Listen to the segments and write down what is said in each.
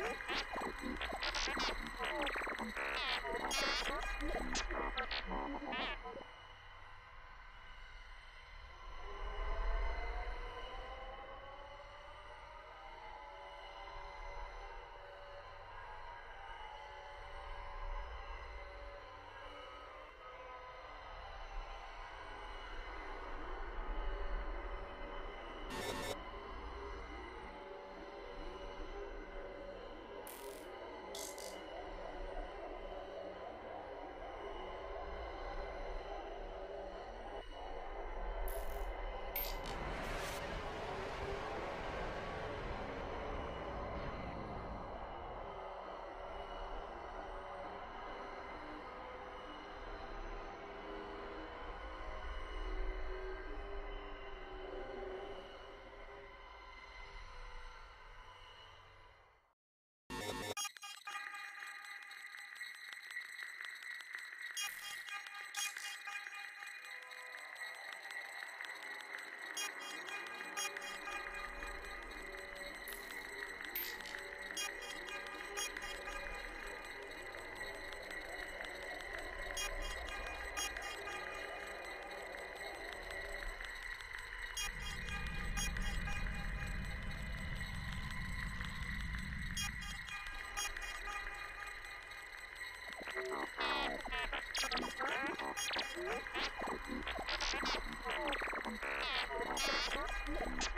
Ha ha ha! Thank you.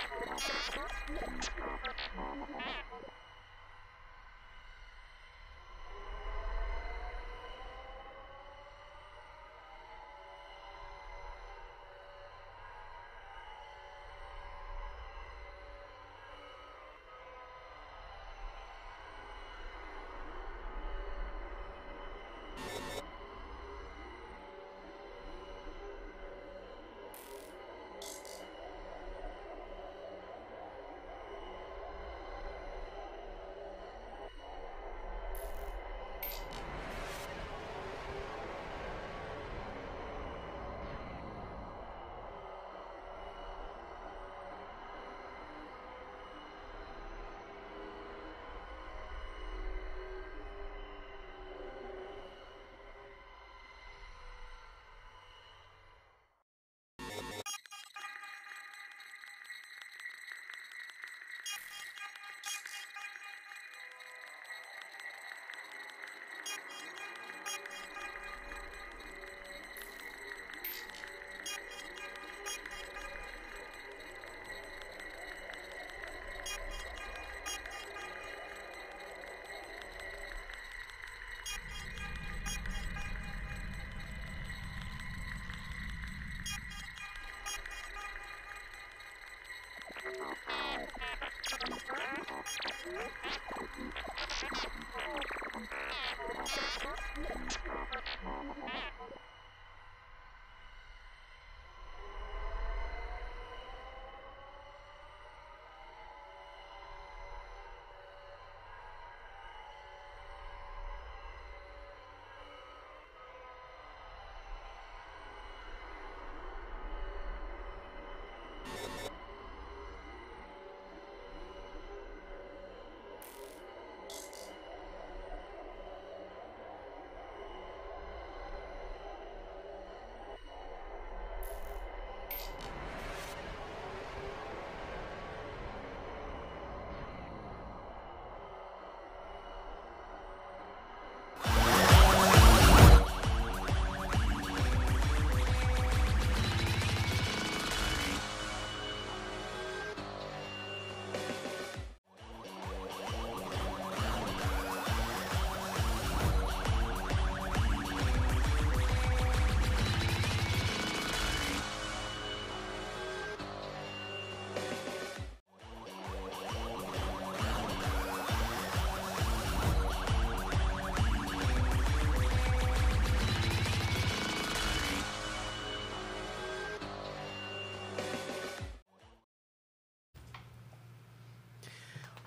Thank you.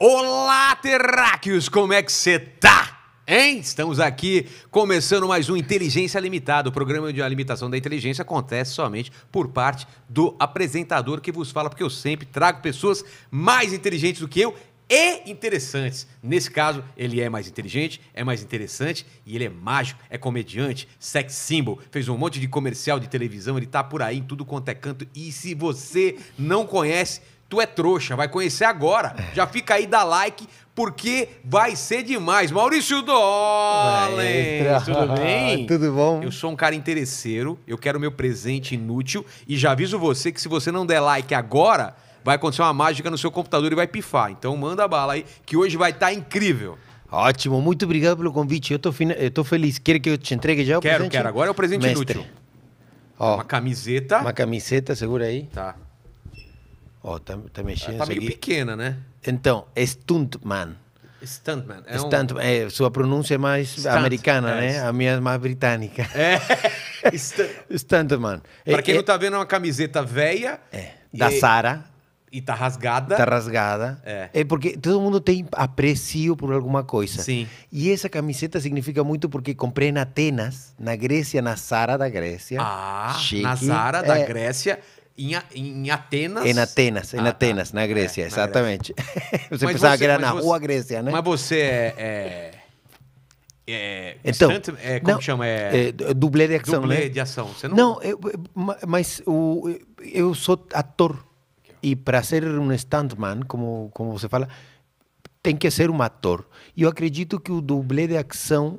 Olá, terráqueos, como é que você tá? Hein? Estamos aqui começando mais um Inteligência Limitada. O programa de limitação da inteligência acontece somente por parte do apresentador que vos fala, porque eu sempre trago pessoas mais inteligentes do que eu e interessantes. Nesse caso, ele é mais inteligente, é mais interessante e ele é mágico, é comediante, sex symbol, fez um monte de comercial de televisão, ele tá por aí em tudo quanto é canto. E se você não conhece, Tu é trouxa, vai conhecer agora. É. Já fica aí, dá like, porque vai ser demais. Maurício Dolens, tudo bem? tudo bom? Eu sou um cara interesseiro, eu quero meu presente inútil e já aviso você que se você não der like agora, vai acontecer uma mágica no seu computador e vai pifar. Então manda bala aí, que hoje vai estar tá incrível. Ótimo, muito obrigado pelo convite. Eu tô, fina... eu tô feliz. Quer que eu te entregue já o quero, presente? Quero, quero. Agora é o presente Mestre. inútil. Ó, uma camiseta. Uma camiseta, segura aí. Tá. Ó, oh, tá, tá mexendo ah, tá meio aqui. pequena, né? Então, é stuntman. Stuntman. É Stuntman. Um... É, sua pronúncia é mais Stunt. americana, é. né? A minha é mais britânica. É. Stuntman. É, Para quem é não tá vendo, é uma camiseta velha. É. Da e... Sara. E tá rasgada. Tá rasgada. É. é porque todo mundo tem aprecio por alguma coisa. Sim. E essa camiseta significa muito porque comprei em Atenas, na Grécia, na Sara da Grécia. Ah, Chique. na Sara da é. Grécia. Em, em, Atenas. Em Atenas, em ah, tá. Atenas, tá. na é, Grécia, é, exatamente. Na Grécia. você mas pensava você, que era na você, rua Grécia, né? Mas você é. é, é, é então, instante, é, como não, chama? É, é, dublê de ação, dublê né? de ação. Você não, não eu, mas o, eu sou ator. E para ser um stuntman, como, como você fala, tem que ser um ator. E eu acredito que o dublê de ação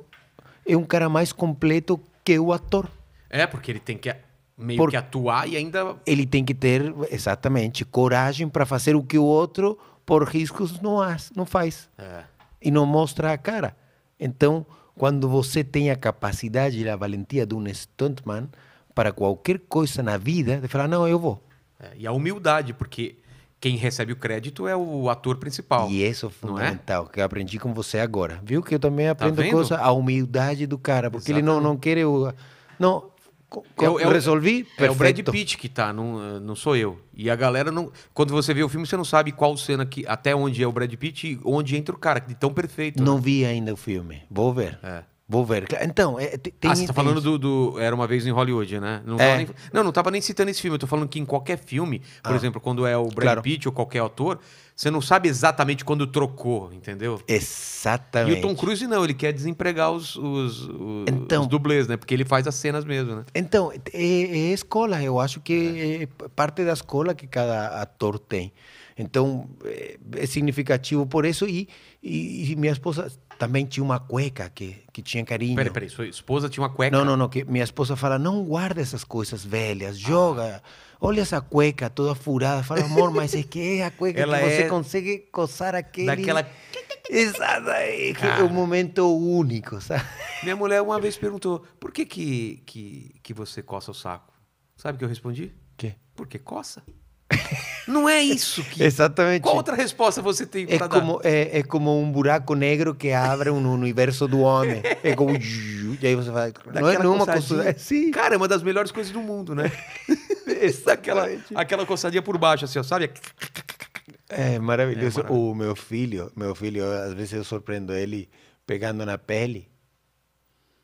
é um cara mais completo que o ator. É, porque ele tem que meio Por... que atuar e ainda. Ele tem que ter, exatamente, coragem para fazer o que o outro, por riscos, não, has, não faz. É. E não mostra a cara. Então, quando você tem a capacidade e a valentia de um stuntman para qualquer coisa na vida, de falar, não, eu vou. É, e a humildade, porque quem recebe o crédito é o ator principal. E isso é, é? fundamental, é? que eu aprendi com você agora. Viu que eu também tá aprendo tá coisa, a humildade do cara, porque Exatamente. ele não, não quer o. Não, eu, eu, é é resolvi? Perfeito. É o Brad Pitt que tá, não, eh, não sou eu. E a galera não. Quando você vê o filme, você não sabe qual cena que. Até onde é o Brad Pitt e onde entra o cara, de tão perfeito. Não né? vi ainda o filme. Vou ver. É. Vou ver. Então, é, tem. Ah, você tá falando do, do, Era uma vez em Hollywood, né? Não, é. nem, não, não tava nem citando esse filme. Eu tô falando que em qualquer filme, por ah. exemplo, quando é o Brad claro. Pitt ou qualquer ator. Você não sabe exatamente quando trocou, entendeu? Exatamente. E o Tom Cruise não, ele quer desempregar os, os, os, então, os dublês, né? Porque ele faz as cenas mesmo, né? Então, é, é escola. Eu acho que é, é parte da escola que cada ator tem. Então, é, é significativo por isso. E, e, e minha esposa também tinha uma cueca que, que tinha carinho. Peraí, peraí, sua esposa tinha uma cueca? Não, não, não. Que minha esposa fala, não guarda essas coisas velhas, ah. joga... Ah olha essa cueca toda furada. Fala, amor, mas é que é a cueca Ela que você é consegue coçar aquele... Daquela... Exato, é um momento único, sabe? Minha mulher uma vez perguntou, por que que, que, que você coça o saco? Sabe o que eu respondi? Que? Porque coça. Não é isso que. Exatamente. Qual outra resposta você tem para é dar? Como, é, é, como um buraco negro que abre um universo do homem. É como. E aí você vai. Não é uma coisa. É, sim. Cara, é uma das melhores coisas do mundo, né? Esse, aquela, aquela coçadinha por baixo, assim, ó, sabe? É maravilhoso. É maravilhoso. O meu filho, meu filho, às vezes eu surpreendo ele pegando na pele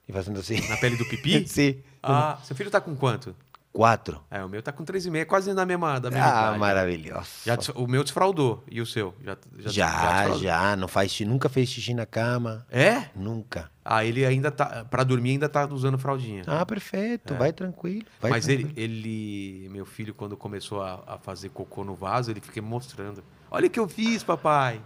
e fazendo assim. Na pele do pipi? Sim. Ah, seu filho tá com quanto? Quatro. É, o meu tá com três e meio quase na mesma, da mesma Ah, idade. maravilhoso. Já, o meu desfraudou. E o seu? Já, já, já, já, não faz, nunca fez xixi na cama. É? Nunca. Ah, ele ainda tá, para dormir ainda tá usando fraldinha. Ah, perfeito, é. vai tranquilo. Vai Mas tranquilo. Ele, ele, meu filho, quando começou a, a, fazer cocô no vaso, ele fiquei mostrando. Olha o que eu fiz, papai.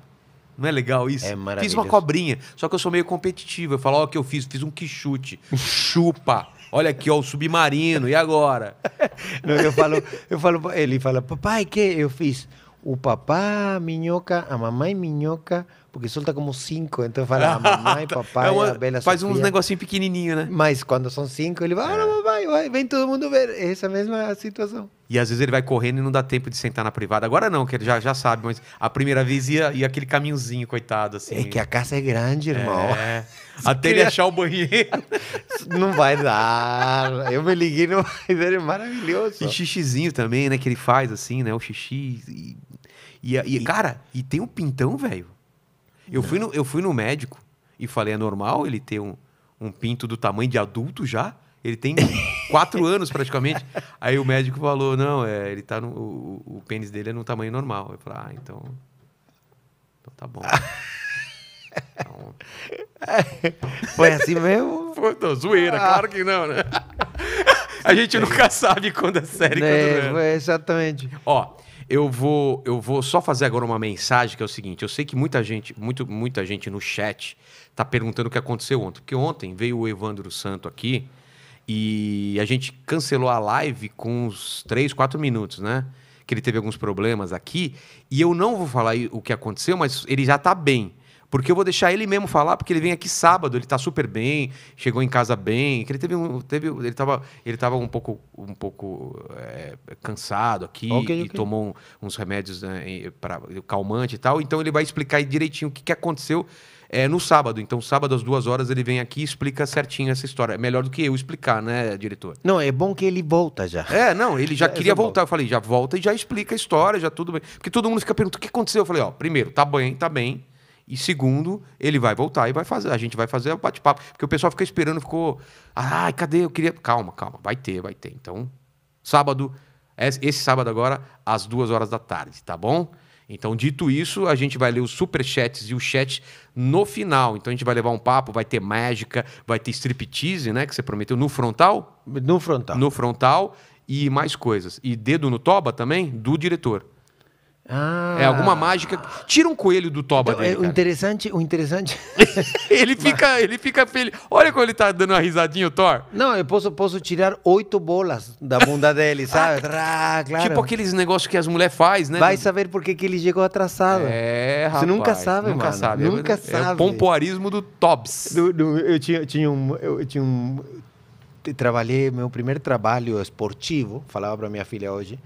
Não é legal isso? É maravilhoso. Fiz uma cobrinha, só que eu sou meio competitivo. Eu falo, olha o que eu fiz, fiz um quixute. Chupa. Olha aqui, ó, o submarino, e agora? Não, eu falo, eu falo, ele fala, papai, que eu fiz? O papá minhoca, a mamãe minhoca, porque solta como cinco, então fala a ah, mamãe, tá. papai, é uma, a bela Faz Sofia. uns negocinho pequenininho, né? Mas quando são cinco, ele vai, olha ah, é. papai, vai, vem todo mundo ver. Essa mesma situação. E às vezes ele vai correndo e não dá tempo de sentar na privada. Agora não, que ele já, já sabe, mas a primeira vez ia, ia aquele caminhozinho, coitado, assim. É que a casa é grande, irmão. É. Até ele achar o banheiro. Não vai dar. Eu me liguei no banheiro, é maravilhoso. E xixizinho também, né? Que ele faz assim, né? O xixi. E, e, e, e cara, e tem um pintão, velho. Eu, fui no, eu fui no médico e falei: é normal ele ter um, um pinto do tamanho de adulto já? Ele tem quatro anos praticamente. Aí o médico falou: não, é, ele tá no. O, o pênis dele é no tamanho normal. Eu falei, ah, então. Então tá bom. Então, foi assim mesmo? Foi, não, zoeira, ah. claro que não, né? A gente nunca sabe quando é sério e quando não é, é, né? é. Exatamente. Ó, eu vou, eu vou só fazer agora uma mensagem que é o seguinte: eu sei que muita gente, muito, muita gente no chat tá perguntando o que aconteceu ontem, porque ontem veio o Evandro Santo aqui e a gente cancelou a live com uns 3, 4 minutos, né? Que ele teve alguns problemas aqui e eu não vou falar o que aconteceu, mas ele já tá bem. Porque eu vou deixar ele mesmo falar, porque ele vem aqui sábado, ele está super bem, chegou em casa bem, que ele teve um, teve, ele estava ele tava um pouco, um pouco é, cansado aqui okay, e okay. tomou um, uns remédios né, para calmante e tal, então ele vai explicar direitinho o que, que aconteceu é, no sábado. Então, sábado às duas horas ele vem aqui e explica certinho essa história. É melhor do que eu explicar, né, diretor? Não, é bom que ele volta já. É, não, ele já é, queria voltar. Volta. Eu falei, já volta e já explica a história, já tudo bem. Porque todo mundo fica perguntando o que aconteceu. Eu falei, ó, primeiro, tá bem, tá bem. E segundo, ele vai voltar e vai fazer. A gente vai fazer o bate-papo. Porque o pessoal fica esperando, ficou. Ai, cadê? Eu queria. Calma, calma. Vai ter, vai ter. Então, sábado, é, esse sábado agora, às duas horas da tarde, tá bom? Então, dito isso, a gente vai ler os superchats e o chat no final. Então, a gente vai levar um papo, vai ter mágica, vai ter striptease, né? Que você prometeu no frontal? No frontal. No frontal e mais coisas. E dedo no toba também do diretor. Ah. É alguma mágica. Tira um coelho do toba então, dele. É, cara. O interessante, o interessante. ele fica, ele fica feliz. Olha como ele tá dando uma risadinha, o Thor. Não, eu posso, posso tirar oito bolas da bunda dele, ah, sabe? ah, claro. Tipo aqueles negócios que as mulheres fazem, né? Vai saber por que, que ele chegou atrasado. É, rapaz. Você nunca sabe, nunca mano. Sabe. É nunca é, sabe. É o pompoarismo do Tobs. Do, do, eu tinha, tinha um, eu tinha um, trabalhei meu primeiro trabalho esportivo. Falava para minha filha hoje,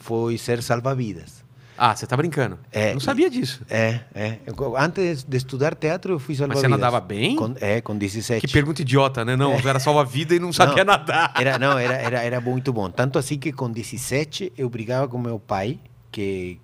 foi ser salva-vidas. Ah, você tá brincando. É, não sabia disso. É, é. Eu, antes de estudar teatro, eu fui salva-vidas. Mas você nadava bem? Com, é, com 17. Que pergunta idiota, né? Não, é. era salva-vida e não sabia não, nadar. Era, não, era, era, era muito bom. Tanto assim que com 17 eu brigava com meu pai, que,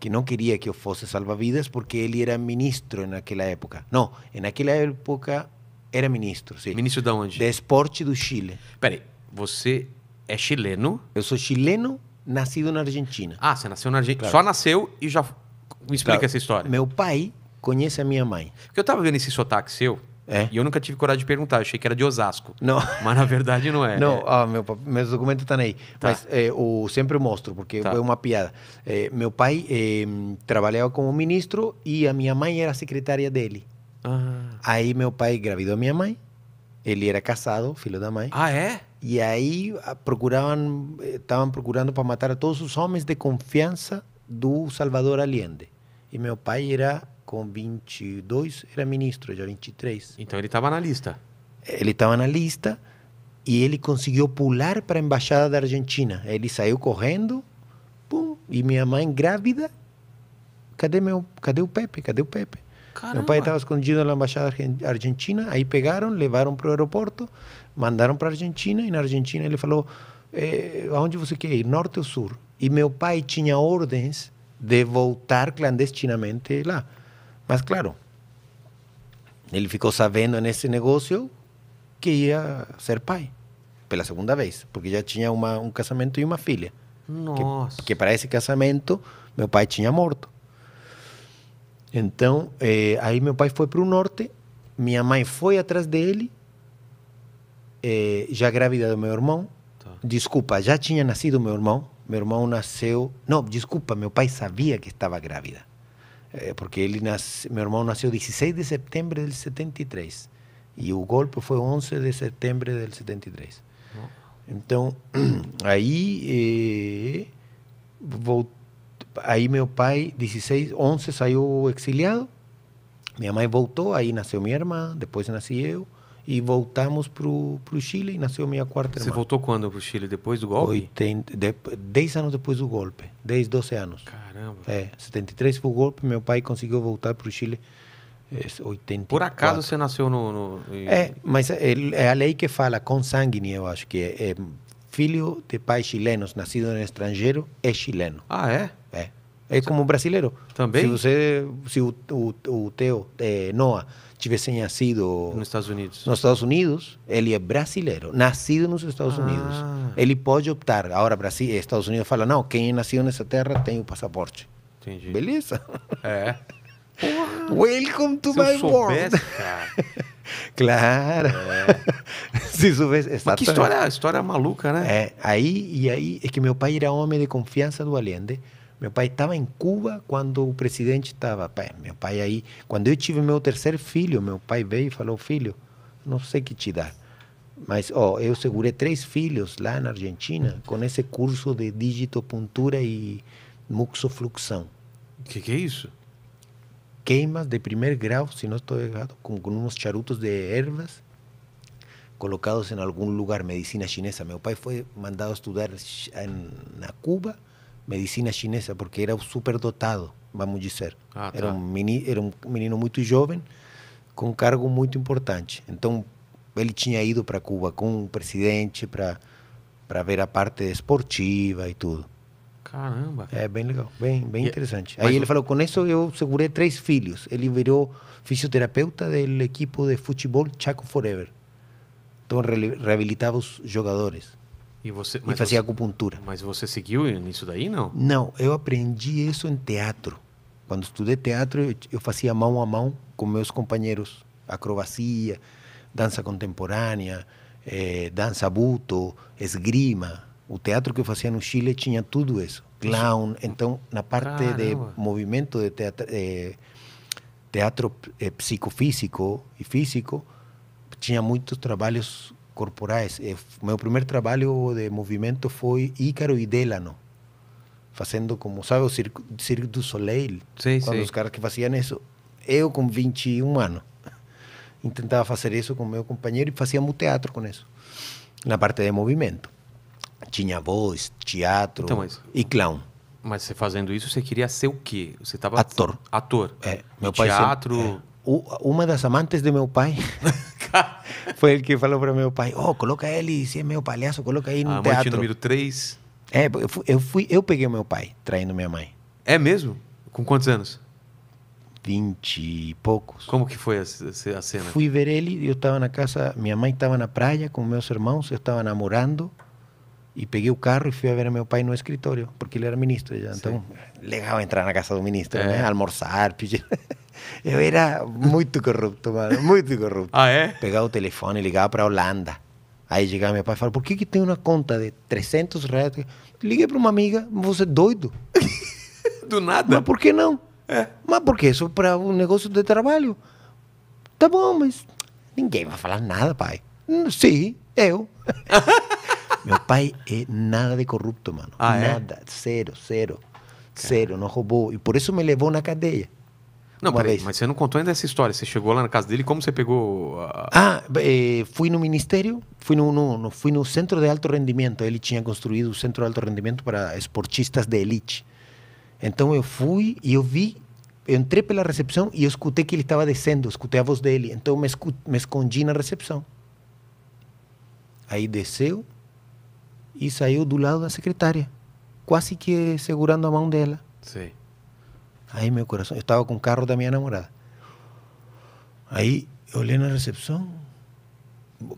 que não queria que eu fosse salva-vidas, porque ele era ministro naquela época. Não, naquela época era ministro, sim. Ministro de onde? De esporte do Chile. Peraí, você é chileno? Eu sou chileno nascido na Argentina. Ah, você nasceu na Argentina. Claro. Só nasceu e já. Me explica claro. essa história. Meu pai conhece a minha mãe. Porque eu tava vendo esse sotaque seu. É? E eu nunca tive coragem de perguntar, Eu achei que era de Osasco. Não. Mas na verdade não é. Não, ah, meu, meus documentos estão aí. Tá. Mas é, eh, eu sempre mostro, porque tá. foi uma piada. É, meu pai é, trabalhava como ministro e a minha mãe era secretária dele. Ah. Aí meu pai gravidou a minha mãe, ele era casado, filho da mãe. Ah, é? E aí ah, procuravam, eh, estavam procurando para matar a todos os homens de confiança do Salvador Allende. E meu pai era, com 22, era ministro, já 23. Então ele estava na lista. Ele estava na lista e ele conseguiu pular para a embaixada da Argentina. Ele saiu correndo, pum, e minha mãe grávida. Cadê meu, cadê o Pepe? Cadê o Pepe? Caramba. Meu pai estava escondido na embaixada argentina, aí pegaram, levaram para o aeroporto. Mandaram para a Argentina e na Argentina ele falou: eh, aonde você quer ir, norte ou sul? E meu pai tinha ordens de voltar clandestinamente lá. Mas claro, ele ficou sabendo nesse negócio que ia ser pai pela segunda vez, porque já tinha uma, um casamento e uma filha. Nossa. Que, que para esse casamento meu pai tinha morto. Então, eh, aí meu pai foi para o norte, minha mãe foi atrás dele eh, já grávida do meu irmão. Tá. Desculpa, já tinha nascido meu irmão. Meu irmão nasceu. Não, desculpa, meu pai sabia que estava grávida. Eh, porque ele nasce, meu irmão nasceu 16 de setembro de 73. E o golpe foi 11 de setembro de 73. Então, aí. Eh, aí meu pai, 16, 11, saiu exiliado. Minha mãe voltou, aí nasceu minha irmã, depois nasci eu e voltamos para o Chile e nasceu minha quarta Você irmã. Você voltou quando para o Chile? Depois do golpe? 80, de, anos depois do golpe. dez doze anos. Caramba. É, 73 foi o golpe, meu pai conseguiu voltar para o Chile 84. Por acaso você nasceu no... no... É, mas é, é, a lei que fala sangue, eu acho que é, é, filho de pais chilenos, nascido no estrangeiro, é chileno. Ah, é? É. É como brasileiro. Também? Se você, se o, o, o teu, é, eh, Noah tivessem nascido nos Estados Unidos. Nos Estados Unidos, ele é brasileiro, nascido nos Estados ah. Unidos. Ele pode optar. Agora, Brasil, Estados Unidos fala: não, quem é nascido nessa terra tem o passaporte. Entendi. Beleza? É. Welcome to Se my soubesse, world. Cara. claro. É. Se soubesse, Mas que história, história maluca, né? É, aí, e aí, é que meu pai era homem de confiança do Allende meu pai estava em Cuba quando o presidente estava. Meu pai aí, quando eu tive meu terceiro filho, meu pai veio e falou: Filho, não sei o que te dar. Mas ó, eu segurei três filhos lá na Argentina com esse curso de digitopuntura e muxofluxão. O que, que é isso? Queimas de primeiro grau, se não estou errado, com, com uns charutos de ervas colocados em algum lugar, medicina chinesa. Meu pai foi mandado estudar na Cuba medicina chinesa, porque era super dotado, vamos dizer. Ah, tá. era, um menino, era um menino muito jovem, com um cargo muito importante. Então, ele tinha ido para Cuba com o presidente para ver a parte esportiva e tudo. Caramba! É bem legal, bem, bem e, é, interessante. Aí ele o... falou: com isso eu segurei três filhos. Ele virou fisioterapeuta do equipo de futebol Chaco Forever. Então, reabilitava os jogadores. E, você, e fazia você, acupuntura. Mas você seguiu nisso daí, não? Não, eu aprendi isso em teatro. Quando estudei teatro, eu fazia mão a mão com meus companheiros. Acrobacia, dança contemporânea, eh, dança buto, esgrima. O teatro que eu fazia no Chile tinha tudo isso. Clown. Então, na parte Caramba. de movimento de teatro, eh, teatro eh, psicofísico e físico, tinha muitos trabalhos corporais. E eh, meu primeiro trabalho de movimento foi Ícaro e Delano. Fazendo como, sabe, o Circo, circo do Soleil? Sim, quando sim. os caras que faziam isso. Eu, com 21 anos, tentava fazer isso com meu companheiro e fazíamos teatro com isso. Na parte de movimento. Tinha voz, teatro então, mas... e clown. Mas você fazendo isso, você queria ser o quê? Você estava ator. Ator. É, meu teatro, pai é. teatro, uma das amantes de meu pai foi ele que falou para meu pai: oh, coloca ele, se é meu palhaço, coloca aí no a teatro. número 3. É, eu fui, eu eh, fui, eu peguei meu pai traindo minha mãe. É mesmo? Com quantos anos? Vinte e poucos. Como que foi a, a cena? Fui ver ele, eu estava na casa, minha mãe estava na praia com meus irmãos, eu estava namorando e peguei o carro e fui a ver meu pai no escritório, porque ele era ministro já. Então, legal entrar na casa do ministro, é. Eh. né? Almoçar, pedir. Eu era muito corrupto, mano. Muito corrupto. Ah, é? Pegava o telefone e ligava para Holanda. Aí chegava meu pai e falava, por que, que tem uma conta de 300 reais? Liguei para uma amiga, você é doido. Do nada? Mas por que não? É. Mas por que isso? É para um negócio de trabalho. Tá bom, mas ninguém vai falar nada, pai. Hum, sim, eu. meu pai é nada de corrupto, mano. Ah, é? nada. É? Zero, zero. Cara. Zero, não roubou. E por isso me levou na cadeia. Não, peraí, mas você não contou ainda essa história. Você chegou lá na casa dele, como você pegou. A... Ah, eh, fui no ministério, fui no, no, no, fui no centro de alto rendimento. Ele tinha construído o centro de alto rendimento para esportistas de elite. Então eu fui e eu vi, eu entrei pela recepção e eu escutei que ele estava descendo, escutei a voz dele. Então eu me, escu, me escondi na recepção. Aí desceu e saiu do lado da secretária, quase que segurando a mão dela. Sim. Aí meu coração, eu estava com o carro da minha namorada. Aí eu olhei na recepção.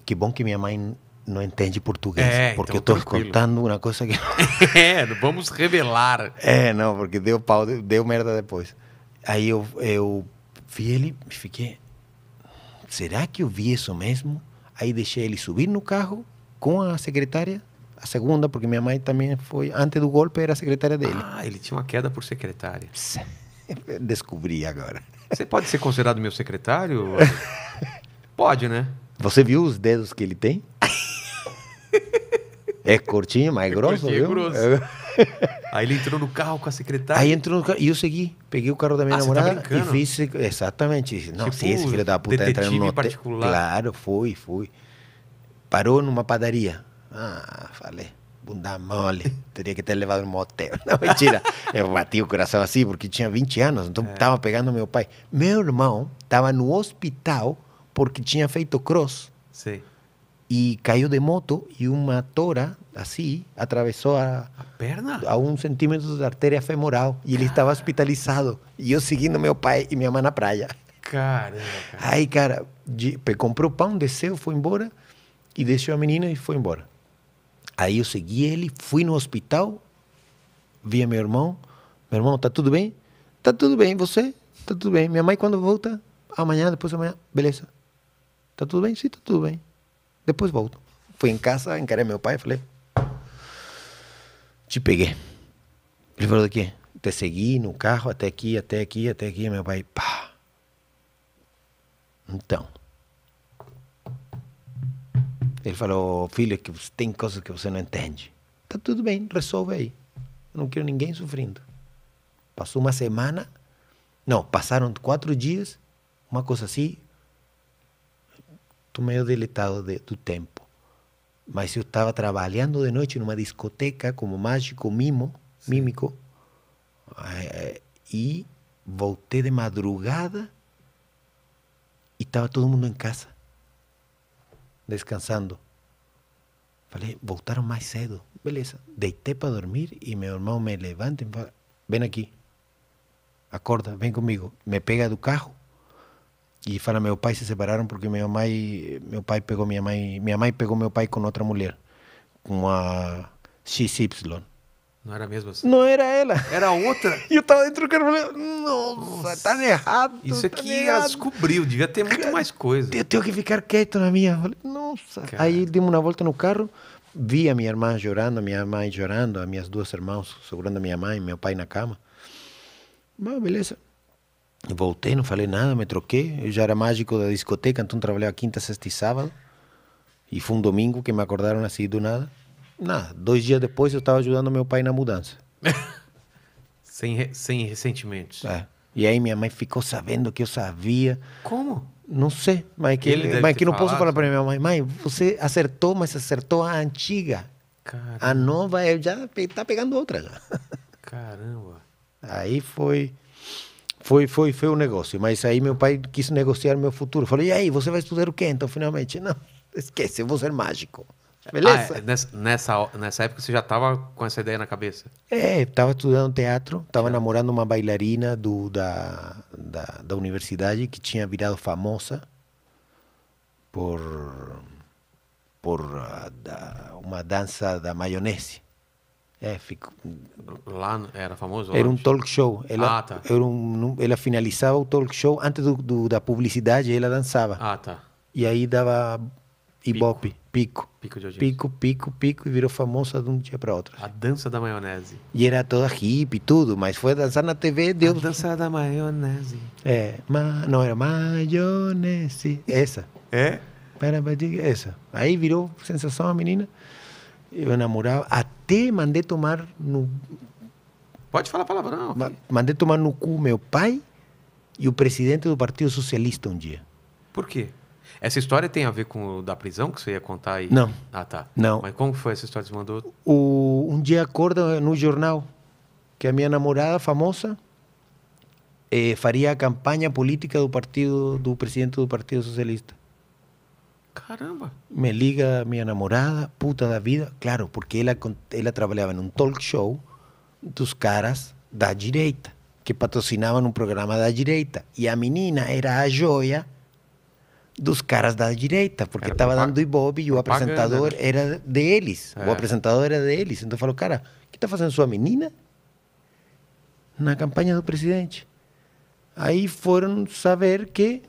Que bom que minha mãe não entende português, é, eh, porque então, eu estou contando uma coisa que É, vamos revelar. É, eh, não, porque deu pau, deu merda depois. Aí eu eu vi ele, fiquei, será que eu vi isso mesmo? Aí deixei ele subir no carro com a secretária, a segunda, porque minha mãe também foi, antes do golpe, era secretária dele. Ah, ele tinha uma queda por secretária. Sim. Descobri agora. Você pode ser considerado meu secretário? pode, né? Você viu os dedos que ele tem? É curtinho, mas é grosso, viu? É grosso. Aí ele entrou no carro com a secretária. Aí entrou no carro e eu segui. Peguei o carro da minha ah, tá namorada tá e fiz. Exatamente. Não, tipo, se esse filho da puta entrar no particular. Claro, foi, foi. Parou numa padaria. Ah, falei bunda mole, teria que ter levado no um motel. Não, mentira. Eu bati o coração assim, porque tinha 20 anos, então estava é. pegando meu pai. Meu irmão estava no hospital porque tinha feito cross. Sim. E caiu de moto e uma tora, assim, atravessou a, a perna a um centímetro da artéria femoral. E ele estava hospitalizado. E eu seguindo meu pai e minha mãe na praia. cara. Aí, cara, comprou pão, desceu, foi embora e deixou a menina e foi embora. Aí eu segui ele, fui no hospital, vi meu irmão. Meu irmão, tá tudo bem? Tá tudo bem, você? Tá tudo bem. Minha mãe, quando volta? Amanhã, depois de amanhã. Beleza. Tá tudo bem? Sim, tá tudo bem. Depois volto. Fui em casa, encarei meu pai e falei: Te peguei. Ele falou: quê? Te segui no carro até aqui, até aqui, até aqui. Meu pai, pá. Então. Ele falou, filho, é que tem coisas que você não entende. Tá tudo bem, resolve aí. Eu não quero ninguém sofrendo. Passou uma semana, não, passaram quatro dias, uma coisa assim. Estou meio deletado de, do tempo. Mas eu estava trabalhando de noite numa discoteca como mágico mimo, mímico. E voltei de madrugada e estava todo mundo em casa. descansando. fale, voltaram mais cedo. Beleza. Deitei para dormir y mi hermano me levanta ven aquí, Acorda, ven conmigo Me pega do carro e fala, meu pai se separaron porque meu mãe, meu pai pegou minha mãe, mi mamá pegou meu pai con otra mulher, com a XY. Não era mesmo assim? Não era ela. Era outra. e eu tava dentro do cara e nossa, tá errado. Isso tá aqui errado. descobriu, devia ter muito cara, mais coisa. Eu tenho que ficar quieto na minha. Falei, nossa. Cara. Aí demos uma volta no carro, vi a minha irmã chorando, a minha mãe chorando, as minhas duas irmãs segurando a minha mãe, meu pai na cama. Mas beleza. Voltei, não falei nada, me troquei. Eu já era mágico da discoteca, então trabalhava quinta, sexta e sábado. E foi um domingo que me acordaram assim do nada. Não, dois dias depois eu estava ajudando meu pai na mudança. sem, re, sem ressentimentos. É. E aí minha mãe ficou sabendo que eu sabia. Como? Não sei, mas que, ele mas que não falado. posso falar para minha mãe. Mãe, você acertou, mas acertou a antiga. Caramba. A nova é, já está pegando outra já. Caramba. Aí foi foi foi foi um negócio, mas aí meu pai quis negociar meu futuro. Falei: "E aí, você vai estudar o quê então finalmente?" Não, esquece, eu vou ser mágico. Beleza? Ah, é, nessa, nessa época você já estava com essa ideia na cabeça? É, estava estudando teatro, estava é. namorando uma bailarina do, da, da, da, universidade que tinha virado famosa por, por da, uma dança da maionese. É, fico... Lá era famoso? Era um talk show. Ela, ah, tá. era um, ela finalizava o talk show antes do, do, da publicidade, ela dançava. Ah, tá. E aí dava ibope. Pico pico. Pico de Pico, pico, pico, e virou famosa de um dia para outro. A dança da maionese. E era toda hippie, tudo, mas foi dançar na TV, deu. A dança da maionese. É, ma... não era maionese. Essa. É? Essa. Aí virou sensação a menina. Eu namorava, até mandei tomar no. Pode falar palavrão. Ma mandei tomar no cu meu pai e o presidente do Partido Socialista um dia. Por quê? Essa história tem a ver com o da prisão que você ia contar aí? Não. Ah, tá. Não. Mas como foi essa história que você mandou? O, um dia acorda no jornal que a minha namorada famosa eh, faria a campanha política do partido do presidente do Partido Socialista. Caramba. Me liga a minha namorada, puta da vida. Claro, porque ela, ela trabalhava num talk show dos caras da direita, que patrocinavam um programa da direita. E a menina era a joia dos caras da direita, porque estava dando Ibope e o apresentador né? era deles. É. O apresentador era deles. Então falou, cara, o que está fazendo sua menina na campanha do presidente? Aí foram saber que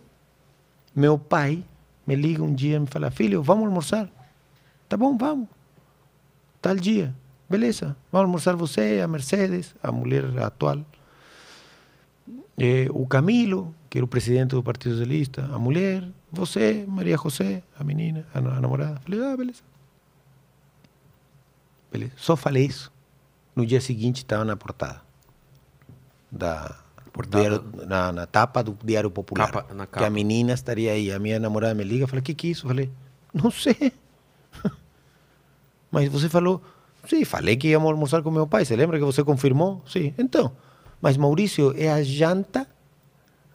meu pai me liga um dia e me fala, filho, vamos almoçar? Tá bom, vamos. Tal dia. Beleza, vamos almoçar você, a Mercedes, a mulher atual, eh, o Camilo, que era o presidente do Partido Socialista, a mulher, você, Maria José, a menina, a, namorada. Falei, ah, beleza. Beleza. Só falei isso. No dia seguinte estava na portada. Da, portada. Diário, na, na, tapa do Diário Popular. Capa, capa. Que a menina estaria aí. A minha namorada me liga e fala, o que que é isso? Eu falei, não sei. Mas você falou, sim, falei que ia almoçar com meu pai. Você lembra que você confirmou? Sim, então. Mas Maurício, é a janta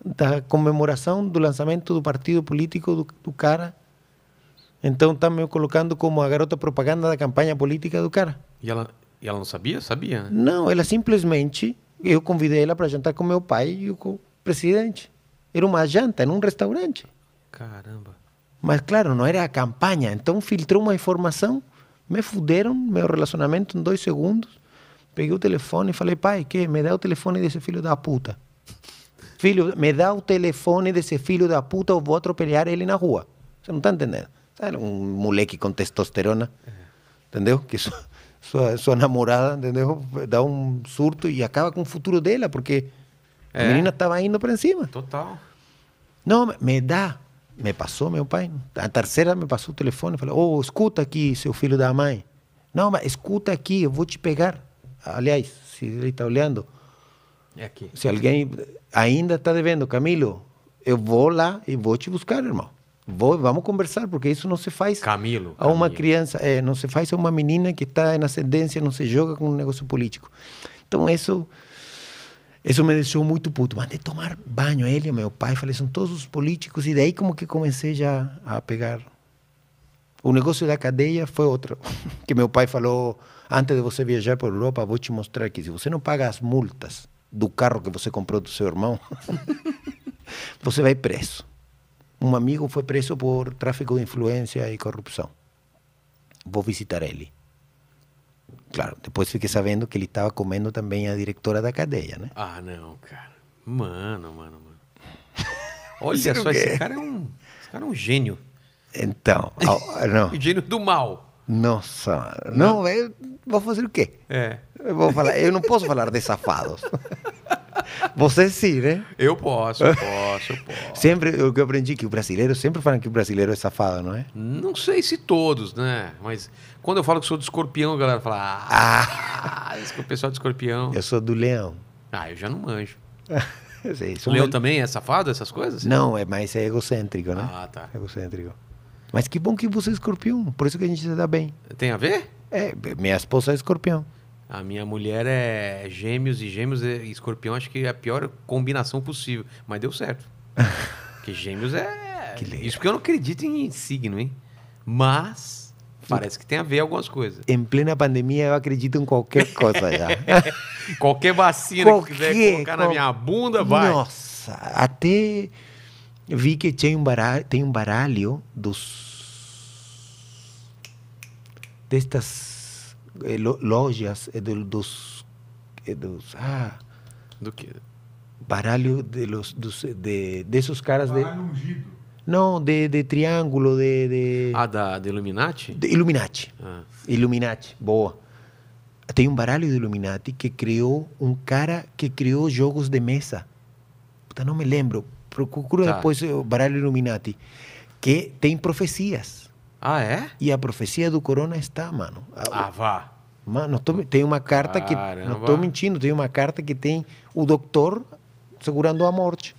da comemoração do lançamento do partido político do, do cara. Então está me colocando como a garota propaganda da campanha política do cara. E ela, e ela não sabia? Sabia, né? Não, ela simplesmente. Eu convidei ela para jantar com meu pai e o presidente. Era uma janta, num restaurante. Caramba. Mas claro, não era a campanha. Então filtrou uma informação, me fuderam meu relacionamento em dois segundos. Peguei o telefone e falei, pai, que me dá o telefone desse filho da puta. Filho, me dá o telefone desse filho da puta, eu vou atropelhar ele na rua. Você não está entendendo. Sabe, um moleque com testosterona, entendeu? Que sua, sua, sua, namorada, entendeu? Dá um surto e acaba com o futuro dela, porque é. a menina estava indo para cima. Total. Não, me dá. Me passou meu pai. A terceira me passou o telefone. Falou, oh, escuta aqui, seu filho da mãe. Não, mas escuta aqui, eu vou te pegar. Aliás, se ele está olhando, é aqui. Se alguém ainda está devendo, Camilo, eu vou lá e vou te buscar, irmão. Vou, vamos conversar, porque isso não se faz Camilo, a uma Camilo. criança, é, não se faz a uma menina que está em ascendência, não se joga com um negócio político. Então, isso isso me deixou muito puto. Mandei tomar banho ele meu pai. Falei, são todos os políticos. E daí como que comecei já a pegar. O negócio da cadeia foi outro. que meu pai falou, antes de você viajar para Europa, vou te mostrar que se você não paga as multas do carro que você comprou do seu irmão, você vai preso. Um amigo foi preso por tráfico de influência e corrupção. Vou visitar ele. Claro, depois fiquei sabendo que ele estava comendo também a diretora da cadeia, né? Ah, não, cara. Mano, mano, mano. Olha só, é esse cara é um, esse cara é um gênio. Então, ao, não. gênio do mal. Nossa, não, eu é, vou fazer o quê? É. Eu, vou falar, eu não posso falar de safados. Você é sim, né? Eu posso, eu posso, eu posso. Sempre, o que eu aprendi é que o brasileiro, sempre falam que o brasileiro é safado, não é? Não sei se todos, né? Mas quando eu falo que sou do escorpião, a galera fala, ah, ah. o pessoal do escorpião. Eu sou do leão. Ah, eu já não manjo. sei, o leão também é safado, essas coisas? Não, é mais é egocêntrico, né? Ah, tá. Egocêntrico. Mas que bom que você é escorpião, por isso que a gente se dá bem. Tem a ver? É, minha esposa é escorpião. A minha mulher é gêmeos e gêmeos e escorpião, acho que é a pior combinação possível. Mas deu certo. Porque gêmeos é. Que legal. Isso porque eu não acredito em signo, hein? Mas parece que tem a ver algumas coisas. Em plena pandemia eu acredito em qualquer coisa já. qualquer vacina qualquer, que quiser colocar qual... na minha bunda, vai. Nossa, até vi que tem um baralho, tem um baralho dos destas eh, lojas eh, do, dos eh, dos ah do que baralho de los dos, eh, de desses caras baralho de ungido. não de, de triângulo de, de ah da de Illuminati de Illuminati ah. Illuminati boa tem um baralho de Illuminati que criou um cara que criou jogos de mesa Puta, não me lembro Procura tá. depois o eh, baralho Illuminati, que tem profecias. Ah, é? E a profecia do Corona está, mano. Ah, ah, vá. Mano, tô... tem uma carta Caramba. que. Não estou mentindo, tem uma carta que tem o doutor segurando a morte,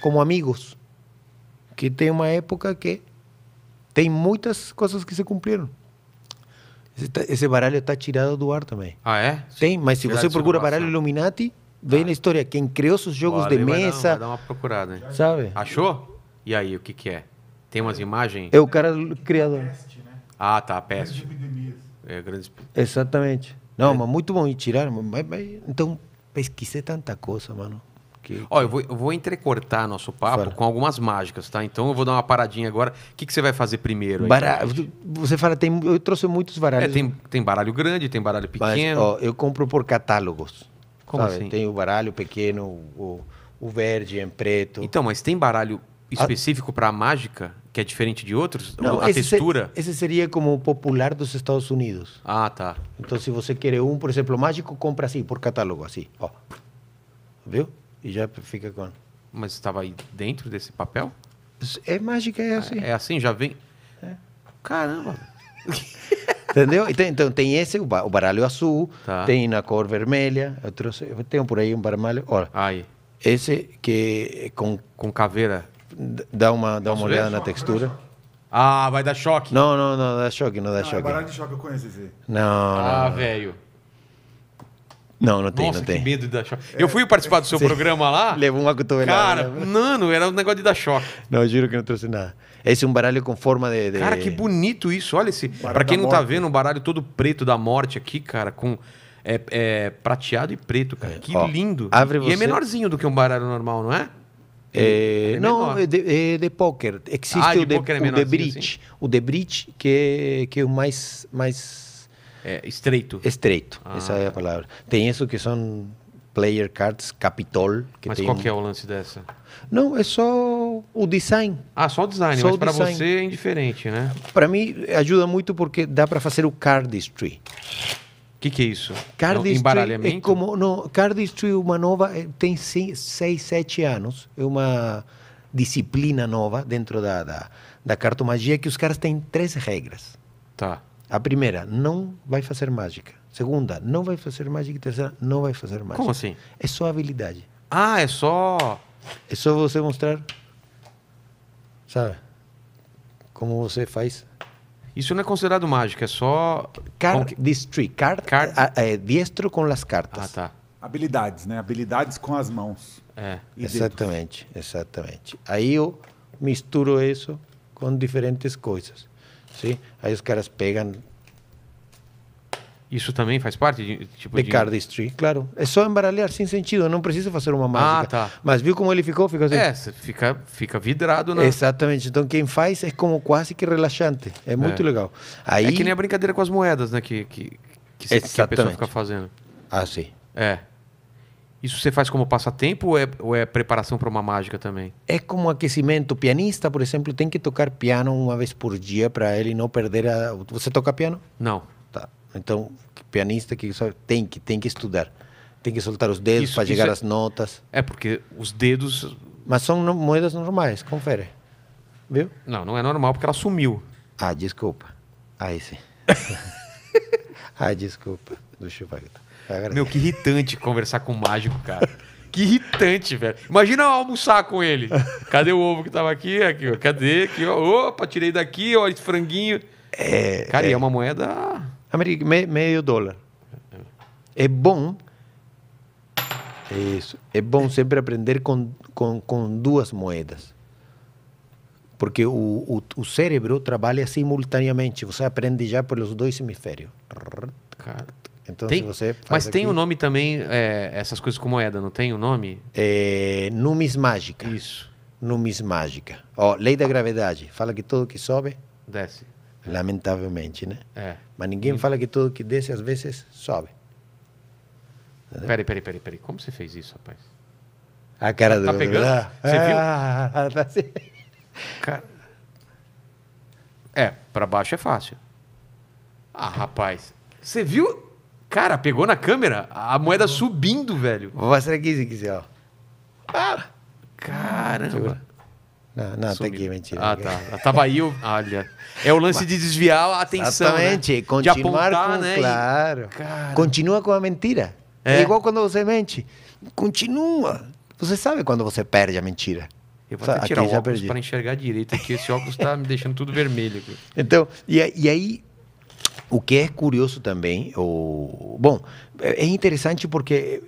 como amigos. Que tem uma época que tem muitas coisas que se cumpriram. Esse, tá, baralho está tirado do ar também. Ah, é? Tem, mas se você procura baralho Illuminati, Vem ah. na história quem criou os jogos Olha, de mesa. Vai dar, vai dar, uma procurada, hein? Sabe? Achou? E aí, o que, que é? Tem umas imagens? É o cara criador. Peste, né? Ah, tá, peste. é, grande. Exatamente. Não, é. mas muito bom. ir tirar. Mas, mas, então, pesquisei tanta coisa, mano. Que... Ó, eu vou, eu vou entrecortar nosso papo fala. com algumas mágicas, tá? Então eu vou dar uma paradinha agora. O que, que você vai fazer primeiro? Aí, Bara... Você fala, tem... eu trouxe muitos baralhos. É, tem, tem baralho grande, tem baralho pequeno. Mas, ó, eu compro por catálogos. Como sabe? assim? Tem o baralho pequeno, o, o verde em preto. Então, mas tem baralho específico a... para a mágica, que é diferente de outros? Não, a esse textura? esse seria como o popular dos Estados Unidos. Ah, tá. Então, se você quer um, por exemplo, mágico, compra assim, por catálogo, assim. Ó. Viu? E já fica com. Mas estava aí dentro desse papel? É mágica, é assim. É, é assim, já vem. É. Caramba! Entendeu? Então, então, tem esse, o baralho azul, tá. tem na cor vermelha. Eu trouxe, eu tenho por aí um baralho. Olha. Aí. Esse que com, eh, com caveira. Dá uma, dá uma olhada na textura. Ah, vai dar choque. Não, não, não dá choque, não dá ah, choque. Baralho de choque eu conheço esse. Não, Ah, velho. Não, não tem, Nossa, não tem. que medo de dar choque. É, eu fui participar do seu programa lá. Levou uma cotovelada. Cara, né? mano, era um negócio de dar choque. Não, juro que não trouxe nada. Esse é um baralho com forma de. de... Cara, que bonito isso. Olha esse. Para quem não tá morte. tá vendo, um baralho todo preto da morte aqui, cara, com. É, é prateado e preto, cara. É. Que Ó, lindo. Abre e é você... é menorzinho do que um baralho normal, não é? É, não, é, é de, é de poker. Existe ah, de o, de, poker o de bridge. Assim? O de bridge, que, que é o mais... mais... É, estreito. Estreito, ah. essa é a palavra. Tem isso que são player cards, capitol. Que Mas tem... qual que é o lance dessa? Não, é só o, design. Ah, só o design, só mas para você é indiferente, né? Para mim ajuda muito porque dá para fazer o cardistry. O que, que é isso? Cardistry é como não, cardistry uma nova eh, tem 6, 7 anos, é uma disciplina nova dentro da, da, da cartomagia que os caras têm três regras. Tá. A primeira, não vai fazer mágica. Segunda, não vai fazer mágica. E terceira, não vai fazer mágica. Como assim? É só habilidade. Ah, é só. É só você mostrar Sabe? Como você faz. Isso não é considerado mágica, é só. card com... Destry. Car... É, diestro com as cartas. Ah, tá. Habilidades, né? Habilidades com as mãos. É. Exatamente, dedos. exatamente. Aí eu misturo isso com diferentes coisas. Sim? Aí os caras pegam isso também faz parte de tipo de, de... cardistry, claro. É só embaralhar sem sentido, não precisa fazer uma ah, mágica. Ah, tá. Mas viu como ele ficou? Fica assim. É, fica fica vidrado, né? Exatamente. Então quem faz é como quase que relaxante. É muito é. legal. Aí É que nem a brincadeira com as moedas, né, que que que, Exatamente. que a pessoa fica fazendo. Ah, sim. É. Isso você faz como passatempo ou é, ou é preparação para uma mágica também? É como aquecimento. O pianista, por exemplo, tem que tocar piano uma vez por dia para ele não perder a. Você toca piano? Não. Então, pianista que só tem que tem que estudar, tem que soltar os dedos para chegar é... às notas. É porque os dedos. Mas são no, moedas normais, confere, viu? Não, não é normal porque ela sumiu. Ah, desculpa. Aí sim. ah, desculpa. Deixa eu ver. Meu, que irritante conversar com o mágico, cara. Que irritante, velho. Imagina almoçar com ele. Cadê o ovo que tava aqui? aqui ó. Cadê? Aqui, ó. Opa, tirei daqui, ó, esse franguinho. É, cara, é... e é uma moeda América, meio dólar. É bom. É isso. É bom sempre aprender com, com, com duas moedas. Porque o, o, o, cérebro trabalha simultaneamente. Você aprende já pelos dois hemisférios. Então, tem, você mas aqui, tem o um nome também, é, essas coisas com moeda, não tem o um nome? É, numismágica. Isso. Numismágica. Ó, lei da gravidade. Fala que tudo que sobe... Desce. Lamentavelmente, né? É. Mas ninguém e... fala que tudo que desce às vezes sobe. Peraí, peraí, peraí, peraí. Como você fez isso, rapaz? A cara tá, do. Tá pegando? Ah, você ah, ah, tá assim. Cara... É, pra baixo é fácil. Ah, rapaz. Você viu? Cara, pegou na câmera a moeda subindo, velho. Vou mostrar aqui se quiser, ó. Ah! Caramba. Não, não Sumiu. peguei, mentira. Ah, tá. Tava aí, o... olha. É o lance de desviar a atenção. Exatamente. Né? Continuar de apontar, com, né? Claro. Cara. Continua com a mentira. É. é. igual quando você mente. Continua. Você sabe quando você perde a mentira. Eu vou até tirar o óculos para enxergar direito aqui. Esse óculos está me deixando tudo vermelho. Aqui. Então, e, e aí o que é curioso também, o... bom, é, é interessante porque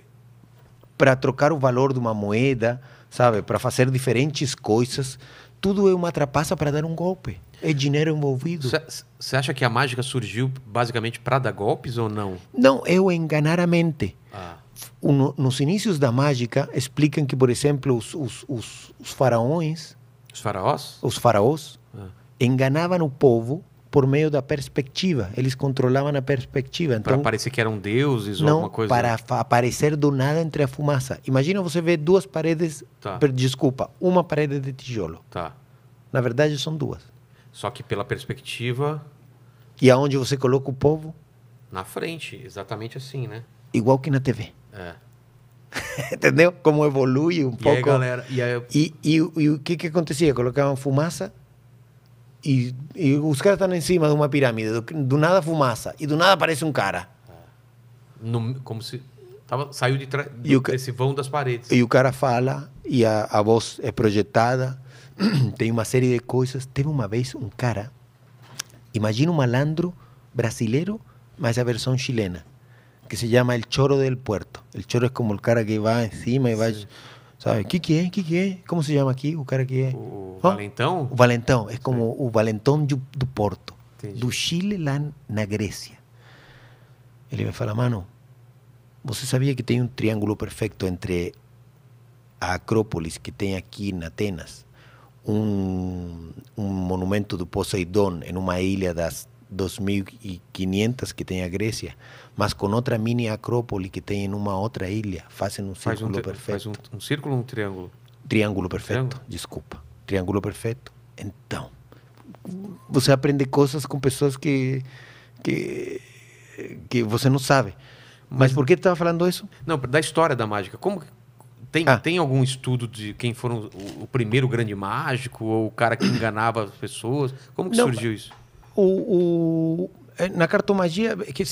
para trocar o valor de uma moeda sabe? Para fazer diferentes coisas. Tudo é uma trapaça para dar um golpe. É dinheiro envolvido. Você acha que a mágica surgiu basicamente para dar golpes ou não? Não, é o enganar a mente. Ah. Um, nos inícios da mágica, explicam que, por exemplo, os, os, os, os faraões. Os faraós? Os faraós ah. enganavam o povo por meio da perspectiva. Eles controlavam a perspectiva. Então, para parecer que eram deuses não, ou alguma coisa? para aparecer do nada entre a fumaça. Imagina você ver duas paredes, tá. per, desculpa, uma parede de tijolo. Tá. Na verdade, são duas. Só que pela perspectiva... E aonde você coloca o povo? Na frente, exatamente assim, né? Igual que na TV. É. Entendeu? Como evolui um e pouco. Aí, galera, e, aí... e, e, e o que, que acontecia? Colocavam fumaça e y los caras em cima de uma pirâmide, do, do nada fumaça, e do nada aparece um cara. No, como se tava, saiu de tra, do, o, desse vão das paredes. E o cara fala, e a, a voz é projetada, tem uma série de coisas. Teve uma vez um cara, imagina um malandro brasileiro, mas a versão chilena, que se chama El Choro del Puerto. El Choro é como o cara que vai em cima e vai... Sabe? O que, que é? que, que é? Como se chama aqui o cara que é? O oh, Valentão? O Valentão. É como o Valentão do, do Porto. Entendi. Do Chile lá na Grécia. Ele me fala, mano, você sabia que tem um triângulo perfeito entre a Acrópolis que tem aqui em Atenas, um, um monumento do Poseidon em uma ilha das 2.500 que tem a Grécia, mas com outra mini acrópole que tem em uma outra ilha, fazem um faz círculo um perfeito. Faz um, um círculo ou um triângulo? Triângulo perfeito, triângulo? desculpa. Triângulo perfeito. Então, você aprende coisas com pessoas que, que, que você não sabe. Mas, mas por que estava falando isso? Não, da história da mágica. Como, tem, ah. tem algum estudo de quem foram o, o, primeiro grande mágico ou o cara que enganava as pessoas? Como que não, surgiu isso? o, o eh, na cartomagia é que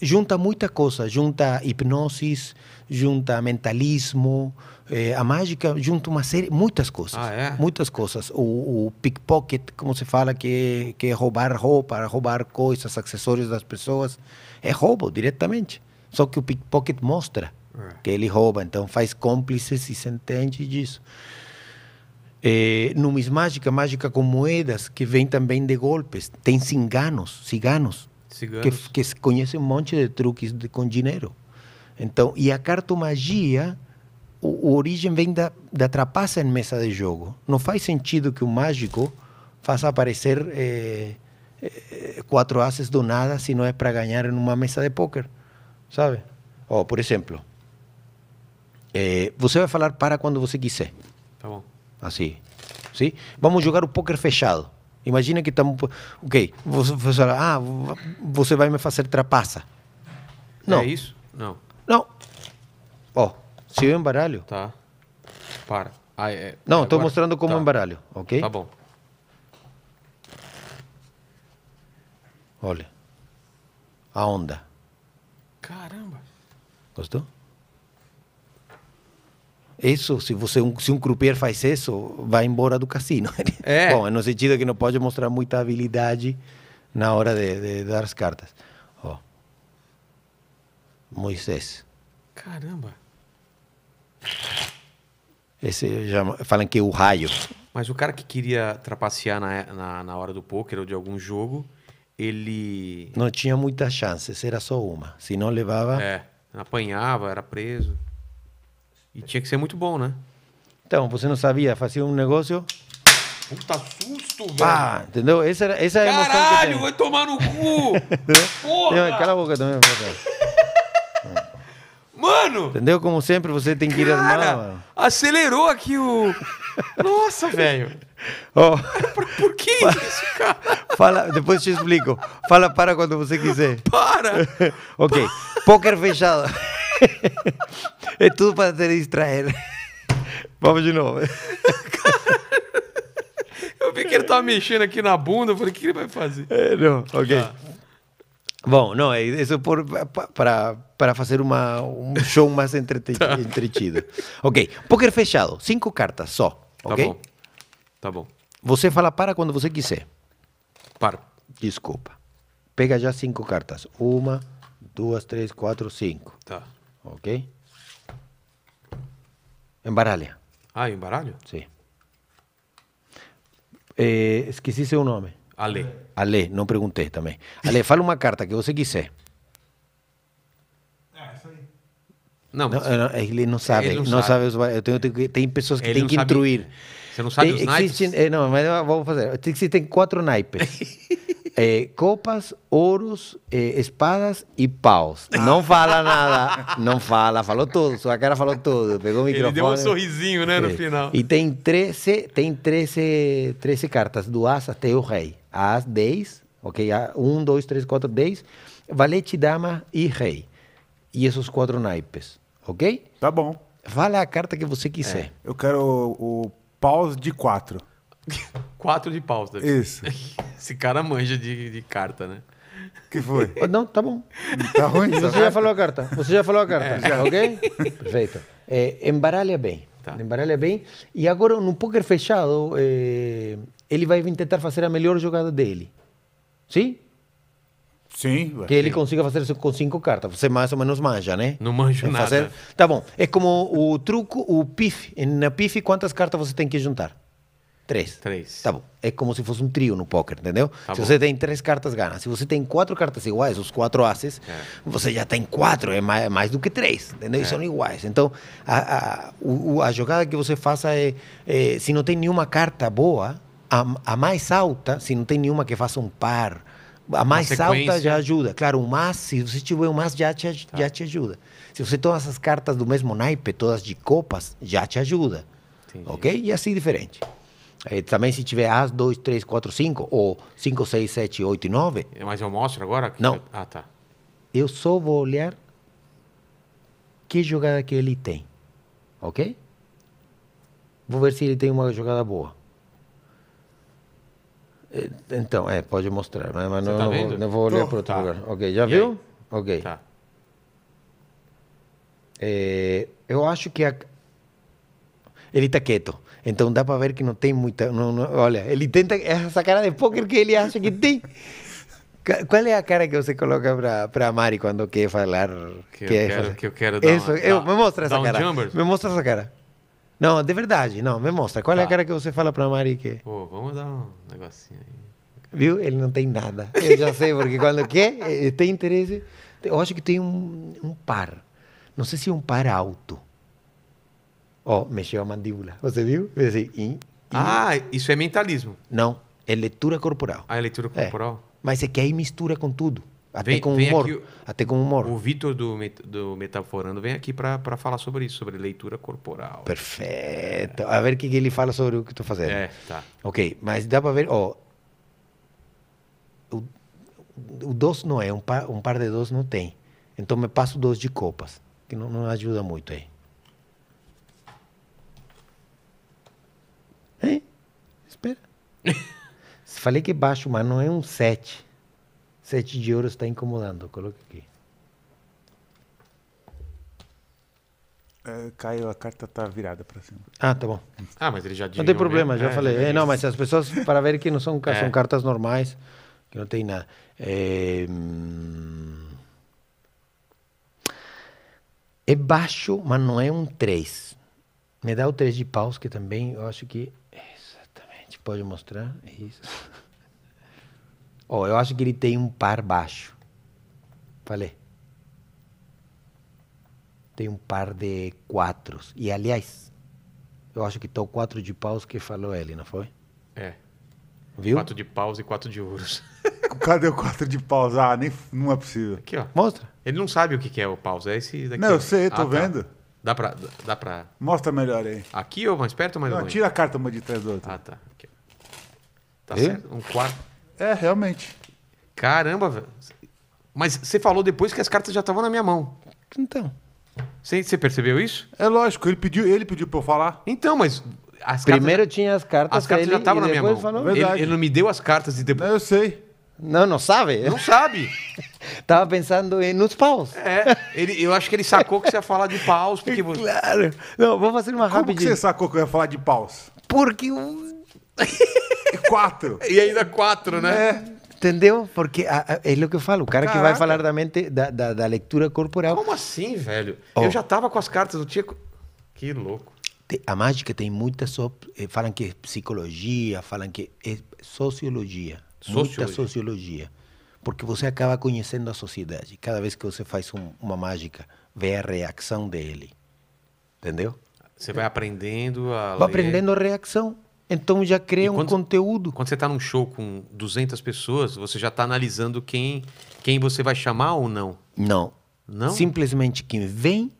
junta muita coisa, junta hipnose, junta mentalismo, eh, a mágica, junta uma série, muitas coisas, ah, é? muitas coisas. O, o, pickpocket, como se fala, que que é roubar roupa, roubar coisas, acessórios das pessoas, é roubo diretamente. Só que o pickpocket mostra é. que ele rouba, então faz cúmplices e se entende disso é, eh, numismática, mágica com moedas, que vem também de golpes. Tem cinganos, ciganos, ciganos. Que, que conhecem um monte de truques de, com dinheiro. Então, e a cartomagia, o, o origem vem da, da trapaça em mesa de jogo. Não faz sentido que o mágico faça aparecer eh, eh, quatro ases do nada se não é para ganhar em uma mesa de pôquer, sabe? Ou, oh, por exemplo, você vai falar para quando você quiser. Tá bom. Assim. Sim? Vamos jogar o poker fechado. Imagina que estamos. Ok, você, você, ah, você vai me fazer trapaça. Não. É isso? Não. Não. Ó, oh, se eu embaralho. Tá. Para. Ah, eh, é, não, estou mostrando como tá. embaralho, ok? Tá bom. Olha. A onda. Caramba. Gostou? Isso, se você um, se um croupier faz isso, vai embora do cassino. É. Bom, é no sentido que não pode mostrar muita habilidade na hora de, de dar as cartas. Ó. Moisés. Caramba. Esse já falam que é o raio. Mas o cara que queria trapacear na, na, na hora do poker ou de algum jogo, ele. Não tinha muitas chances, era só uma. Se não levava. É, apanhava, era preso. E tinha que ser muito bom, né? Então, você não sabia, fazia um negócio. Puta susto, ah, velho. Ah, entendeu? Essa, era, essa é a emoção Caralho, vai tomar no cu! Porra! Tem- Cala a boca também, por favor. Mano! Entendeu? Como sempre, você tem que ir Cara, armar. acelerou aqui o. Nossa, velho! Ó, Por, por que isso, cara? fala, depois te explico. Fala para quando você quiser. Para! Ok. Pôquer fechado é tudo para te distrair. Vamos de novo. eu vi que ele tava tá mexendo aqui na bunda, eu falei, o que ele vai fazer? É, não, ok. Ah. Bom, não, é isso por, para, para fazer uma, um show mais entretido. tá. entretido. Ok, poker fechado, cinco cartas só, tá ok? Tá bom. Tá bom. Você fala para quando você quiser. Para. Desculpa. Pega já cinco cartas. Uma, duas, três, quatro, cinco. Tá. Ok. En Baralia. Ah, en Sí. Eh, un nombre? Ale. Ale, no pregunté también. Ale, fala una carta que vos quiser. Não, no no No, sabe, No sabe. que- tem que que instruir. você não sabe os eh, No. naipes? existem, não, mas naipes. eh, copas, ouros, eh, espadas e paus. Não fala nada, não fala, falou tudo, sua cara falou tudo, pegou o microfone. Ele deu um sorrisinho, né, no é. final. E tem 13, tem 13, 13 cartas, do as até o rei. As 10, ok? 1, 2, 3, 4, 10. Valete, dama e rei. E esses quatro naipes, ok? Tá bom. Fala a carta que você quiser. É, eu quero o, o paus de 4. Quatro de paus, tá deve Isso. Esse cara manja de, de carta, né? que foi? Oh, não, tá bom. Tá ruim? Você tá já falou a carta. Você já falou a carta, já. É. ok? Perfeito. É, embaralha bem. Tá. Embaralha bem. E agora, no poker fechado, é, ele vai tentar fazer a melhor jogada dele. Sim? Sim. Que ele sim. consiga fazer isso com cinco cartas. Você mais ou menos manja, né? Não manjo fazer... nada. Tá bom. É como o truco, o pif. Na pif, quantas cartas você tem que juntar? Três. Três. Tá bom. É como se fosse um trio no poker, entendeu? Tá se bom. você tem três cartas, ganha. Se você tem quatro cartas iguais, os quatro aces, é. você já tem quatro, é mais, mais do que três, entendeu? É. E são iguais. Então, a, a, o, a jogada que você faça é, é, se não tem nenhuma carta boa, a, a mais alta, se não tem nenhuma que faça um par, a mais alta já ajuda. Claro, o mais, se você tiver o mais, já te, tá. já te ajuda. Se você todas as cartas do mesmo naipe, todas de copas, já te ajuda. Entendi. Ok? E assim diferente. É, também se tiver as 2, 3, 4, 5 ou 5, 6, 7, 8 e 9. Mas eu mostro agora? Não. Eu... Ah, tá. Eu só vou olhar que jogada que ele tem. Ok? Vou ver se ele tem uma jogada boa. É, então, é, pode mostrar, né? mas, não, tá não, vou, não, vou, olhar para outro tá. lugar. Ok, já e viu? Aí? Ok. Tá. É, eu acho que a... ele está quieto. Então dá para ver que não tem muita. Não, não, olha, ele tenta essa cara de poker que ele acha que tem. Qual é a cara que você coloca para Mari quando quer falar? Que, que eu, é quero, fazer? que eu quero dar Isso, uma, eu, me mostra essa cara. me mostra essa cara. Não, de verdade, não, me mostra. Qual tá. é a tá. cara que você fala para Mari que. Pô, vamos dar um negocinho aí. Viu? Ele não tem nada. Eu já sei, porque quando quer, eh, eh, tem interesse. Eu acho que tem um, um par. Não sei se é um par alto. Ó, mexeu a mandíbula. Você viu? in, in. Ah, isso é mentalismo. Não, é leitura corporal. Ah, é leitura é. corporal. É. Mas é que aí mistura com tudo. Até vem, com vem humor. Aqui, até com humor. O Vitor do, do Metaforando vem aqui para falar sobre isso, sobre leitura corporal. Perfeito. A ver o que, ele fala sobre o que estou fazendo. É, tá. Ok, mas dá para ver, ó. O, o doce não é, um par, um par de doce não tem. Então me passo doce de copas, que não, não ajuda muito aí. Hein? Espera. Falei que baixo, mas não é um 7. 7 de ouro está incomodando. Coloca aqui. Uh, é, Caio, a carta tá virada para cima. Ah, tá bom. Ah, mas ele já disse. Não tem problema, já é, falei. É, não, mas as pessoas, para ver que não são, é. são cartas normais, que não tem nada. É, hum, é baixo, mas não é um 3. Me dá o 3 de paus, que também eu acho que Pode mostrar? É isso. Ó, oh, eu acho que ele tem um par baixo. Falei. Tem um par de quatro. E, aliás, eu acho que tá o quatro de paus que falou ele, não foi? É. Viu? Quatro de paus e quatro de ouros. Cadê o quatro de paus? Ah, nem, não é possível. Aqui, ó. Mostra. Ele não sabe o que é o paus. É esse daqui. Não, eu sei, ah, tô ah, vendo. Tá. Dá pra, dá pra. Mostra melhor aí. Aqui ou mais perto ou mais Não, longe? tira a carta uma de trás da outra. Ah, tá. Tá e? certo? Um quarto. É, realmente. Caramba, velho. Mas você falou depois que as cartas já estavam na minha mão. Então. Você, você percebeu isso? É lógico, ele pediu, ele pediu pra eu falar. Então, mas. As Primeiro cartas, tinha as cartas. As cartas ele, já estavam na minha mão. Falou, é ele, ele, não me deu as cartas e depois. Eu sei. Não, não sabe? Não sabe. Tava pensando em, nos paus. É, ele, eu acho que ele sacou que você ia falar de paus. Porque... Claro. Não, vou fazer uma rápida. Como que você sacou que eu ia falar de paus? Porque. Um quatro. e ainda quatro, né? É. Entendeu? Porque a, a, é o que eu falo, o cara Caraca. que vai falar da mente, da, da, da leitura corporal. Como assim, velho? Oh. Eu já tava com as cartas do Tico. Que louco. A mágica tem muita. So... Eh, falam que é psicologia, falam que é sociologia. Sociologia. Muita sociologia. Porque você acaba conhecendo a sociedade. Cada vez que você faz um, uma mágica, vê a reação dele. Entendeu? Você vai aprendendo a. Vai ler. aprendendo a reação. Então já cria um conteúdo. Quando você está num show com 200 pessoas, você já está analisando quem, quem você vai chamar ou não? Não. Não? Simplesmente quem vem,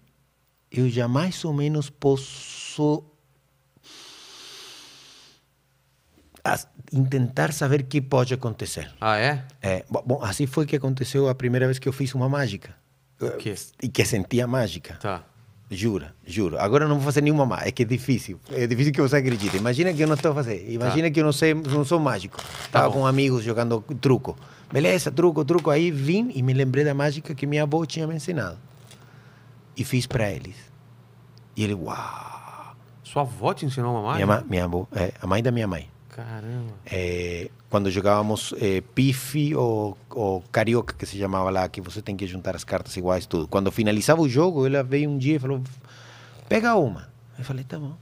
eu já mais ou menos posso tentar saber o que pode acontecer. Ah, é? é? Bom, assim foi que aconteceu a primeira vez que eu fiz uma mágica. O quê? E que sentia mágica. Tá. Jura, juro. Agora não vou fazer nenhuma má. É que é difícil. É difícil que você acredite. Imagina que eu não estou a fazer. Imagina tá. que eu não, sei, não sou mágico. Estava tá com amigos jogando truco. Beleza, truco, truco. Aí vim e me lembrei da mágica que minha avó tinha me ensinado. E fiz para eles. E ele, uau. Sua avó te ensinou uma mágica? Minha, minha avó, é, a mãe da minha mãe. Caramba. É, quando jogávamos é, pife ou, ou, carioca, que se chamava lá, que você tem que juntar as cartas iguais, tudo. Quando finalizava o jogo, ela veio um dia e falou: pega uma. Eu falei: tá bom.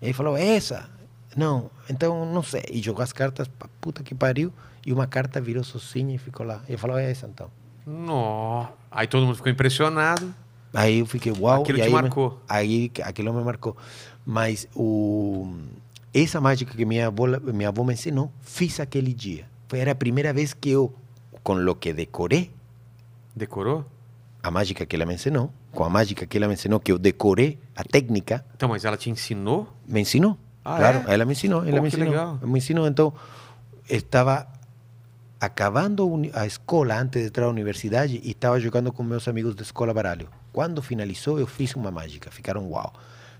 Ele falou: é essa? Não, então não sei. E jogou as cartas, puta que pariu, e uma carta virou sozinha e ficou lá. Ele falou: é essa então. não Aí todo mundo ficou impressionado. Aí eu fiquei, uau. Aquilo te aí marcou. Me, aí aquilo me marcou. Mas o essa mágica que minha avó, minha avó me ensinou, fiz aquele dia. Foi a primeira vez que eu, com o que decorei. Decorou? A mágica que ela me ensinou. Com a mágica que ela me ensinou, que eu decorei a técnica. Então, mas ela te ensinou? Me ensinou. Ah, claro, é? ela me ensinou. Ela Pô, me ensinou. Legal. Me ensinou. Então, estava acabando a escola antes de entrar à universidade e estava jogando com meus amigos da escola baralho. Quando finalizou, eu fiz uma mágica. Ficaram uau.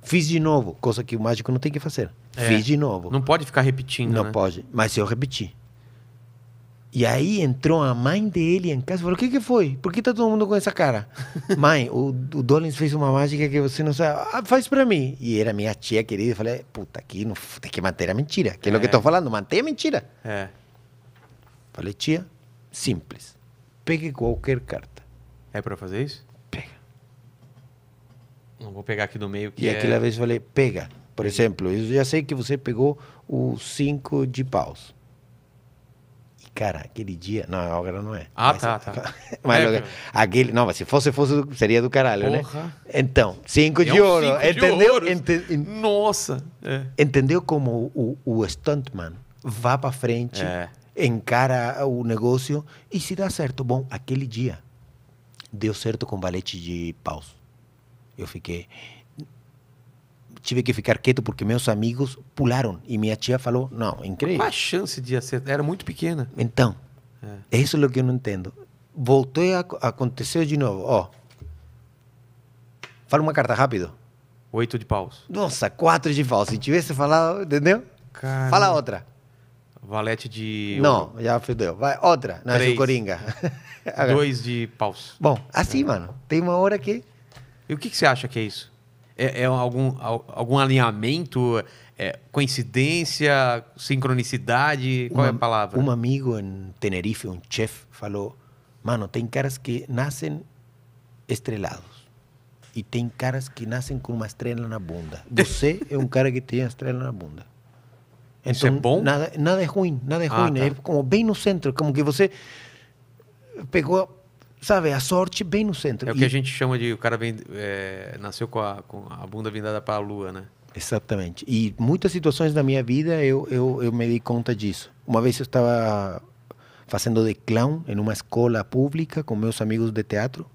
Fiz de novo, coisa que o mágico não tem que fazer. É. Fiz de novo. Não pode ficar repetindo. Não né? pode, mas eu repeti. E aí entrou a mãe dele em casa e falou: O que, que foi? Por que tá todo mundo com essa cara? mãe, o, o Dolins fez uma mágica que você não sabe. Ah, faz pra mim. E era minha tia querida. Eu falei: Puta, aqui não, tem que manter a mentira. Que é, é o que eu é. tô falando, manter a mentira. É. Falei: Tia, simples. Pegue qualquer carta. É pra fazer isso? Pega. Não vou pegar aqui do meio que. E é... aquela vez eu falei: Pega. Por exemplo, eu já sei que você pegou o 5 de paus. E, cara, aquele dia. Não, agora não é. Ah, mas, tá, tá. Mas é, aquele. Não, mas se fosse, fosse, seria do caralho, né? Porra. né? Então, 5 é de um ouro. Cinco entendeu? De Ente... Nossa! É. Entendeu como o, o stuntman vá para frente, é. encara o negócio e se dá certo. Bom, aquele dia deu certo com valete de paus. Eu fiquei tive que ficar quieto porque meus amigos pularam. E minha tia falou: não, incrível. Qual a chance de acertar? Era muito pequena. Então, é. isso é o que eu não entendo. Voltou aconteceu de novo. Ó, fala uma carta rápido. Oito de paus. Nossa, quatro de paus. Se tivesse falado, entendeu? Caramba. Fala outra. Valete de. Não, já fudeu. Vai, outra. na é Três. Coringa. Dois de paus. Bom, assim, é. mano. Tem uma hora que. E o que, que você acha que é isso? É, é algum, algum alinhamento? É, coincidência? Sincronicidade? Qual uma, é a palavra? Um amigo em Tenerife, um chefe, falou: Mano, tem caras que nascem estrelados. E tem caras que nascem com uma estrela na bunda. Você é um cara que tem a estrela na bunda. Então, Isso é então, bom? Nada, nada é ruim, nada é ah, ruim. Né? tá. É como bem no centro, como que você pegou Sabe, a sorte bem no centro. É o que e... a gente chama de o cara vem, é, nasceu com a, com a bunda vindada para a lua, né? Exatamente. E muitas situações da minha vida eu, eu, eu me dei conta disso. Uma vez eu estava fazendo de clown em uma escola pública com meus amigos de teatro.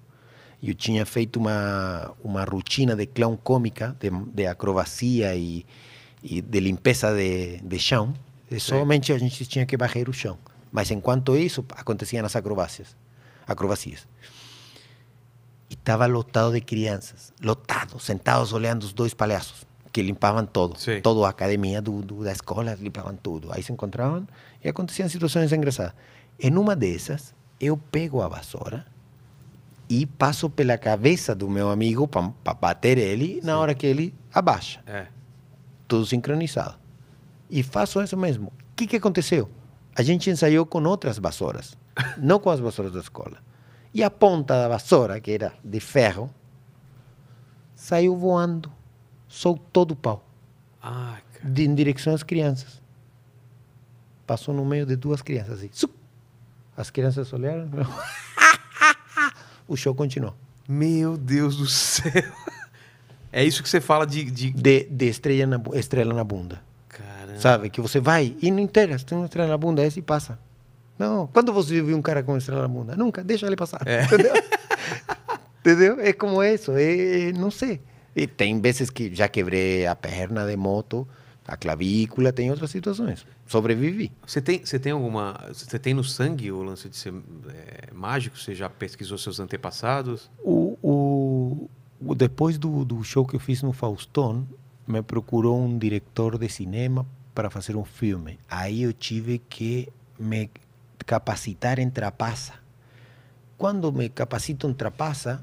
E eu tinha feito uma, uma rotina de clown cômica, de, de acrobacia e, e de limpeza de, de chão. E somente a gente tinha que barrer o chão. Mas enquanto isso, aconteciam as acrobacias acrobacias. e estava lotado de crianças, lotado, sentados olhando os dois palhaços, que limpavam todo, sí. todo a academia do, do, da escola, limpavam tudo. Aí se encontravam e aconteciam situações engraçadas. Em uma dessas, eu pego a vassoura e passo pela cabeça do meu amigo para bater ele na Sim. hora que ele abaixa. É. Eh. Tudo sincronizado. E faço isso mesmo. O que, que aconteceu? A gente ensaiou com outras vassouras. não com as vassouras da escola. E a ponta da vassoura, que era de ferro, saiu voando, soltou do pau, de, em direção às crianças. Passou no meio de duas crianças, assim. As crianças olharam. o show continuou. Meu Deus do céu! É isso que você fala de. De, de, de estrela, na, estrela na bunda. Caramba. Sabe? Que você vai e não inteira, tem uma estrela na bunda, é essa e passa. Não, quando você viu um cara com estrela na bunda? Nunca, deixa ele passar. É. Entendeu? entendeu? É como é isso, é, é, não sei. E tem vezes que já quebrei a perna de moto, a clavícula, tem outras situações. Sobrevivi. Você tem, você tem alguma. Você tem no sangue o lance de ser é, mágico? Você já pesquisou seus antepassados? O, o, o depois do, do show que eu fiz no Faustão, me procurou um diretor de cinema para fazer um filme. Aí eu tive que me capacitar em trapaça. Quando me capacito em trapaça,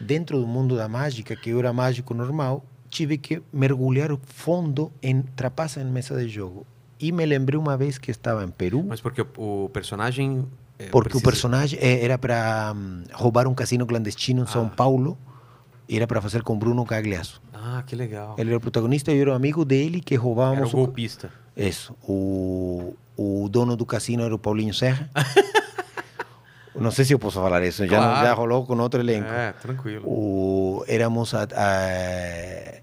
dentro do mundo da mágica, que eu era mágico normal, tive que mergulhar fundo em trapaça em mesa de jogo. E me lembrei uma vez que estava em Peru. Mas porque o personagem. É, eh, porque precisa... o personagem eh, era para mm, roubar um casino clandestino em ah. São Paulo. E Era para fazer com Bruno Cagliasso. Ah, que legal. Ele era o protagonista e eu era um amigo dele que roubávamos. Era o golpista. O... Eso, O, dono del casino era Paulinho Serra. no sé si puedo hablar falar isso, ya claro. já rolou elenco. É, eh, tranquilo. éramos a, a, eh,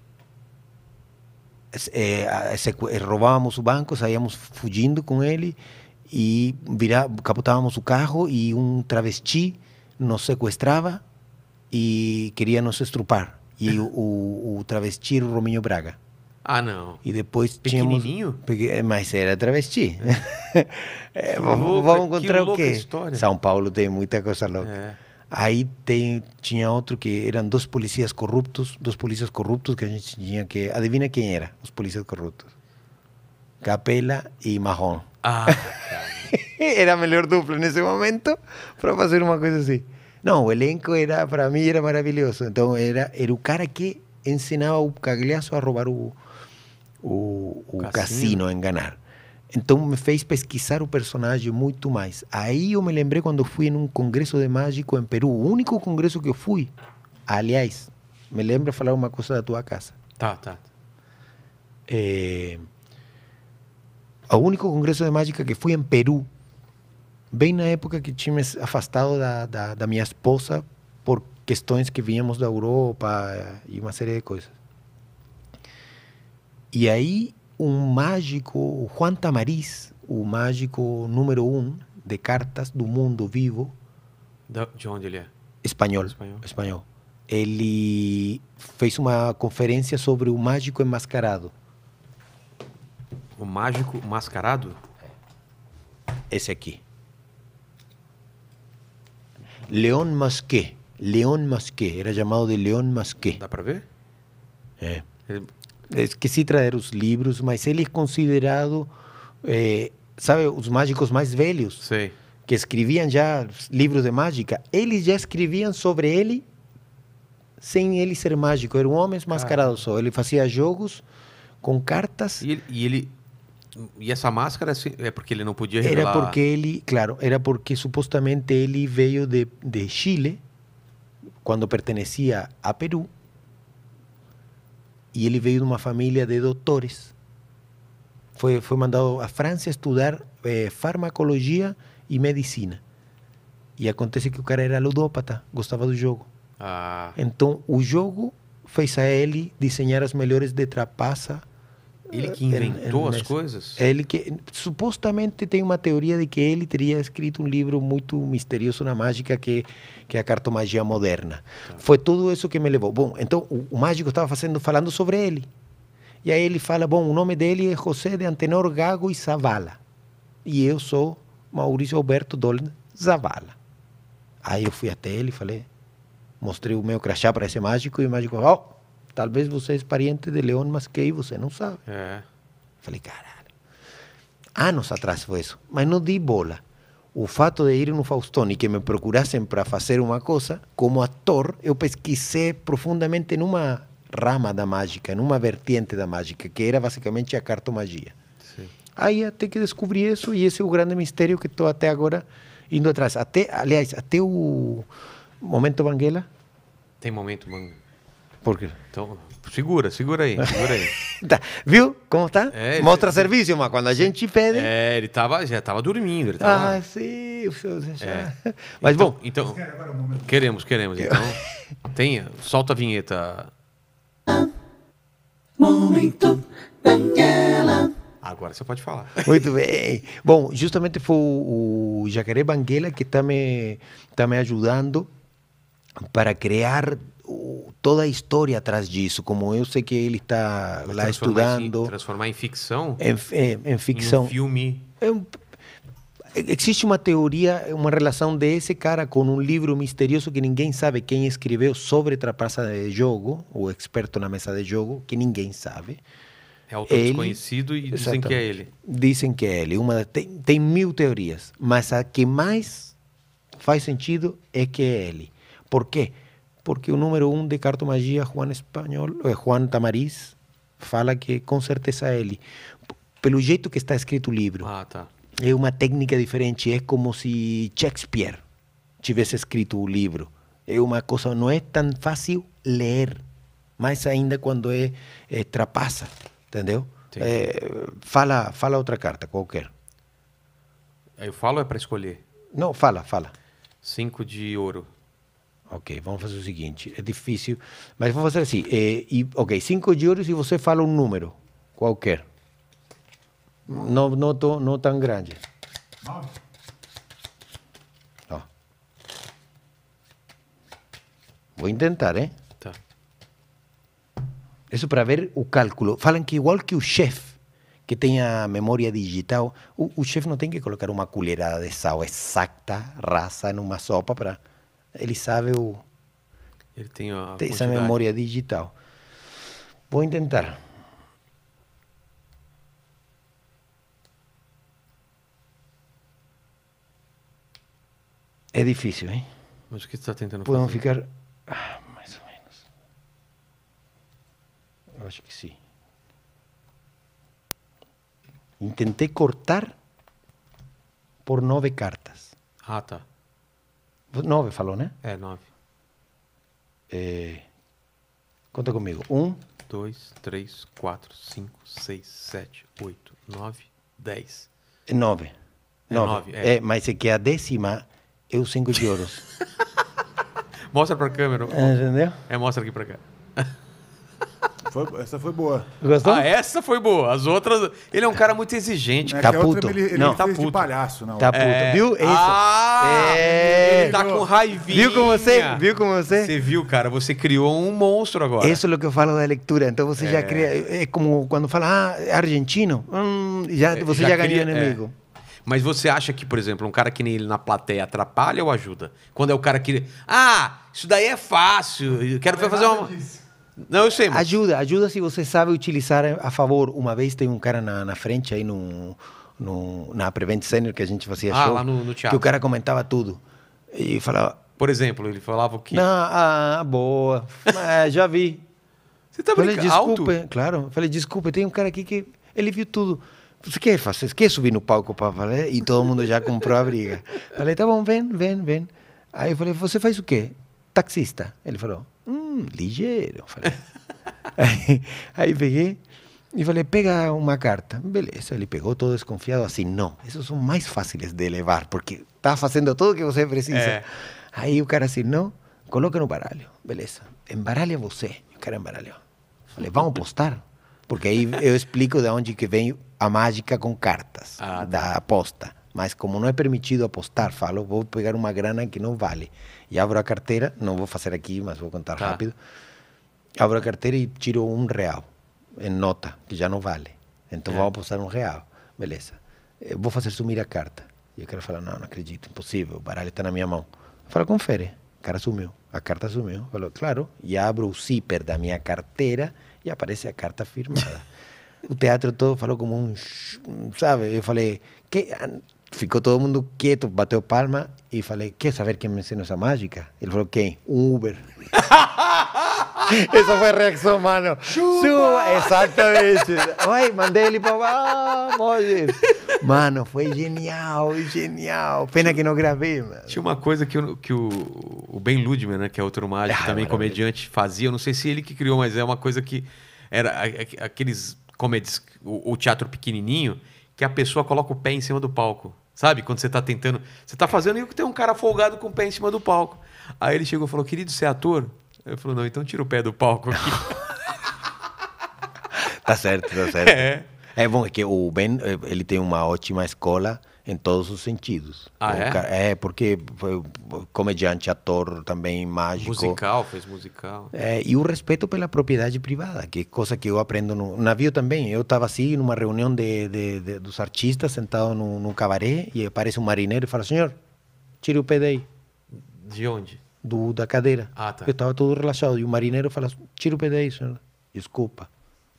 eh, o banco, saíamos fugindo con él y capotábamos capotávamos o carro y un travesti nos secuestraba y quería nos estrupar. y el travesti era Rominho Braga. Ah, não. E depois tínhamos. Pequenininho? É, mas era travesti. é, é vamos, vamos encontrar o quê? História. São Paulo tem muita coisa louca. É. Aí tem, tinha outro que eram dois policias corruptos, dois policiais corruptos que a gente tinha que. Adivina quem era os policiais corruptos? Capela e Marrom. Ah, era a melhor dupla nesse momento para fazer uma coisa assim. Não, o elenco era, para mim, era maravilhoso. Então, era, era o cara que ensinava o Cagliasso a roubar o, o, o cassino. cassino em Então me fez pesquisar o personagem muito mais. Aí eu me lembrei quando fui em um congresso de mágico em Peru, o único congresso que eu fui. Aliás, me lembra falar uma coisa da tua casa. Tá, tá. É, o único congresso de mágica que fui em Peru, bem na época que tinha me afastado da, da, da minha esposa por questões que vínhamos da Europa e uma série de coisas. E aí, um mágico, Juan Tamariz, o mágico número um de cartas do mundo vivo. De onde ele é? Espanhol. Espanhol. espanhol. Ele fez uma conferência sobre o mágico enmascarado. O mágico mascarado? É. Esse aqui. Leon Masqué. Leon Masqué. Era chamado de Leon Masqué. Dá para ver? É. Ele esqueci trazer os livros, mas ele é considerado, é, sabe, os mágicos mais velhos. Sim. Que escreviam já livros de mágica. Eles já escreviam sobre ele sem ele ser mágico. Era um homem mascarado só. Ele fazia jogos com cartas. E ele. E, ele, e essa máscara assim, é porque ele não podia revelar... Era porque ele, claro, era porque supostamente ele veio de, de Chile, quando pertencia a Peru, e ele veio de uma família de doutores. Foi, foi mandado à França estudar eh, farmacologia e medicina. E acontece que o cara era ludópata, gostava do jogo. Ah. Então, o jogo fez a ele desenhar as melhores de trapaça ele que inventou ele, as coisas? É ele que supostamente tem uma teoria de que ele teria escrito um livro muito misterioso na mágica que que é a cartomagia moderna. Tá. Foi tudo isso que me levou. Bom, então o, o mágico estava fazendo falando sobre ele. E aí ele fala, bom, o nome dele é José de Antenor Gago e Zavala. E eu sou Maurício Alberto Dolan Zavala. Aí eu fui até ele e falei, mostrei o meu crachá para esse mágico e o mágico, ó, oh, Talvez você é parente de Leon Masquei você não sabe. É. Falei, caralho. Anos atrás foi isso. Mas não dei bola. O fato de ir no Faustão e que me procurassem para fazer uma coisa, como ator, eu pesquisei profundamente numa rama da mágica, numa vertente da mágica, que era basicamente a cartomagia. Sim. Aí até que descobri isso e esse é o grande mistério que estou até agora indo atrás. Até, aliás, até o momento Banguela. Tem momento Banguela. Então, segura, segura aí, segura aí. tá. Viu como tá? É, Mostra ele... Tá- serviço, mas quando a gente pede... É, ele tava, já estava dormindo. Ele tava... Ah, sim. Já... É. Mas então, bom... Então, então queremos, queremos. Então, tenha, solta a vinheta. Momento Banguela. Agora você pode falar. Muito bem. Bom, justamente foi o Jacaré Banguela que está me, tá me ajudando para criar toda a história atrás disso. Como eu sei que ele está Mas lá estudando. Em, transformar em ficção? Em, em, em ficção. Em um filme. É um, existe uma teoria, uma relação desse cara com um livro misterioso que ninguém sabe quem escreveu sobre trapaça de jogo, o experto na mesa de jogo, que ninguém sabe. É autor ele, desconhecido e dizem que é ele. Dizem que é ele. Uma, tem, tem mil teorias, mas a que mais faz sentido é que é ele. Por quê? porque o número um de cartomagia, Juan Espanhol, eh, Juan Tamariz, fala que com certeza é ele. Pelo jeito que está escrito o livro. Ah, tá. É uma técnica diferente, é como se Shakespeare tivesse escrito o livro. É uma coisa, não é tão fácil ler, mais ainda quando é, é trapaça, entendeu? É, fala, fala outra carta, qualquer. Eu falo é para escolher? Não, fala, fala. Cinco de ouro. Ok, vamos fazer o seguinte, é difícil, mas vou fazer assim, é, e, ok, 5 euros e você fala um número, qualquer. Não, não, tô, não tão grande. Ó. Vou tentar, hein? Eh? Tá. Isso para ver o cálculo. Falam que igual que o chefe, que tem a memória digital, o, o chefe não tem que colocar uma colherada de sal exata, raça, numa sopa para ele sabe o. Ele tem, a tem essa memória digital. Vou tentar. É difícil, hein? Mas o que você está tentando fazer? Podemos ficar. Ah, mais ou menos. Eu acho que sim. Intentei cortar por nove cartas. Ah, tá. Nove falou, né? É, nove. É, conta comigo. Um. Dois, três, quatro, cinco, seis, sete, oito, nove, dez. É nove. É nove. nove é. é, mas é que a décima é os cinco de ouro. mostra pra câmera. Entendeu? É, mostra aqui pra cá. Foi, essa foi boa. Gostou? Ah, essa foi boa. As outras. Ele é um cara muito exigente. É, tá puto. Outra, ele, ele não, tá puto. palhaço, não. Tá puto. É. Viu? É isso. Ah, é... Tá com raivinha. Viu com você? Viu com você? Você viu, cara. Você criou um monstro agora. Isso é o que eu falo da leitura. Então você é... já cria. É como quando fala, ah, é argentino. Hum, já, você já, já ganhou inimigo. Mas você acha que, por exemplo, um cara que nem ele na plateia atrapalha ou ajuda? Quando é o cara que. Ah, isso daí é fácil. Eu quero fazer uma. Disso. Não, eu sei. Mas... Ajuda, ajuda se você sabe utilizar a favor. Uma vez tem um cara na, na frente aí no, no, na Prevent Senior que a gente fazia ah, show. lá no, no, teatro. Que o cara comentava tudo. E falava... Por exemplo, ele falava o quê? Não, ah, boa. é, já vi. Você tá brincando desculpa, alto? Claro. Falei, desculpa, tem um cara aqui que ele viu tudo. Você quer fazer? Você quer subir no palco para falar? E todo mundo já comprou a briga. Falei, tá bom, vem, vem, vem. Aí eu falei, você faz o quê? Taxista. Ele falou, ligeiro. Falei. aí, aí peguei e falei, pega uma carta. Beleza, ele pegou todo desconfiado, assim, não, esses são mais fáceis de levar, porque tá fazendo tudo que você precisa. É. Aí o cara assim, não, coloca no baralho. Beleza, embaralha você. O cara embaralhou. Falei, vamos apostar? Porque aí eu explico de onde que vem a mágica com cartas, ah, tá. da aposta. Mas como não é permitido apostar, falo, vou pegar uma grana que não vale. E abro a carteira, não vou fazer aqui, mas vou contar tá. rápido. Abro a carteira e tiro um real em nota, que já não vale. Então é. vamos apostar um real. Beleza. Eu eh, vou fazer sumir a carta. E o cara fala, não, não acredito, impossível, o baralho está na minha mão. Fala, confere. O cara sumiu. A carta sumiu. Falou, claro. E abro o zíper da minha carteira e aparece a carta firmada. o teatro todo falou como um... Sabe? Eu falei, que, ficou todo mundo quieto, bateu palma e falei: Quer saber quem me ensinou essa é mágica? Ele falou: Quem? Um Uber. Essa foi a reação, mano. Chupa! Chupa. Exatamente. Ai, mandei ele para vamos. Mano, foi genial, genial. Pena que não gravei, mano. Tinha uma coisa que, o, que o, o Ben Ludman, né, que é outro mágico, ah, também maravilha. comediante, fazia. Eu não sei se ele que criou, mas é uma coisa que era aqueles comedies, o, o teatro pequenininho que a pessoa coloca o pé em cima do palco. Sabe? Quando você está tentando. Você está fazendo e tem um cara folgado com o pé em cima do palco. Aí ele chegou e falou: querido, você é ator? Eu falei: não, então tira o pé do palco aqui. tá certo, tá certo. É. É bom, é que o Ben, eh, ele tem uma ótima escola em todos os sentidos. Ah, é? Cara, é, porque foi comediante, ator também, mágico. Musical, fez musical. É, e o respeito pela propriedade privada, que é coisa que eu aprendo no navio também. Eu estava assim, numa reunião de, de, de, dos artistas, sentado num, cabaré, e aparece um marinheiro e fala, senhor, tire o pé daí. De onde? Do, da cadeira. Ah, tá. Eu estava todo relaxado, e o marinheiro fala, tire o pé daí, senhor. Desculpa.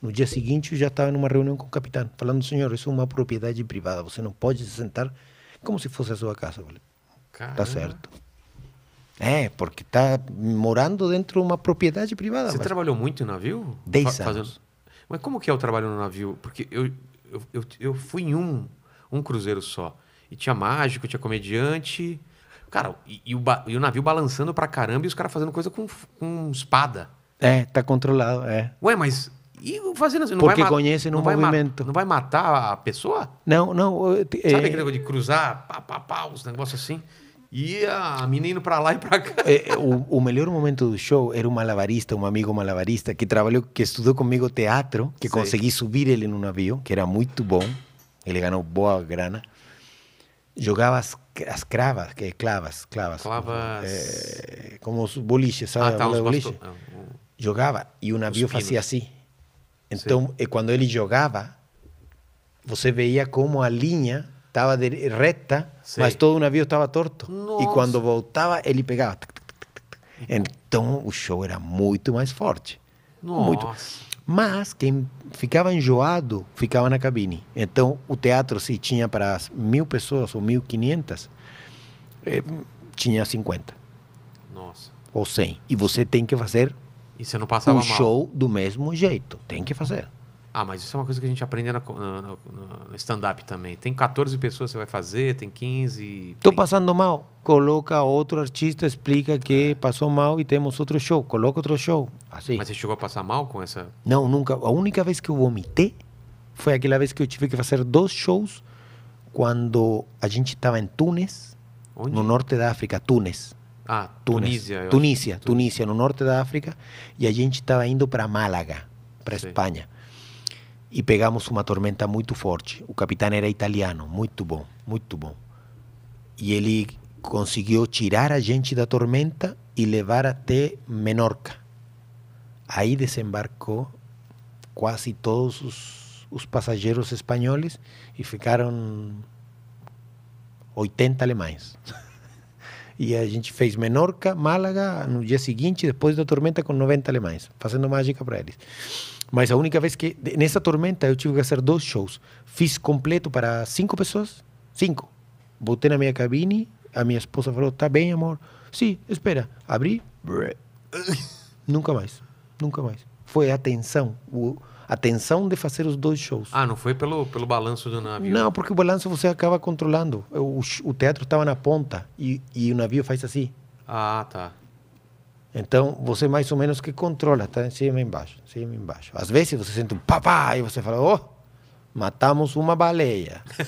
No dia seguinte, eu já estava numa reunião com o capitão, falando: senhor, isso é uma propriedade privada, você não pode se sentar como se fosse a sua casa. Eu falei, tá Caramba. tá certo. É, porque está morando dentro de uma propriedade privada. Você mas... trabalhou muito em navio? Dez anos. Fazendo... Mas como que é o trabalho no navio? Porque eu, eu, eu, eu fui em um, um cruzeiro só. E tinha mágico, tinha comediante. Cara, e, e, o, e o, navio balançando pra caramba e os caras fazendo coisa com, com espada. É, tá controlado, é. Ué, mas e fazendo assim, não Porque vai conhecem não vai movimento. Vai não vai matar a pessoa? Não, não. É sabe aquele negócio de cruzar, pá, pá, pá, os negócios assim? E a menina para lá e para cá. É, é, o, o, melhor momento do show era um malabarista, um amigo malabarista, que trabalhou, que estudou comigo teatro, que Sei. consegui subir ele num navio, que era muito bom. Ele ganhou boa grana. Jogava as, as cravas, que é clavas, clavas. Clavas. É, como os boliches, sabe? Ah, tá, os boliche. É, Jogava e o navio fazia assim. Então, Sim. quando eh, ele jogava, você veia como a linha estava reta, Sim. mas todo o navio estava torto. Nossa. E quando voltava, ele pegava. Então, o show era muito mais forte. Nossa. Muito. Mas quem ficava enjoado ficava na cabine. Então, o teatro, se tinha para mil pessoas ou mil quinhentas, eh, tinha 50. Nossa. Ou 100. E você tem que fazer e você não passava o mal. show do mesmo jeito. Tem que fazer. Ah, mas isso é uma coisa que a gente aprende no stand-up também. Tem 14 pessoas que você vai fazer, tem 15. Estou tem... passando mal. Coloca outro artista, explica que é. passou mal e temos outro show. Coloca outro show. Assim. Mas você chegou a passar mal com essa. Não, nunca. A única vez que eu vomitei foi aquela vez que eu tive que fazer dois shows quando a gente estava em Túnez, Onde? no norte da África, Túnez. Ah, Tunísia. Tunísia, Tunísia, no norte da África. E a gente estava indo para Málaga, para Espanha. E pegamos uma tormenta muito forte. O capitão era italiano, muito bom, muito bom. E ele conseguiu tirar a gente da tormenta e levar até Menorca. Aí desembarcou quase todos os, os passageiros espanhóis e ficaram 80 alemães. E a gente fez Menorca, Málaga, no dia seguinte, depois da tormenta, com 90 alemães, fazendo mágica para eles. Mas a única vez que, nessa tormenta, eu tive que fazer dois shows. Fiz completo para cinco pessoas, cinco. botei na minha cabine, a minha esposa falou: tá bem, amor? Sim, espera. Abri, nunca mais, nunca mais. Foi a tensão, o a tensão de fazer os dois shows. Ah, não foi pelo, pelo balanço do navio? Não, porque o balanço você acaba controlando. O, o teatro estava na ponta e, e o navio faz assim. Ah, tá. Então, você mais ou menos que controla, tá em cima e embaixo, em cima e embaixo. Às vezes você sente um papá e você fala, oh, matamos uma baleia.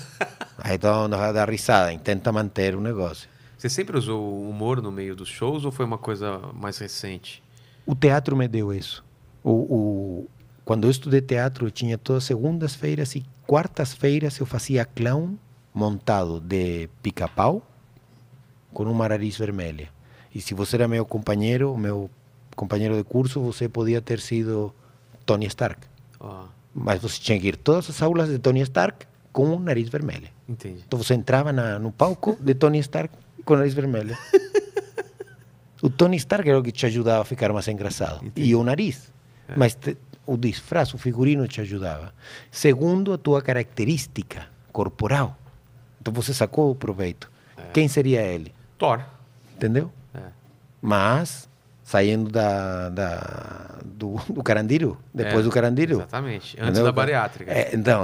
Aí todo mundo dá risada, tenta manter o negócio. Você sempre usou o humor no meio dos shows ou foi uma coisa mais recente? O teatro me deu isso. O, o, quando eu estudei teatro, eu tinha todas segundas-feiras e quartas-feiras eu fazia clown montado de pica-pau com uma nariz vermelha. E se você era meu companheiro, meu companheiro de curso, você podia ter sido Tony Stark. Oh. Mas você tinha que ir todas as aulas de Tony Stark com um nariz vermelho. Entendi. Então você entrava na, no palco de Tony Stark com o nariz vermelho. o Tony Stark era o que te ajudava a ficar mais engraçado. Entendi. E o nariz. É. Mas te, o disfraz, o figurino te ajudava. Segundo, a tua característica corporal. Então você sacou o proveito. É. Quem seria ele? Thor. Entendeu? É. Mas, saindo da, da do, do, Carandiro, depois é, do Carandiro. Exatamente, antes entendeu? da bariátrica. É, então,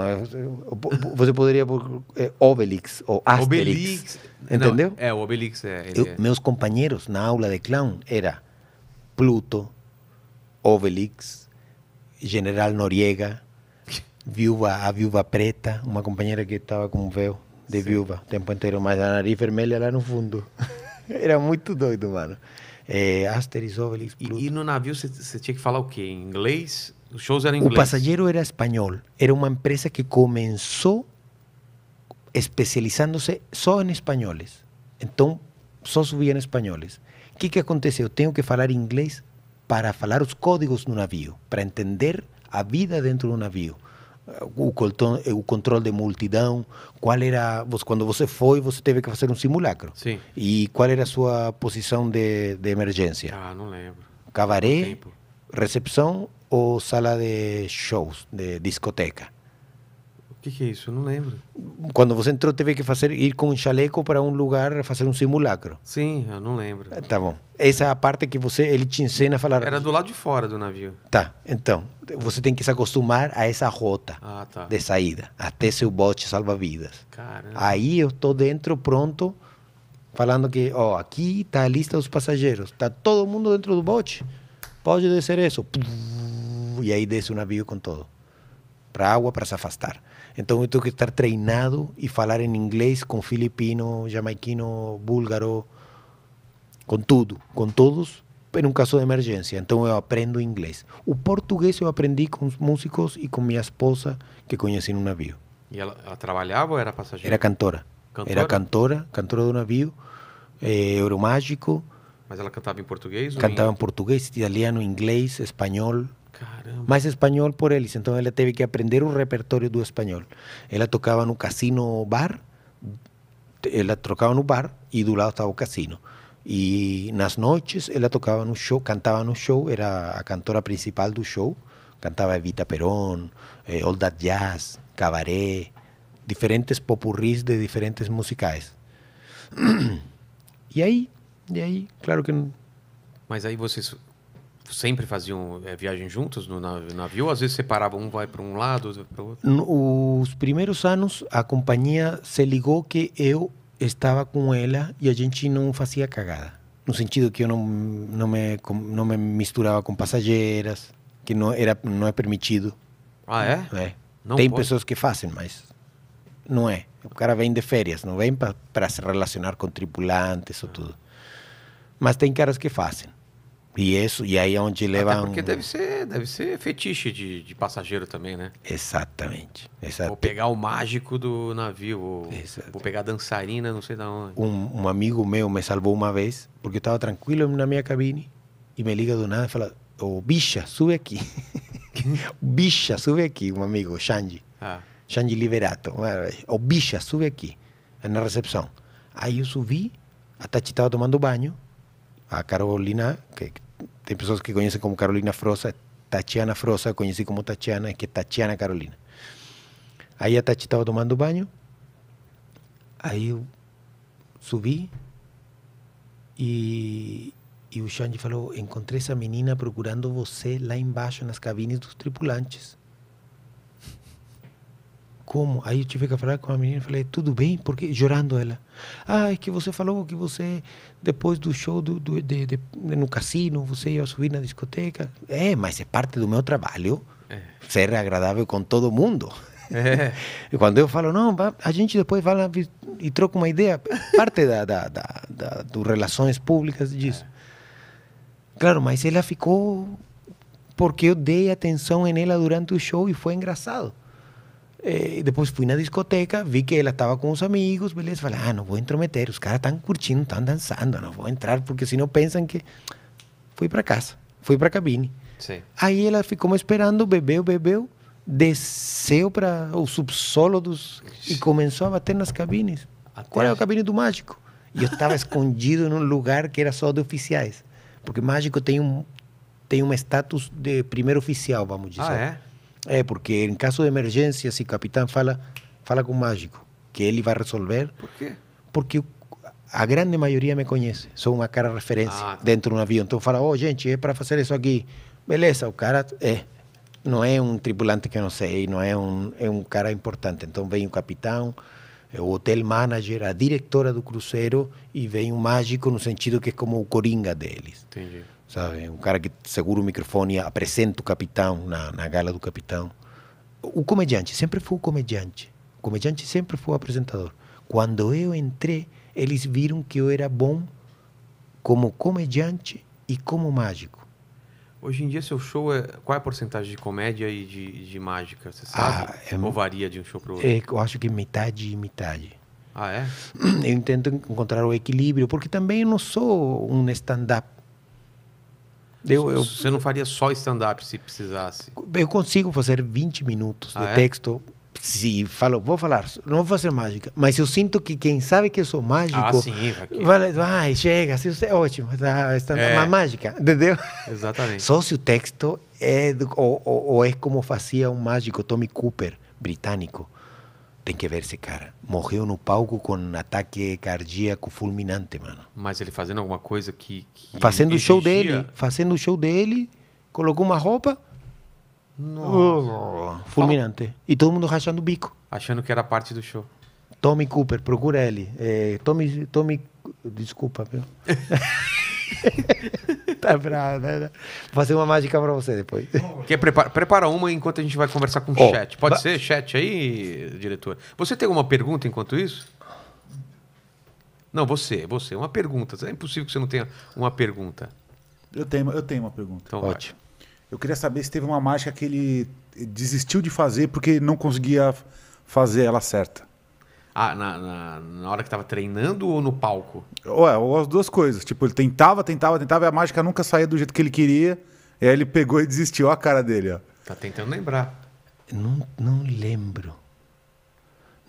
você poderia pôr é, Obelix ou Asterix. Obelix. Entendeu? Não, é, o Obelix é, Eu, é. Meus companheiros na aula de clown era Pluto, Obelix, General Noriega, viúva, a viúva preta, uma companheira que estava com um véu de Sim. viúva o tempo inteiro, mas a nariz vermelha lá no fundo. Era muito doido, mano. É, Asterix, Obelix, E, e no navio você tinha que falar o quê? Em inglês? Os shows eram em inglês? O passageiro era espanhol. Era uma empresa que começou especializando-se só em espanhóis. Então, só subia em espanhóis. O que, que aconteceu? Eu tenho que falar inglês para falar os códigos no navio, para entender a vida dentro do navio. O, colton, eh, o controle de multidão, qual era. Quando você foi, você teve que fazer um simulacro. Sim. E qual era a sua posição de, de emergência? Ah, não lembro. Cabaré, recepção ou sala de shows, de discoteca? que, que é isso? Eu não lembro. Quando você entrou, teve que fazer ir com um chaleco para um lugar, fazer um simulacro. Sim, eu não lembro. Tá bom. Essa é a parte que você ele te ensina a falar. Era do lado de fora do navio. Tá. Então, você tem que se acostumar a essa rota ah, tá. de saída, até seu bote salva-vidas. Aí eu tô dentro pronto, falando que, ó, aqui tá a lista dos passageiros. Tá todo mundo dentro do bote. Pode descer isso. E aí desce o navio com todo. Para água, para se afastar. Então eu tenho que estar treinado e falar em inglês com filipino, jamaiquino, búlgaro, com tudo, com todos, em um caso de emergência. Então eu aprendo inglês. O português eu aprendi com os músicos e com minha esposa, que conheci no navio. E ela, ela trabalhava ou era passageira? Era cantora. cantora. Era cantora, cantora do navio, eh, Euromágico. Mas ela cantava em português? Cantava em... em português, italiano, inglês, espanhol, Más español espanhol por él, entonces ela teve que aprender o repertório do espanhol. tocaba tocava un casino bar, ela en un bar y do lado estaba o casino. E nas noites tocaba tocava un show, en un show, era a cantora principal del show. Cantaba Evita Perón, old eh, That Jazz, Cabaret, diferentes popurrís de diferentes musicais. Y ahí, claro que. Mas aí vocês sempre faziam é, viagem juntos no navio? Às vezes separavam, um vai para um lado, outro para o outro? os primeiros anos, a companhia se ligou que eu estava com ela e a gente não fazia cagada. No sentido que eu não, não, me, não me misturava com passageiras, que não, era, não é permitido. Ah, é? é. Tem pode. pessoas que fazem, mas não é. O cara vem de férias, não vem para se relacionar com tripulantes ou tudo. Mas tem caras que fazem. E isso, e aí é onde leva. Até porque um... deve, ser, deve ser fetiche de, de passageiro também, né? Exatamente. Vou pegar o mágico do navio, vou, vou pegar a dançarina, não sei da onde. Um, um, amigo meu me salvou uma vez, porque eu estava tranquilo na minha cabine, e me liga do nada e fala: Ô, oh, bicha, sube aqui. bicha, sube aqui, um amigo, Xande. Ah. Xande Liberato. Ô, oh, bicha, sube aqui, na recepção. Aí eu subi, a Tati estava tomando banho a Carolina, que tem pessoas que conhecem como Carolina Frosa, Tatiana Frosa, conheci como Tatiana, é que é Tatiana Carolina. Aí a Tati estava tomando banho, aí eu subi e, e o Xande falou: Encontrei essa menina procurando você lá embaixo nas cabines dos tripulantes como? Aí eu tive que falar com a menina, falei, tudo bem? Porque chorando ela. Ah, é que você falou que você, depois do show do, do de, de, no cassino, você ia subir na discoteca. É, mas é parte do meu trabalho é. ser agradável com todo mundo. É. E quando eu falo, não, a gente depois vai e troca uma ideia. Parte da, da, da, da do relações públicas disso. É. Claro, mas ela ficou porque eu dei atenção em ela durante o show e foi engraçado. Eh, depois fui na discoteca, vi que ela estava com os amigos, beleza. Falei, ah, não vou intrometer, os caras estão curtindo, estão dançando, não vou entrar, porque senão pensam que. Fui para casa, fui para cabine. Sim. Aí ela ficou me esperando, bebeu, bebeu, desceu para o subsolo dos. e começou a bater nas cabines. Até Qual é a cabine do mágico? E eu estava escondido num lugar que era só de oficiais. Porque mágico tem um tem um status de primeiro oficial, vamos dizer. Ah, é? É, porque em caso de emergência, se o capitão fala, fala com o mágico, que ele vai resolver. Por quê? Porque a grande maioria me conhece, sou uma cara referência ah, tá. dentro de um navio. Então fala, oh, gente, é para fazer isso aqui. Beleza, o cara é. Não é um tripulante que eu não sei, não é um, é um cara importante. Então vem o capitão, é o hotel manager, a diretora do cruzeiro e vem o mágico no sentido que é como o coringa deles. Entendi sabe? Um cara que segura o microfone e apresenta o capitão na, na gala do capitão. O comediante, sempre foi o comediante. O comediante sempre foi o apresentador. Quando eu entrei, eles viram que eu era bom como comediante e como mágico. Hoje em dia, seu show é. Qual é a porcentagem de comédia e de, de mágica? Você ah, sabe? Ah, é... Ou varia de um show para outro? É, eu acho que metade e metade. Ah, é? Eu tento encontrar o equilíbrio, porque também eu não sou um stand-up eu, eu, Você não faria só stand-up se precisasse? Eu consigo fazer 20 minutos ah, de é? texto. Se falo, vou falar, não vou fazer mágica, mas eu sinto que quem sabe que eu sou mágico. Ah, sim, Raquel. Vai, vai chega, você é ótimo, tá, está é. uma mágica, entendeu? Exatamente. Só se o texto é, ou, ou, ou é como fazia um mágico Tommy Cooper, britânico. Tem que ver esse cara. Morreu no palco com um ataque cardíaco fulminante, mano. Mas ele fazendo alguma coisa que. que fazendo o show dele. Fazendo o show dele. Colocou uma roupa. Nossa. Oh, fulminante. E todo mundo rachando o bico. Achando que era parte do show. Tommy Cooper, procura ele. É, Tommy, Tommy. Desculpa, meu. tá bravo, né? Vou fazer uma mágica pra você depois. Quer prepara, prepara uma enquanto a gente vai conversar com o oh, chat. Pode ser chat aí, diretor? Você tem alguma pergunta enquanto isso? Não, você, você. Uma pergunta. É impossível que você não tenha uma pergunta. Eu tenho, eu tenho uma pergunta. Então Ótimo. Vai. Eu queria saber se teve uma mágica que ele desistiu de fazer porque não conseguia fazer ela certa. Ah, na, na, na, hora que estava treinando ou no palco? Ué, ou as duas coisas. Tipo, ele tentava, tentava, tentava e a mágica nunca saía do jeito que ele queria. E aí ele pegou e desistiu. Olha a cara dele, ó. Tá tentando lembrar. Não, não lembro.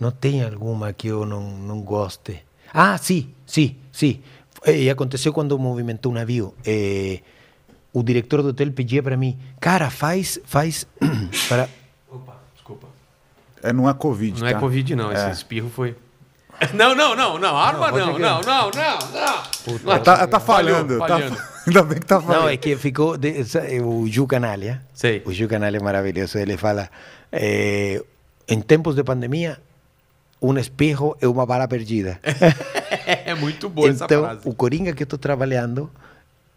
Não tem alguma que eu não, não goste. Ah, sim, sim, sim. E aconteceu quando movimentou um navio. É, o diretor do hotel pedia para mim, cara, faz, faz para é, não é Covid. Não é tá? é Covid, não. Esse é. espirro foi. Não, não, não, não. Arma não, não, não, não, não. Puta, tá, tá, tá falhando. Falhando, tá, Ainda bem que tá falhando. Não, é que ficou. De, é, o Gil Canalha. Eh? Sei. O Gil Canalha é maravilhoso. Ele fala: em eh, tempos de pandemia, um espirro é uma bala perdida. é muito boa então, essa frase. Então, o Coringa que eu tô trabalhando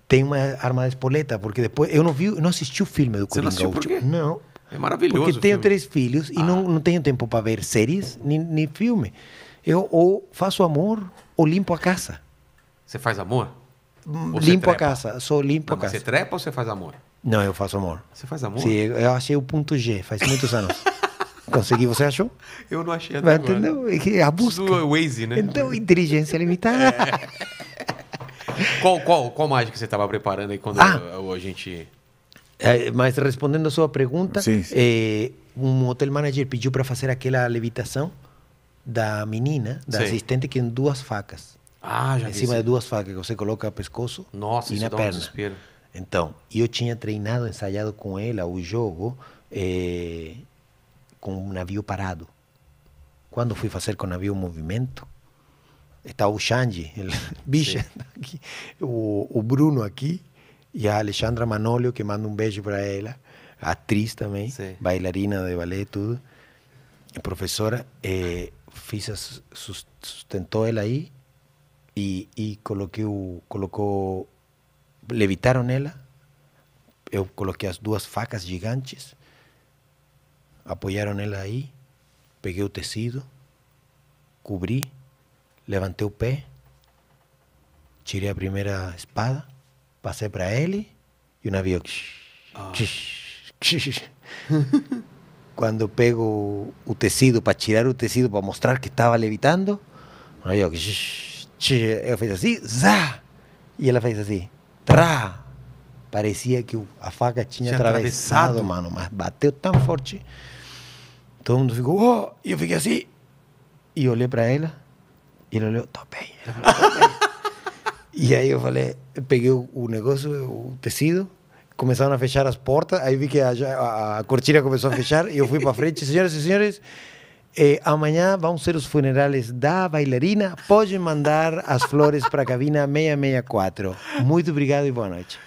tem uma arma de espoleta, porque depois eu não vi, não assisti o filme do Coringa. Você não por quê? Não, é maravilhoso. Porque tenho três filhos e ah. não, não tenho tempo para ver séries nem, nem filme. Eu ou faço amor ou limpo a casa. Você faz amor? Hum, ou limpo a casa, Sou limpo não, a casa. Você trepa ou você faz amor? Não, eu faço amor. Você faz amor? Sim, eu achei o ponto G faz muitos anos. Consegui, você achou? Eu não achei até Mas, agora. Entendeu? É a busca. Do é Waze, né? Então, inteligência limitada. É. qual, qual, qual mágica você estava preparando aí quando ah. a, a gente... Eh, mas respondendo a sua pergunta, sim, sim. Eh, um hotel manager pediu para fazer aquela levitação da menina, da sim. assistente, que em duas facas. Ah, já Em cima de duas facas, que você coloca o pescoço Nossa, e na perna. Um então, eu tinha treinado, ensaiado com ela o jogo eh, com um navio parado. Quando fui fazer com o navio movimento, está o Xande, o, o Bruno aqui, e a Alexandra Manolio, que manda um beijo para ela, atriz também, Sim. bailarina de ballet e tudo, professora, é, eh, fiz sustentou ela aí e, e coloquei o, colocou, levitaram ela, eu eh, coloquei as duas facas gigantes, apoiaram ela aí, peguei o tecido, cobri, levantei o pé, tirei a primeira espada, passei para él, y una navio. Ah. Cuando pego o tecido para tirar o tecido para mostrar que estaba levitando, o navio. Yo fez assim, zá! E ela fez assim, que uh, a faca tinha, atravesado, mano, mas bateu tan fuerte Todo mundo ficou, oh! E eu fiquei assim. E para ela, Y él olhou, E aí eu falei, eu peguei o negócio, o tecido, começaram a fechar as portas, aí vi que a, a, a cortina começou a fechar e eu fui para frente. Senhoras e senhores, eh, amanhã vão ser os funerais da bailarina. Podem mandar as flores para a cabina 664. Muito obrigado e boa noite.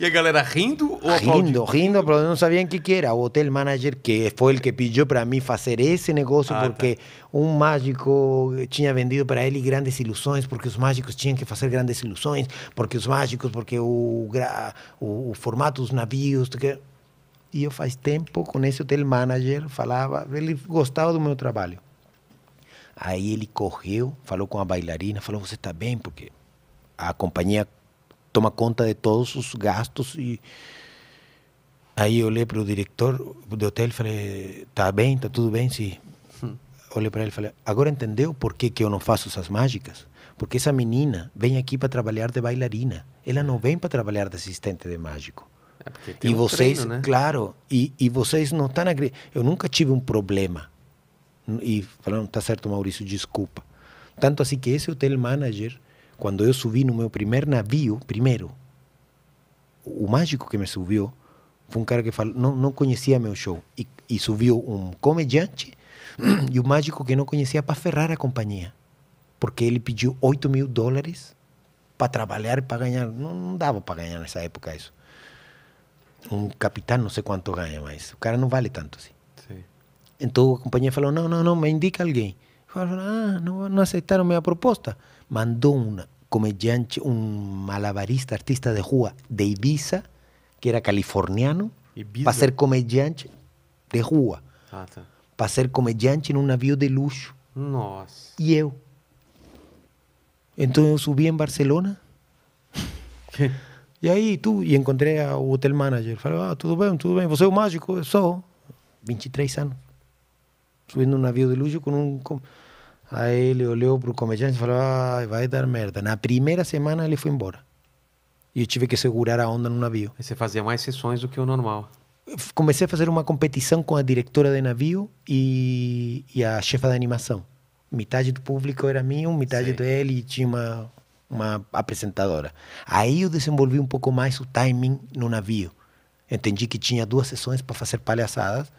E a galera rindo ou Rindo, rindo, porque não sabiam o que, que era. O hotel manager, que foi o que pediu para mim fazer esse negócio, ah, tá. porque tá. um mágico tinha vendido para ele grandes ilusões, porque os mágicos tinham que fazer grandes ilusões, porque os mágicos, porque o, gra... o, o formato dos navios. Que... E eu faz tempo com esse hotel manager, falava, ele gostava do meu trabalho. Aí ele correu, falou com a bailarina, falou: Você está bem? Porque a companhia toma conta de todos os gastos e aí eu olhei para o diretor do hotel e falei, tá bem, tá tudo bem, sim. Hum. Olhei para ele e falei, agora entendeu por que, que eu não faço essas mágicas? Porque essa menina vem aqui para trabalhar de bailarina, ela não vem para trabalhar de assistente de mágico. É e um vocês, treino, né? claro, e, e vocês não estão agri... Eu nunca tive um problema. E falando, tá certo, Maurício, desculpa. Tanto assim que esse hotel manager quando eu subi no meu primeiro navio, primeiro, o mágico que me subiu foi um cara que falou, não, não conhecia meu show. E, e subiu um comediante e um mágico que não conhecia para ferrar a companhia. Porque ele pediu 8 mil dólares para trabalhar e para ganhar. Não, não dava para ganhar nessa época isso. Um capitão não sei quanto ganha, mas o cara não vale tanto assim. Sim. Então a companhia falou: não, não, não, me indica alguém. Falaram: ah, não, não aceitaram minha proposta mandó un comediante, un malabarista, artista de rua, de Ibiza, que era californiano, para ser comediante de rua. Ah, tá. Para ser comediante um navio de luxo. Nossa. E eu. Então eu subi em Barcelona. e aí, tu? E encontrei o hotel manager. Falei, ah, tudo bem, tudo bem. Você é o mágico? Eu sou. 23 anos. Subindo um navio de luxo com um. Com... Aí ele olhou pro comediante e falou: ah, vai dar merda. Na primeira semana ele foi embora. E eu tive que segurar a onda no navio. E você fazia mais sessões do que o normal? Comecei a fazer uma competição com a diretora de navio e, e a chefa da animação. Metade do público era meu, metade dele e tinha uma, uma apresentadora. Aí eu desenvolvi um pouco mais o timing no navio. Entendi que tinha duas sessões para fazer palhaçadas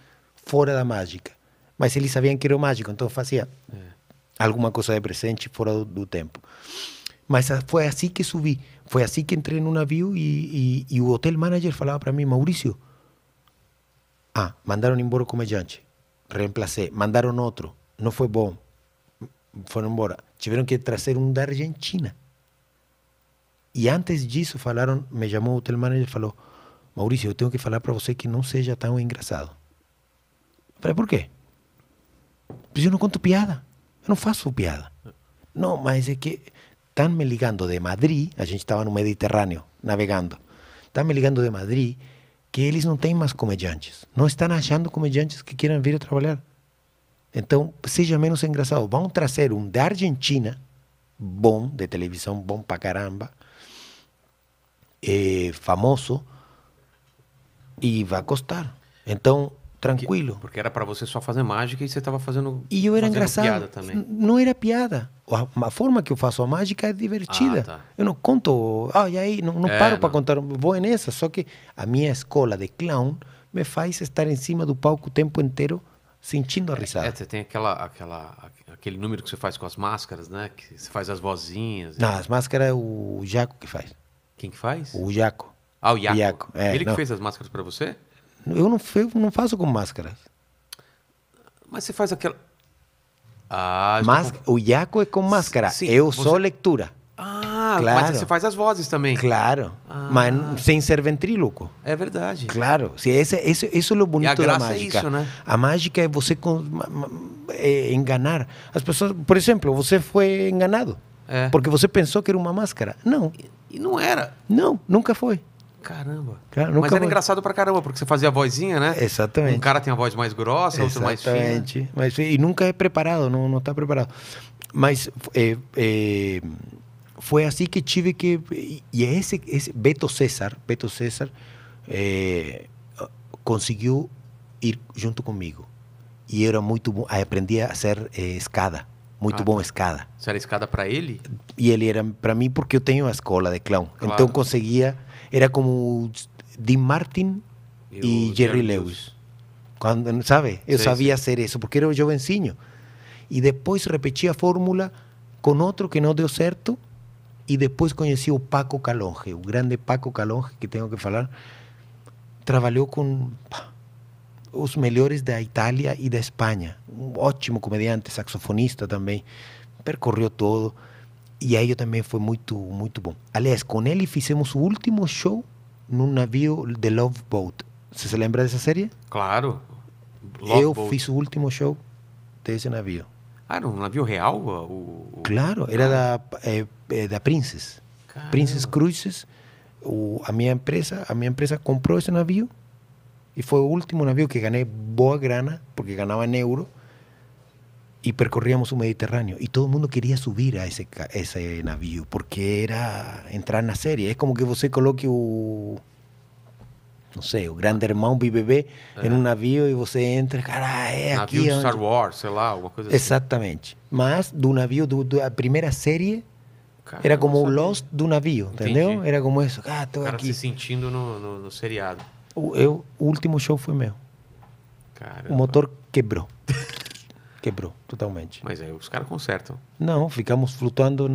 fora da mágica. Mas eles sabiam que era o mágico, então eu fazia. É alguma coisa de presente fora do, do tempo. Mas foi assim que subi, foi assim que entrei no navio e, e, e o hotel manager falava para mim, Maurício, ah, mandaram embora o comediante, reemplacei, mandaram outro, não foi bom, foram embora. Tiveram que trazer um da Argentina. E antes disso falaram, me chamou o hotel manager e falou, Maurício, eu tenho que falar para você que não seja tão engraçado. Eu falei, por quê? Porque eu não conto piada. Eu não faço piada. Não, mas é que estão me ligando de Madrid, a gente estava no Mediterrâneo, navegando. Estão me ligando de Madrid que eles não têm mais comediantes. Não estão achando comediantes que queiram vir trabalhar. Então, seja menos engraçado. Vão trazer um da Argentina, bom, de televisão, bom pra caramba, é famoso, e vai custar. Então, tranquilo. porque era para você só fazer mágica e você estava fazendo E eu era engraçado. Piada também. Não era piada. A, forma que eu faço a mágica é divertida. Ah, tá. Eu não conto, ah, e aí, não, não é, paro para contar, vou nessa, só que a minha escola de clown me faz estar em cima do palco o tempo inteiro sentindo a é, risada. É, é, você tem aquela, aquela, aquele número que você faz com as máscaras, né? Que você faz as vozinhas. Não, as máscaras é o Jaco que faz. Quem que faz? O Jaco. Ah, o Iaco. Iaco. É, Ele não. que fez as máscaras para você? Eu não, eu não faço com máscaras. Mas você faz aquela. Ah, Mas, o Iaco é com máscara. Sim, eu você... leitura. Ah, é claro. mas você faz as vozes também. Claro, ah. mas sem ser ventríloco. É verdade. Claro, se esse, esse, isso é o bonito da é mágica. É isso, né? A mágica é você com, é enganar as pessoas. Por exemplo, você foi enganado é. porque você pensou que era uma máscara. Não. E, e não era. Não, nunca foi. Caramba. Cara, Mas era engraçado pra caramba, porque você fazia a vozinha, né? Exatamente. Um cara tem a voz mais grossa, outro mais fina. Exatamente. Mas, e nunca é preparado, não, não está preparado. Mas é, é, foi assim que tive que... E é esse, esse Beto César, Beto César é, conseguiu ir junto comigo. E era muito bom. Aprendi a ser é, escada. Muito ah, bom tá. escada. Você era escada para ele? E ele era para mim porque eu tenho a escola de clown. Claro. Então conseguia era como Dean Martin y, Jerry Lewis. Cuando, ¿Sabe? Yo sabía hacer eso, porque era jovencino. Y después repetí a fórmula con otro que no dio certo. y después conocí a Paco Calonge, un grande Paco Calonge, que tengo que hablar. Trabajó con los mejores de Italia y de España. Un ótimo comediante, saxofonista también. Percorrió todo. E aí eu também foi muito, muito bom. Aliás, com ele fizemos o último show num navio The Love Boat. Você se lembra dessa série? Claro. Love eu Boat. fiz o último show desse navio. Ah, era um navio real? O, o... Claro, era ah. da, é, é, da Princess. Caramba. Princess Cruises. O, a minha empresa a minha empresa comprou esse navio e foi o último navio que ganhei boa grana, porque ganhava em euro y percorríamos un Mediterráneo y todo el mundo quería subir a ese, a ese navio porque era entrar na série. É como que você coloque o não sei, o Grande Irmão BBB é. em um navio e você entra, cara, é navio aqui. Navio de Star Wars, sei lá, alguma coisa assim. Exatamente. Mas do navio do, da primeira série cara, era como o Lost do navio, entendeu? Era como isso, ah, tô o cara aqui. se sentindo no, no, no seriado. O, último show foi meu. Caramba. O motor quebrou. Quebrou totalmente. Mas aí os caras consertam. Não, ficamos flutuando.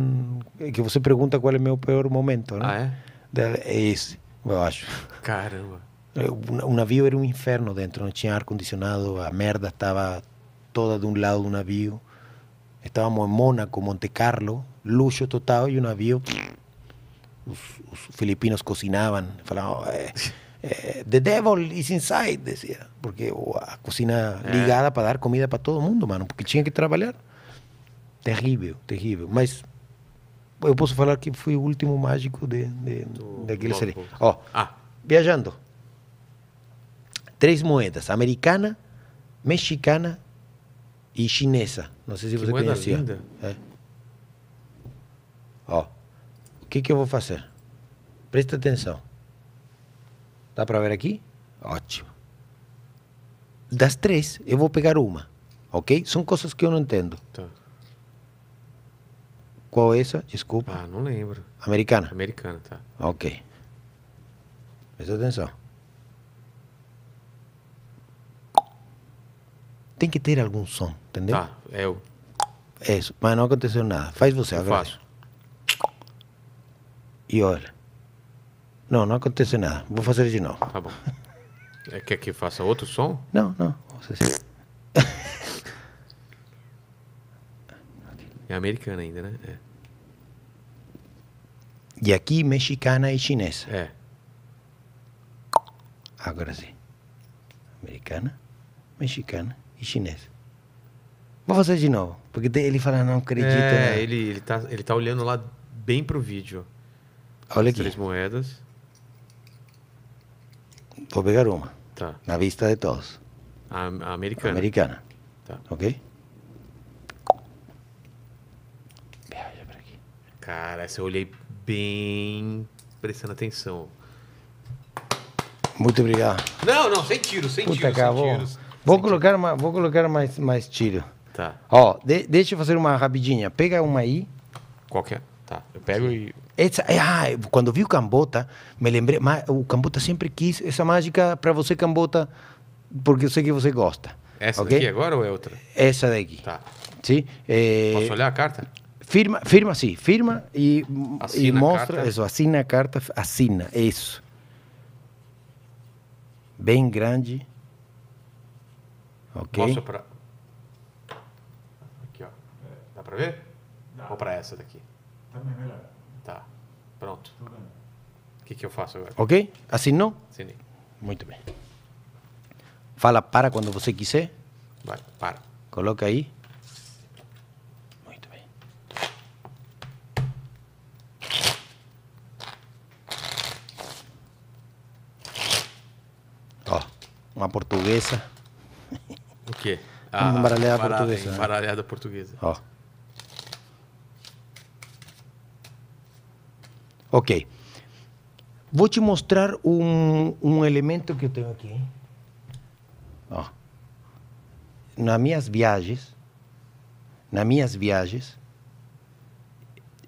É que você pergunta qual é o meu pior momento, né? Ah, é? É esse, eu acho. Caramba. O navio era um inferno dentro, não tinha ar-condicionado, a merda estava toda de um lado do navio. Estávamos em Mônaco, Monte Carlo, luxo total, e o navio. Os, os filipinos cozinhavam, falavam. É, oh, eh". Eh, the devil is inside, decía. Porque a cocina eh. ligada para dar comida para todo mundo, mano. Porque tinha que trabalhar. Terrível, terrível. Mas eu posso falar que fui o último mágico de, de, do, daquele série. Ó, oh, ah. viajando. Três moedas. Americana, mexicana e chinesa. Não sei se você conhecia. linda. É. Ó, o que, que eu vou fazer? Presta atenção. Dá para ver aqui? Ótimo. Das três, eu vou pegar uma, ok? São coisas que eu não entendo. Tá. Qual é essa? Desculpa. Ah, não lembro. Americana? Americana, tá. Ok. Presta atenção. Tem que ter algum som, entendeu? Tá, eu. É Isso, mas não aconteceu nada. Faz você, eu agora. Faço. E olha. Não, não acontece nada. Vou fazer de novo. Tá bom. É, quer que faça outro som? Não, não. é americana ainda, né? É. E aqui mexicana e chinesa. É. Agora sim. Americana, mexicana e chinesa. Vou fazer de novo. Porque ele fala, não acredito. É, né? ele, ele, tá, ele tá olhando lá bem pro vídeo. Olha As aqui. Três moedas vou pegar uma. Tá. Na vista de todos. A, a americana. Americana. Tá. Ok? Viaja pra aqui. Cara, essa eu olhei bem prestando atenção. Muito obrigado. Não, não, sem tiro, sem Puta tiro. Cara, sem vou, tiros, vou sem colocar, tiro. uma, vou colocar mais, mais tiro. Tá. Ó, de, deixa eu fazer uma rapidinha. Pega uma aí. qualquer, Tá. Eu pego Sim. e. Essa, é, ah, quando vi o Cambota, me lembrei. Mas o Cambota sempre quis essa mágica para você, Cambota, porque eu sei que você gosta. Essa okay? daqui agora ou é outra? Essa daqui. Tá. Sim? É... Posso olhar a carta? Firma, firma sim, firma e, e mostra. Isso, assina a carta, assina, isso. Bem grande. Ok. Posso pra... Aqui, ó. Dá para ver? Dá. Ou para essa daqui? Também é melhor. Pronto. O que, que eu faço agora? Ok? Assinou? Assinei. Muito bem. Fala para quando você quiser. Vai, para. Coloca aí. Muito bem. Ó, uma portuguesa. O quê? uma baralhada, portuguesa. Né? Baralhada portuguesa. Ó. Ok. Vou te mostrar um, um elemento que eu tenho aqui. Oh. Nas minhas viagens, nas minhas viagens,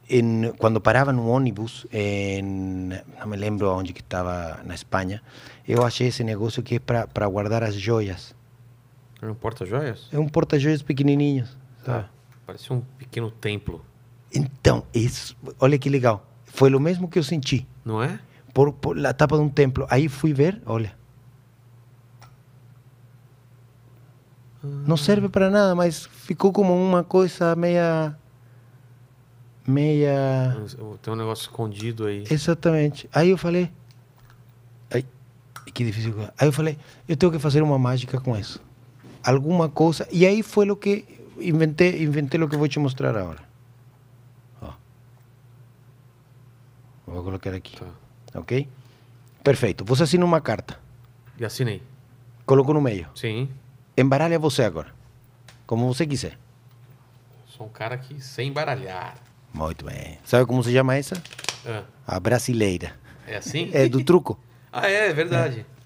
em, quando parava no ônibus, em, não me lembro onde que estava, na Espanha, eu achei esse negócio que é para guardar as joias. É um porta-joias? É um porta-joias pequenininho. Tá. Ah, parece um pequeno templo. Então, isso, olha que legal. Foi o mesmo que eu senti. Não é? Por, por a tapa de um templo. Aí fui ver, olha. Não ah. serve para nada, mas ficou como uma coisa meia. Meia. Tem um negócio escondido aí. Exatamente. Aí eu falei. Ai, que difícil. Aí eu falei, eu tenho que fazer uma mágica com isso. Alguma coisa. E aí foi o que inventei, inventei o que vou te mostrar agora. Vou colocar aqui. Tá. Ok? Perfeito. Você assina uma carta. E assinei. Colocou no meio. Sim. Embaralha você agora. Como você quiser. Sou um cara que sem embaralhar. Muito bem. Sabe como se chama essa? Ah. A brasileira. É assim? É do truco. ah, é, é verdade. É.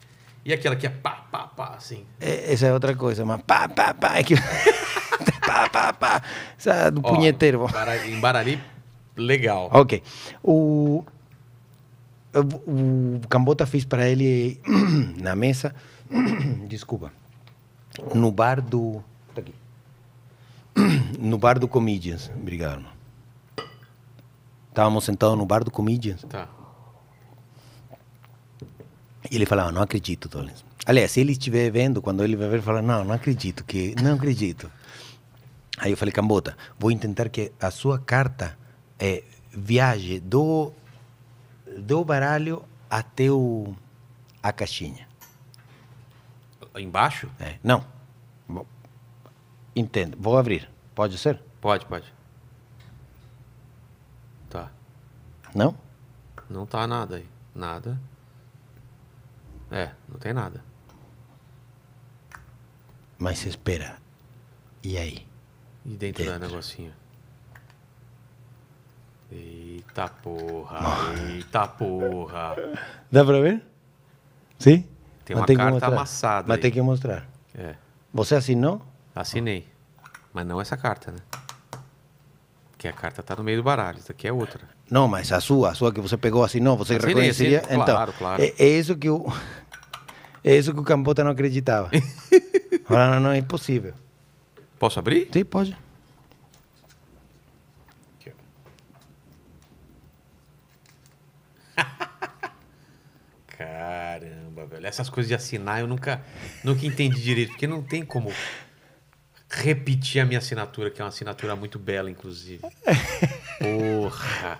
E aquela que é pá, pá, pá, assim. É, essa é outra coisa, mas pá, pá, pá. É que... pá, pá, pá. Essa é do Ó, punheteiro. Embaralhei legal. Ok. O o Cambota fez para ele na mesa, desculpa, no bar do. Tá aqui. No bar do Comedians. Obrigado, irmão. Estávamos sentados no bar do Comedians. Tá. E ele falava, não acredito, Dolens. Aliás, se ele estiver vendo, quando ele vai ver, ele fala, não, não acredito, que não acredito. Aí eu falei, Cambota, vou tentar que a sua carta é, viaje do do baralho até o, a caixinha. Embaixo? É. Não. entendo. Vou abrir. Pode ser? Pode, pode. Tá. Não? Não tá nada aí. Nada. É, não tem nada. Mas espera. E aí? E dentro, dentro. do negocinho. Eita porra, eita porra. Dá pra ver? Sim? Tem Mas uma tem carta mostrar. amassada. Mas aí. tem que mostrar. É. Você assinou? Assinei. Mas não essa carta, né? Porque a carta tá no meio do baralho, isso aqui é outra. Não, mas a sua, a sua que você pegou Assinou? você assinei, reconheceria. Assinei. Então, claro, claro. É, é, isso que o. É isso que o Campota não acreditava. Agora não, não é impossível. Posso abrir? Sim, pode. essas coisas de assinar eu nunca, nunca entendi direito, porque não tem como repetir a minha assinatura, que é uma assinatura muito bela, inclusive. Porra!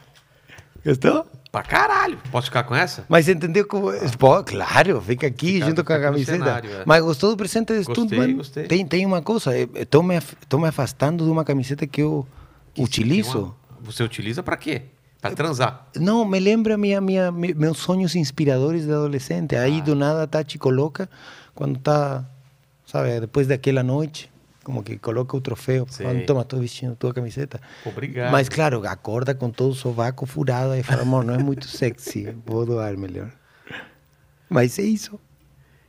Gostou? Pra caralho! Posso ficar com essa? Mas entendeu como. Pô, claro, fica aqui fica, junto com a camiseta. Cenário, é. Mas gostou do presente de Gostei, Stuntman? gostei. Tem, tem uma coisa, estou me, me afastando de uma camiseta que eu que utilizo. Você utiliza pra quê? Para transar. Não, me lembra minha, minha, meus sonhos inspiradores de adolescente. Aí ah. do nada tá chico coloca, quando tá, sabe, depois daquela noite, como que coloca o troféu. quando toma, estou vestindo tua camiseta. Obrigado. Mas claro, acorda com todo o sovaco furado e fala, amor, não é muito sexy, vou doar melhor. Mas é isso.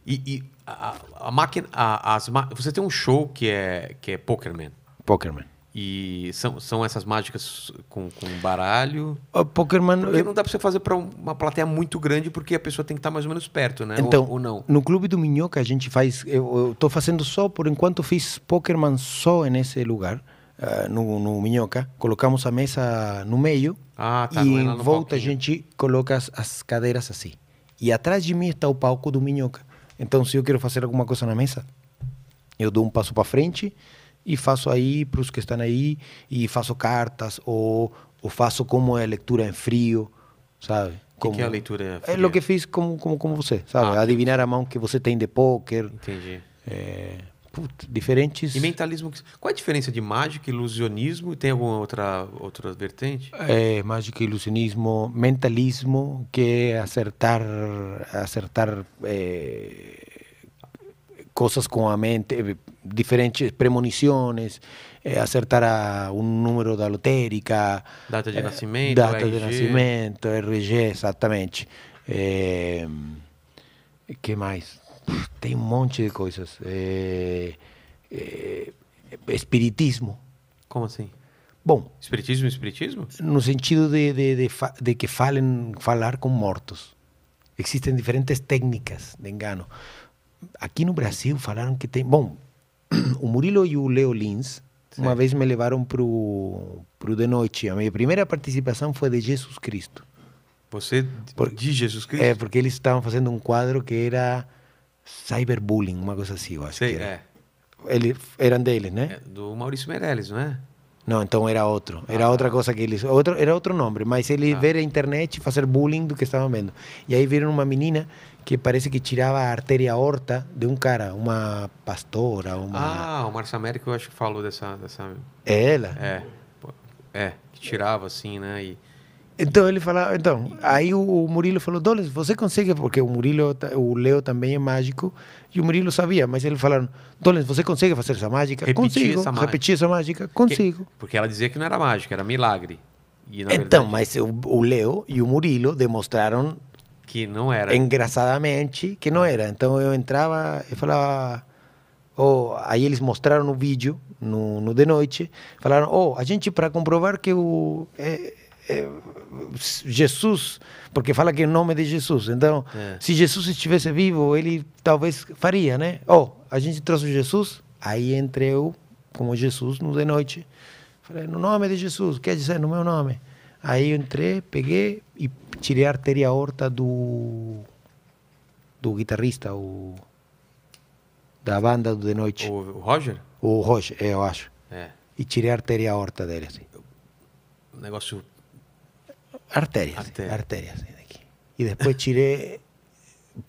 E, e a, a máquina, a, as, você tem um show que é, que é Pokerman. Pokerman e são, são essas mágicas com, com baralho? O Pokémon... Porque não dá para você fazer para uma plateia muito grande, porque a pessoa tem que estar tá mais ou menos perto, né? Então, ou, ou não? no Clube do Minhoca a gente faz... Eu estou fazendo só, por enquanto fiz Pokémon só nesse lugar, uh, no, no Minhoca. Colocamos a mesa no meio ah, tá, e é em volta a gente coloca as, as cadeiras assim. E atrás de mim está o palco do Minhoca. Então, se eu quero fazer alguma coisa na mesa, eu dou um passo para frente e faço aí para os que estão aí e faço cartas ou, ou faço é como é a leitura em frio, sabe? O que, é a leitura fria? É o que fiz como, como, como você, sabe? Ah, Adivinhar a mão que você tem de poker. Entendi. É, put, diferentes... E mentalismo... Qual é a diferença de mágica, ilusionismo? Tem alguma outra, outra vertente? É, mágica, ilusionismo, mentalismo, que é acertar... Acertar... É cosas con la mente, eh, diferentes premoniciones, eh, acertar a un número da lotérica. Data de eh, nascimento. Data RG. de nascimento, RG, exatamente. É, eh, que mais? tem um monte de coisas. É, eh, é, espiritismo. Como assim? Bom. Espiritismo, espiritismo? No sentido de, de, de, de que falem, falar com mortos. Existem diferentes técnicas de engano aqui no Brasil falaram que tem. Bom, o Murilo e o Leo Lins uma vez me levaram para o De Noite. A minha primeira participação foi de Jesus Cristo. Você Por, de Jesus Cristo? É, porque eles estavam fazendo um quadro que era cyberbullying, uma coisa assim, eu acho Sei, que era. É. Ele, eram deles, né? É do Maurício Meirelles, não é? Não, então era outro. Era ah. outra coisa que eles. Outro, era outro nome, mas ele ah. a internet fazer bullying do que estavam vendo. E aí viram uma menina que parece que tirava a artéria aorta de um cara, uma pastora. Uma... Ah, o Márcio Américo eu acho que falou dessa. dessa... É ela? É. É, que tirava assim, né? E então ele falava, então, aí o, Murilo falou, Doles, você consegue, porque o Murilo, o Leo também é mágico, e o Murilo sabia, mas ele falaram, Doles, você consegue fazer essa mágica? Repetir consigo, essa mágica. repetir essa mágica, consigo. Porque, porque, ela dizia que não era mágica, era milagre. então, verdade... mas o, o Leo e o Murilo demonstraram que não era. Engraçadamente, que não era. Então eu entrava e falava, oh, aí eles mostraram o vídeo no, no de noite, falaram, oh, a gente para comprovar que o é, eh, Jesus, porque fala que é o nome de Jesus. Então, é. se Jesus estivesse vivo, ele talvez faria, né? oh, a gente trouxe Jesus, aí entrei eu, como Jesus, no de noite, falei, no nome de Jesus, quer dizer, no meu nome. Aí eu entrei, peguei e tirei a artéria aorta do do guitarrista, o da banda do de noite. O, o Roger? O Roger, é, eu acho. É. E tirei a artéria aorta dele, assim. Um negócio Arterias. Artérias. aqui. E depois tirei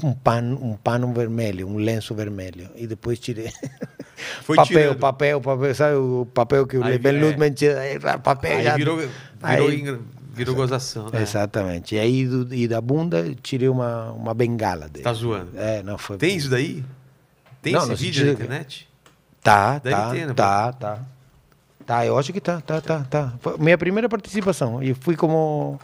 um pano, um pano vermelho, um lenço vermelho. E depois tirei. Foi papel, tirando. papel, papel, sabe o papel que o Leben é. Ludman tira, papel. Aí já, virou, virou, aí, virou gozação. Né? Eh. Exatamente. E aí do, e da bunda tirei uma, uma bengala dele. Tá zoando? É, eh, não foi. Tem isso daí? Tem não, esse não vídeo na internet? Tá, tá, ter, né? tá, tá. Tá, eu acho que tá, tá, tá, tá. Foi minha primeira participação e fui como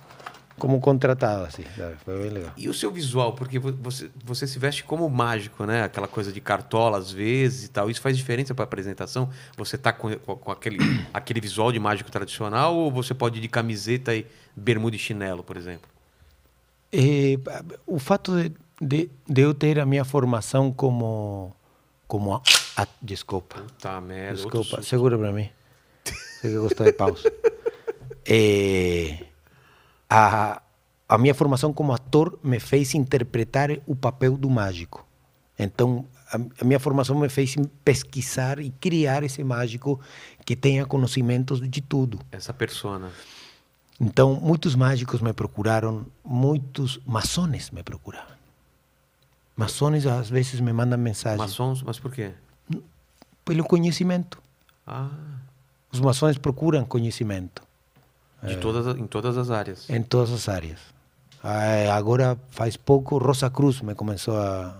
como contratado, assim. Tá, foi bem legal. E o seu visual? Porque você, você se veste como mágico, né? Aquela coisa de cartola às vezes e tal. Isso faz diferença para a apresentação? Você tá com, com, aquele, aquele visual de mágico tradicional ou você pode ir de camiseta e bermuda e chinelo, por exemplo? É, o fato de, de, de, eu ter a minha formação como... como a, a, desculpa. Puta merda. Desculpa, segura para mim que gosta de pausa. Eh, a, a minha formação como ator me fez interpretar o papel do mágico. Então, a, a minha formação me fez pesquisar e criar esse mágico que tenha conhecimentos de tudo. Essa persona. Então, muitos mágicos me procuraram, muitos maçones me procuraram. Maçones às vezes me mandam mensagem. Maçons, mas por quê? Pelo conhecimento. Ah. Os maçons procuram conhecimento. De todas, em todas as áreas. Em todas as áreas. Eh, agora, faz pouco, Rosa Cruz me começou a.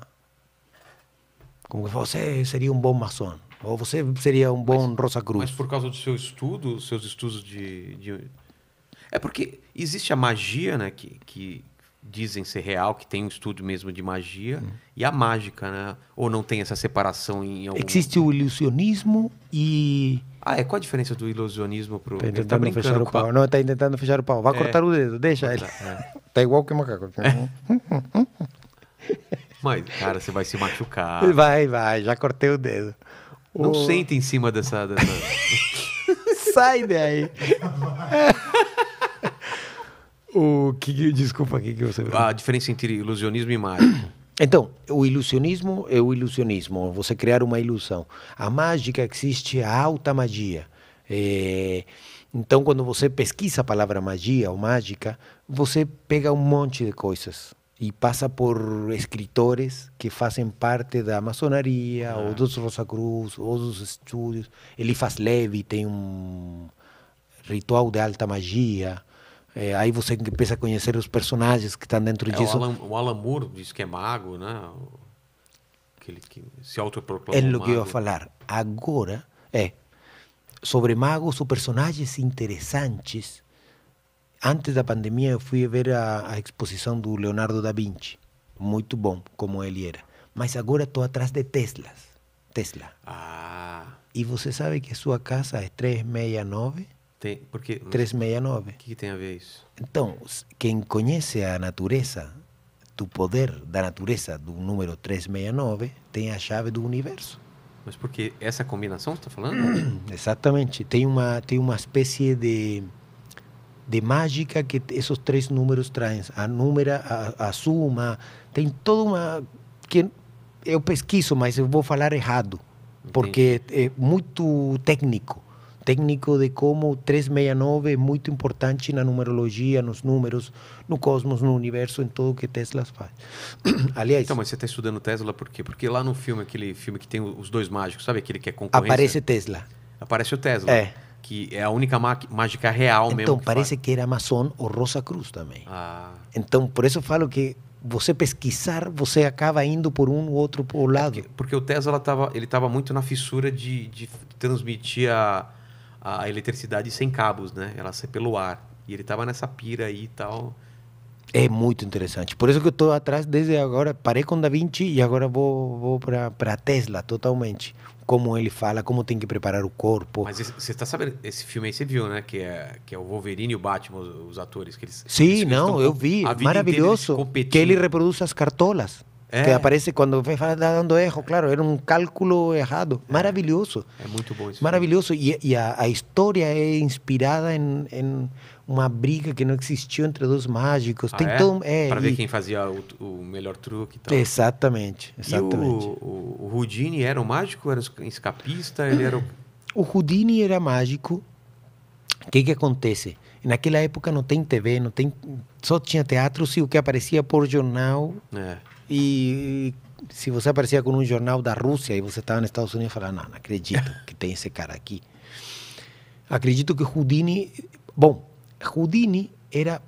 Como que você seria um bom maçom? Ou você seria um bom mas, Rosa Cruz? Mas por causa do seu estudo, seus estudos de, de. É porque existe a magia, né? Que, que dizem ser real, que tem um estudo mesmo de magia, hum. e a mágica, né? Ou não tem essa separação em algum... Existe o ilusionismo e ah, é? Qual a diferença do ilusionismo pro. Tá, tá tentando tá fechar o pau. A... Não, tá tentando fechar o pau. Vai é. cortar o dedo, deixa Vai ele. Tá, é. tá igual que o macaco. Mas, cara, você vai se machucar. Vai, vai, já cortei o dedo. Não sente senta em cima dessa. dessa... Sai daí. o que, desculpa, o que, que você. A diferença entre ilusionismo e mágico. Então, o ilusionismo é o ilusionismo, você criar uma ilusão. A mágica existe, a alta magia. É... Então, quando você pesquisa a palavra magia ou mágica, você pega um monte de coisas e passa por escritores que fazem parte da maçonaria ah. ou dos Rosa Cruz ou dos estúdios. faz Levi tem um ritual de alta magia. É, aí você começa a conhecer os personagens que estão dentro é, disso. O Alan, o Alan Moore diz que é mago, né? Aquele que se autoproclama. É o que eu ia falar. Agora, é. Sobre magos ou personagens interessantes. Antes da pandemia, eu fui ver a, a exposição do Leonardo da Vinci. Muito bom, como ele era. Mas agora estou atrás de Teslas. Tesla. Ah. E você sabe que sua casa é 369? Tem, porque, 369. O que, que, tem a ver isso? Então, quem conhece a natureza, do poder da natureza do número 369, tem a chave do universo. Mas porque essa combinação que você está falando? Exatamente. Tem uma, tem uma espécie de, de mágica que esses três números trazem. A número a, a suma, tem toda uma... que Eu pesquiso, mas eu vou falar errado, Entendi. porque é muito técnico técnico de como 369 é muito importante na numerologia, nos números, no cosmos, no universo, em tudo que Tesla faz. Aliás. Então, mas você está estudando Tesla por quê? Porque lá no filme, aquele filme que tem os dois mágicos, sabe aquele que é concorrência? Aparece Tesla. Aparece o Tesla. É. Que é a única mágica real então, mesmo. Então, parece faz. que era Amazon ou Rosa Cruz também. Ah. Então, por isso eu falo que você pesquisar, você acaba indo por um ou outro por é lado. É porque, porque, o Tesla tava, ele estava muito na fissura de, de transmitir a a eletricidade sem cabos, né? Ela é pelo ar. E ele estava nessa pira aí e tal. É muito interessante. Por isso que eu estou atrás desde agora. Parei com Da Vinci e agora vou, vou para Tesla totalmente. Como ele fala, como tem que preparar o corpo. Mas você está sabendo, esse filme aí você viu, né? Que é, que é o Wolverine e o Batman, os, atores. que eles. Sim, eles não, eu vi. Maravilhoso. Que ele reproduz as cartolas. É. Que aparece quando vai dando é, erro, claro, era um cálculo errado. É. Maravilhoso. É muito bom isso. Maravilhoso. E, e a, a, história é inspirada em, em, uma briga que não existiu entre dois mágicos. Ah, Tem é? Todo, é, Para ver quem fazia o, o melhor truque e tal. Exatamente. exatamente. E o, o, o Houdini era o mágico? Era o escapista? Ele era o... o Houdini era mágico. O que, que acontece? Naquela época não tem TV, não tem, só tinha teatro se o que aparecia por jornal é. E se você aparecia com um jornal da Rússia e você estava nos Estados Unidos, falava, não, não acredito que tem esse cara aqui. Acredito que Houdini... Bom, Houdini era,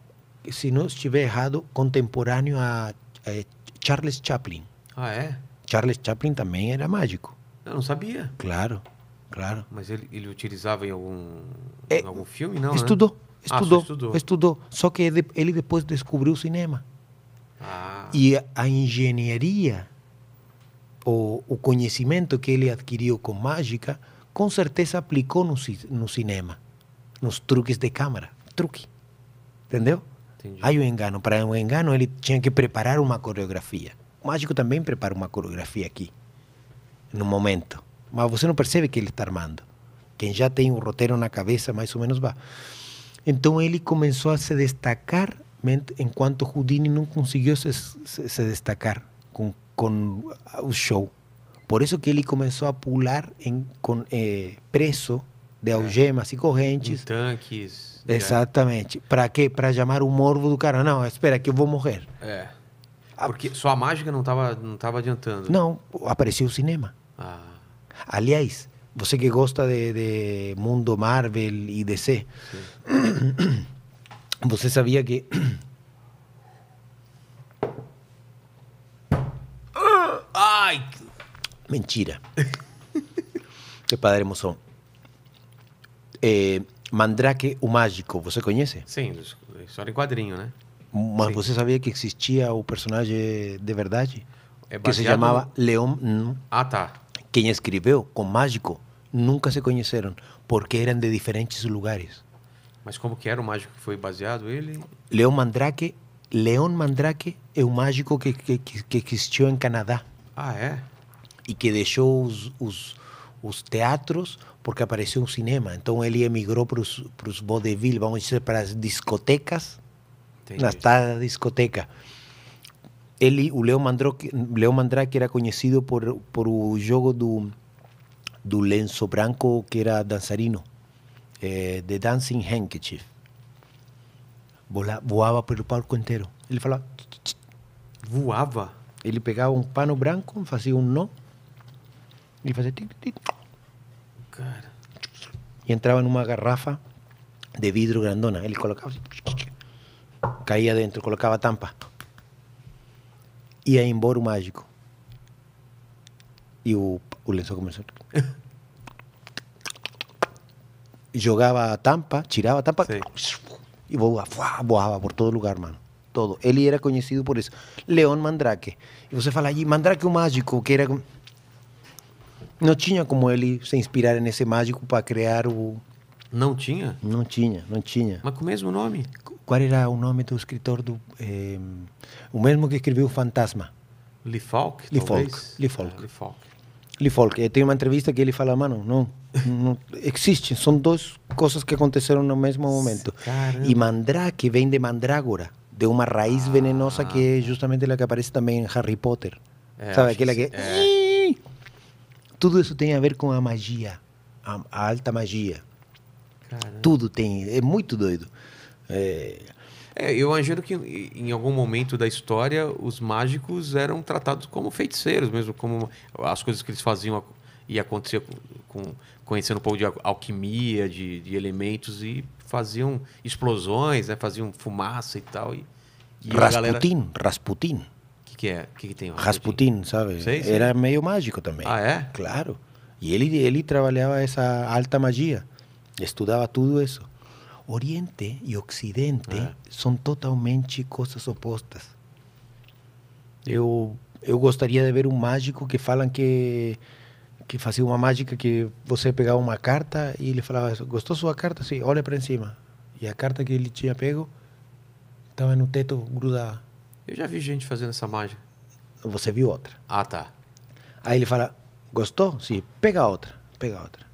se não estiver errado, contemporâneo a, a Charles Chaplin. Ah, é? Charles Chaplin também era mágico. Eu não sabia. Claro, claro. Mas ele, ele utilizava em algum, é, em algum filme, não? Estudou, né? estudou, ah, estudou, estudou. Só que ele depois descobriu o cinema. Ah. E a engenharia, o, o conhecimento que ele adquiriu com mágica, com certeza aplicou no, no cinema, nos truques de câmera. Truque. Entendeu? Entendi. Aí o um engano. Para o um engano, ele tinha que preparar uma coreografia. O mágico também prepara uma coreografia aqui, no momento. Mas você não percebe que ele está armando. Quem já tem o roteiro na cabeça, mais ou menos, vá. Então ele começou a se destacar infelizmente, enquanto Houdini não conseguiu se, se, se destacar com, com o uh, show. Por isso que ele começou a pular em, com, eh, preso de algemas é. e correntes. Em tanques. Exatamente. É. Para quê? Para chamar o morbo do cara. Não, espera que eu vou morrer. É. Porque a... sua mágica não estava não tava adiantando. Não, apareceu o cinema. Ah. Aliás, você que gosta de, de mundo Marvel e DC, Você sabia que. ai Mentira. que padre moção. É, eh, Mandrake o Mágico, você conhece? Sim, história em quadrinho, né? Mas Sim. você sabia que existia o personagem de verdade? É que se chamava no... Leon. Ah, tá. Quem escreveu com Mágico nunca se conheceram, porque eram de diferentes lugares. Mas como que era o mágico que foi baseado ele? Leon Mandrake, Leon Mandrake é o mágico que, que, que existiu em Canadá. Ah, é? E que deixou os, os, os teatros porque apareceu um cinema. Então ele emigrou para os, para os vaudeville, vamos dizer, para as discotecas, Entendi. nas da discoteca. Ele, o Leon Mandrake, Leon Mandrake era conhecido por, por o jogo do, do lenço branco que era dançarino eh, The Dancing Handkerchief. Vola, voava pelo palco inteiro. Ele falava. Voava? Ele pegava um pano branco, fazia um nó e fazia. Tic, tic. Cara. E entrava numa garrafa de vidro grandona. Ele colocava. Assim, Caía dentro, colocava tampa. Ia embora o mágico. E o, o lençol começou. jogava a tampa, tirava a tampa Sim. e voava, voava por todo lugar, mano. Todo. Ele era conhecido por isso. Leon Mandrake. E você fala aí Mandrake o mágico, que era. Não tinha como ele se inspirar nesse mágico para criar o. Não tinha? Não tinha, não tinha. Mas com o mesmo é nome? Qual era o nome do escritor do. Eh, o mesmo que escreveu Fantasma? Lee Falk? Lee Falk. Lee Falk. É, ah, Lee Falk. Lee Falk. Eh, tem uma entrevista que ele fala, mano, não não existem, são duas coisas que aconteceram no mesmo momento. Caramba. E mandrake vem de mandrágora, de uma raiz ah. venenosa que é justamente a que aparece também em Harry Potter. É, Sabe aquela que. É. Tudo isso tem a ver com a magia, a, a alta magia. Caramba. Tudo tem, é muito doido. É... É, eu imagino que em algum momento da história os mágicos eram tratados como feiticeiros mesmo, como as coisas que eles faziam ia acontecer com, com conhecendo um pouco de alquimia, de, de elementos e faziam explosões, né? faziam fumaça e tal. E, e Rasputin, galera... Rasputin. O que, que é? que, que tem? Rasputin, Rasputin sabe? Sei, sei. Era meio mágico também. Ah, é? Claro. E ele, ele trabalhava essa alta magia, estudava tudo isso. Oriente e Ocidente é. Ah. são totalmente coisas opostas. Eu, eu gostaria de ver um mágico que falam que que fazia uma mágica que você pegava uma carta e ele falava: Gostou sua carta? Sim, olha para cima. E a carta que ele tinha pego estava no teto grudada. Eu já vi gente fazendo essa mágica. Você viu outra. Ah, tá. Aí ele fala: Gostou? Sim, pega outra. Pega outra.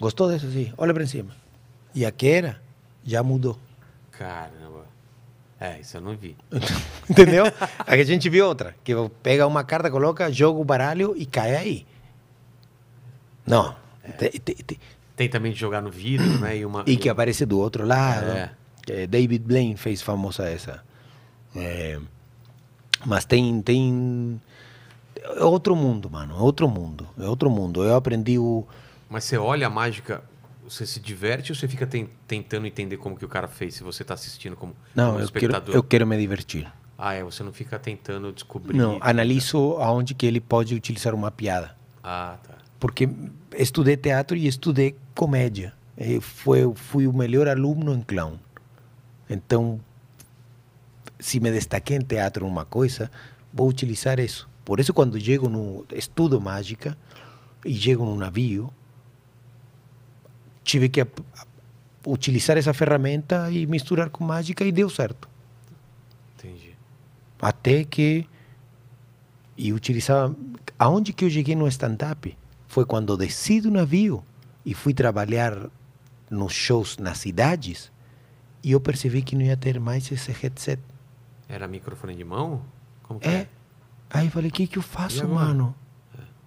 Gostou dessa? Sim, olha para cima. E a que era já mudou. Caramba. É, isso eu não vi. Entendeu? Aí a gente viu outra, que pega uma carta, coloca, joga o baralho e cai aí. Não. É. Tem, tem, tem. tem, também de jogar no vidro, né? E, uma, e que aparece do outro lado. É. David Blaine fez famosa essa. É, mas tem, tem. É outro mundo, mano. É outro mundo. É outro mundo. Eu aprendi o. Mas você olha a mágica, você se diverte ou você fica tentando entender como que o cara fez, se você está assistindo como, não, como eu espectador? Quero, eu quero me divertir. Ah, é? Você não fica tentando descobrir. Não, analiso aonde que ele pode utilizar uma piada. Ah, tá porque estudei teatro e estudei comédia. Eh, fui, fui o melhor aluno em clown. Então, se me destaquei em teatro uma coisa, vou utilizar isso. Por isso, quando chego no estudo mágica e chego num navio, tive que utilizar essa ferramenta e misturar com mágica e deu certo. Entendi. Até que e utilizava aonde que eu cheguei no stand up foi quando desci do navio e fui trabalhar nos shows nas cidades e eu percebi que não ia ter mais esse headset. Era microfone de mão? Como que é? é? Aí eu falei, o que, que eu faço, mano?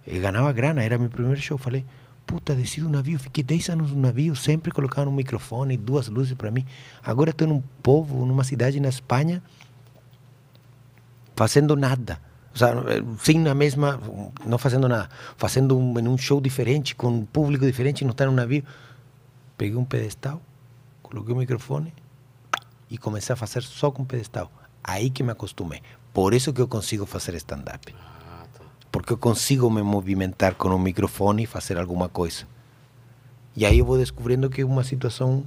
É. Eu ganhava grana, era meu primeiro show. Eu falei, puta, desci do navio, fiquei 10 anos no navio, sempre colocando um microfone, e duas luzes para mim. Agora estou num povo, numa cidade na Espanha, fazendo nada o sea, eh, sin la misma, nada, fazendo um, um show diferente, com um público diferente, não estar en un navio. Peguei um pedestal, coloquei um microfone e comecei a fazer só com pedestal. Aí que me acostumei. Por isso que eu consigo fazer stand-up. Ah, Porque eu consigo me movimentar com um microfone e fazer alguma coisa. E aí eu vou descobrindo que uma situação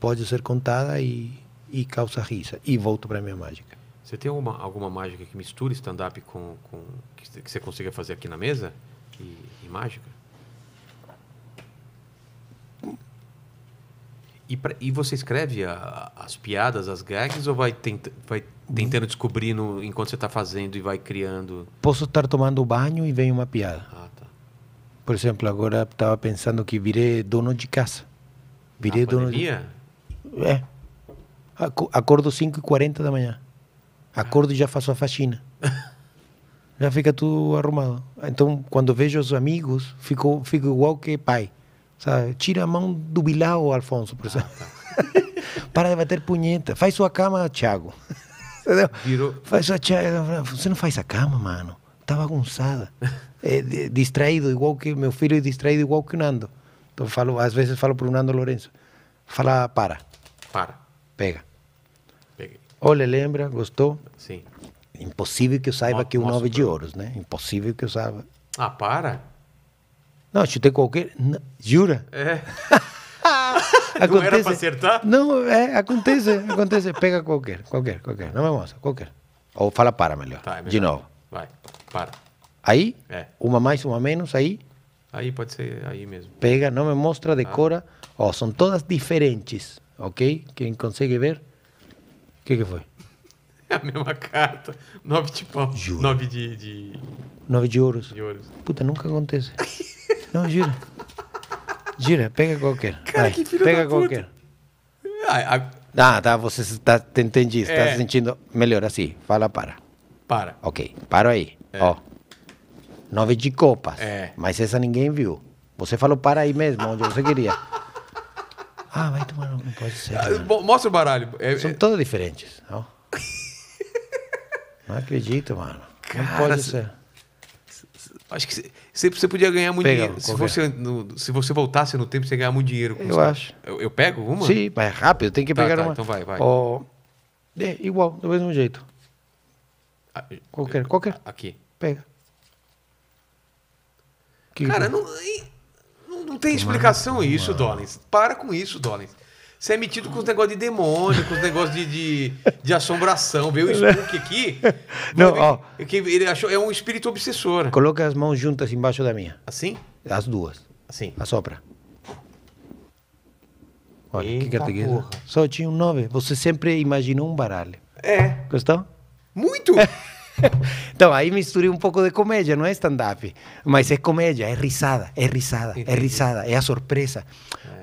pode ser contada e causa risa. e volto para minha mágica. Você tem alguma, alguma mágica que misture stand-up com, com que, que, você consiga fazer aqui na mesa? E, e mágica? E, pra, e você escreve a, as piadas, as gags, ou vai, tenta, vai tentando descobrir no, enquanto você está fazendo e vai criando? Posso estar tomando banho e vem uma piada. Ah, tá. Por exemplo, agora estava pensando que virei dono de casa. Virei na dono pandemia? de. É. Acordo 5h40 da manhã acordo e já faço a faxina. já fica tudo arrumado. Então, quando vejo os amigos, fico, fico igual que pai. Sabe? Tira a mão do Bilau, Alfonso, por ah, exemplo. Tá. Para de bater punheta. Faz sua cama, Thiago. Virou. Faz sua Thiago. Você não faz a cama, mano. Tá bagunçada. É, de, distraído, igual que meu filho é distraído, igual que o Nando. Então, falo, às vezes falo para o Nando Lourenço. Fala, para. Para. Pega. Olha, lembra? Gostou? Sim. Impossível que eu saiba Mo que o Nove pra... de Ouros, né? Impossível que eu saiba. Ah, para? Não, chutei qualquer. Não, jura? É. acontece, não era pra acertar? Não, é, acontece, acontece. Pega qualquer, qualquer, qualquer. Não me mostra, qualquer. Ou fala para melhor. Tá, é melhor. De novo. Vai, para. Aí? É. Uma mais, uma menos, aí? Aí pode ser aí mesmo. Pega, não me mostra, decora. Ah. Ó, são todas diferentes, ok? Quem consegue ver? que, que foi? É a mesma carta. Nove de pau. Juro. Nove de, de. Nove de ouros. De ouros. Puta, nunca acontece. Não, gira. Gira, pega qualquer. Cara, Vai. que filho Pega da qualquer. Puta. Ah, ah, tá, você está, entendi. Está é. sentindo melhor assim. Fala para. Para. Ok, para aí. É. Ó. Nove de copas. É. Mas essa ninguém viu. Você falou para aí mesmo, onde você queria. Ah, vai tomar, não pode ser. Não. Ah, mostra o baralho. É, São é... todas diferentes. Não, não acredito, mano. Cara, não pode ser. Acho que você podia ganhar muito Pega, dinheiro. Se você, no, se você, voltasse no tempo, você ia ganhar muito dinheiro. eu acho. Eu, eu, pego uma? Sim, mas é rápido, tem que tá, pegar tá, uma. Então vai, vai. Oh, é, igual, do mesmo jeito. Ah, qualquer, qualquer. Aqui. Pega. Que Cara, que... É? não não tem explicação mano, isso, mano. Para com isso, Dollins. Você é metido com os negócios de demônio, com os negócios de, de, de assombração. Veio o Spook aqui. Não, ó. Que ele achou, é um espírito obsessor. Coloca as mãos juntas embaixo da minha. Assim? As duas. Assim. Assopra. Olha, Eita que categoria. Só tinha um nove. Você sempre imaginou um baralho. É. Gostou? Muito! É. então, aí misturei um pouco de comédia, não é stand-up, mas é comédia, é risada, é risada, é Entendi. é risada, é a surpresa.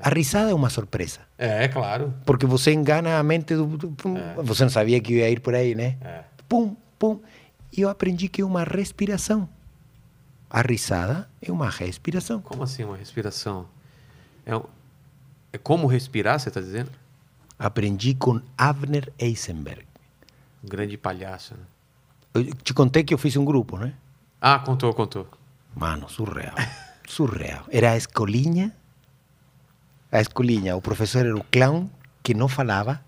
É. A risada é uma surpresa. É, claro. Porque você engana a mente do. do pum, é. Você não sabia que ia ir por aí, né? É. Pum, pum. E eu aprendi que é uma respiração. A risada é uma respiração. Como assim uma respiração? É, um, é como respirar, você está dizendo? Aprendi com Avner Eisenberg. Um grande palhaço, né? te contei que eu fiz um grupo, né? Ah, contou, contou. Mano, surreal. surreal. Era a escolinha. A escolinha. O professor era o clown que não falava,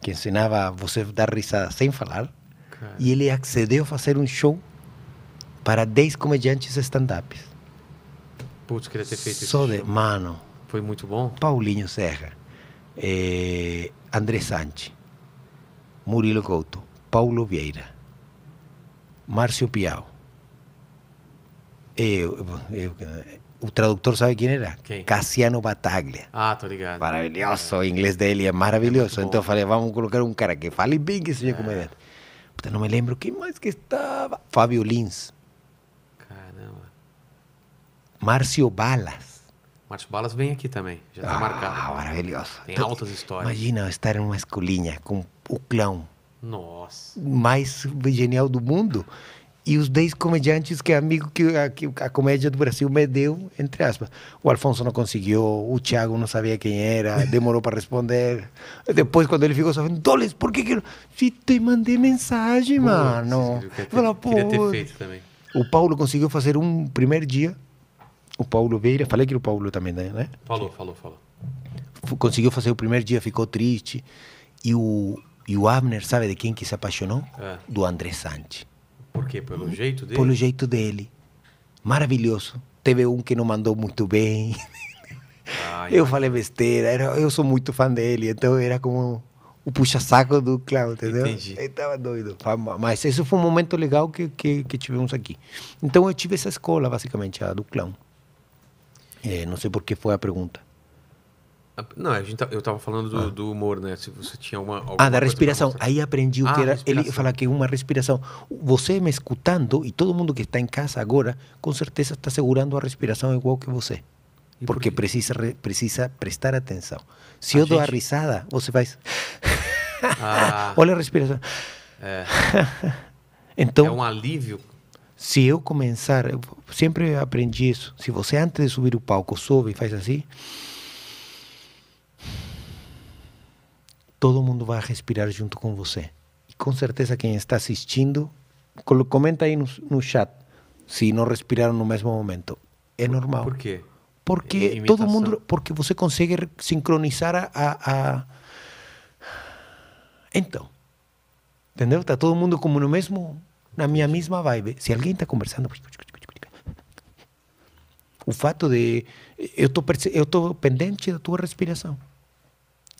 que ensinava você dar risada sem falar. Cara. E ele accedeu a fazer um show para 10 comediantes stand-ups. Putz, queria ter feito isso. de. Show. Mano. Foi muito bom. Paulinho Serra. Eh, André Sanches. Murilo Couto. Paulo Vieira marsupial. É, eu, eu, o tradutor sabe quem era? Quem? Cassiano Bataglia. Ah, tô ligado. Maravilhoso, é. o inglês dele é maravilhoso. É então eu falei, vamos colocar um cara que fale bem que seja é. comediante. Puta, não me lembro quem mais que estava. Fábio Lins. Caramba. Márcio Balas. Márcio Balas vem aqui também, já tá ah, marcado. Ah, maravilhoso. Tem então, altas histórias. Imagina estar em uma escolinha com o clão nossa. mais genial do mundo. E os 10 comediantes que é amigo que a, que a comédia do Brasil me deu, entre aspas. O Alfonso não conseguiu, o Thiago não sabia quem era, demorou para responder. Depois, quando ele ficou sabendo, Doles, por que que... Se te mandei mensagem, Putz, mano. Eu queria ter, Fala, queria ter feito também. O Paulo conseguiu fazer um primeiro dia. O Paulo Veira, falei que era o Paulo também, né? Falou, falou, falou. Conseguiu fazer o primeiro dia, ficou triste. E o, e o Abner, sabe de quem que se apaixonou? É. Do André Sanches. Por quê? Pelo jeito dele? Pelo jeito dele. Maravilhoso. Teve um que não mandou muito bem. Ah, eu falei besteira. Era, eu sou muito fã dele. Então era como o puxa-saco do Cláudio, entendeu? Entendi. Ele tava doido. Mas isso foi um momento legal que, que, que tivemos aqui. Então eu tive essa escola, basicamente, a do clown. É, não sei por que foi a pergunta. Não, a gente tá, eu estava falando do, ah. do, humor, né? Se você tinha uma. Ah, da respiração. Aí aprendi o ah, que era. Ele fala que é uma respiração. Você me escutando e todo mundo que está em casa agora, com certeza está segurando a respiração igual que você. E porque por precisa, precisa prestar atenção. Se a eu gente... dou a risada, você faz. Ah. Olha a respiração. É. então, é um alívio se eu começar, eu sempre aprendi isso. Se você antes de subir o palco sobe e faz assim, todo mundo vai respirar junto com você. E com certeza quem está assistindo, comenta aí no, no chat se não respiraram no mesmo momento. É normal. Por quê? Porque Imitação. Eh, todo mundo, porque você consegue sincronizar a, a, a... então, entendeu? Tá todo mundo como no mesmo, na minha mesma vibe. Se alguém está conversando, o fato de eu eh, tô eu eh, tô pendente da tua respiração.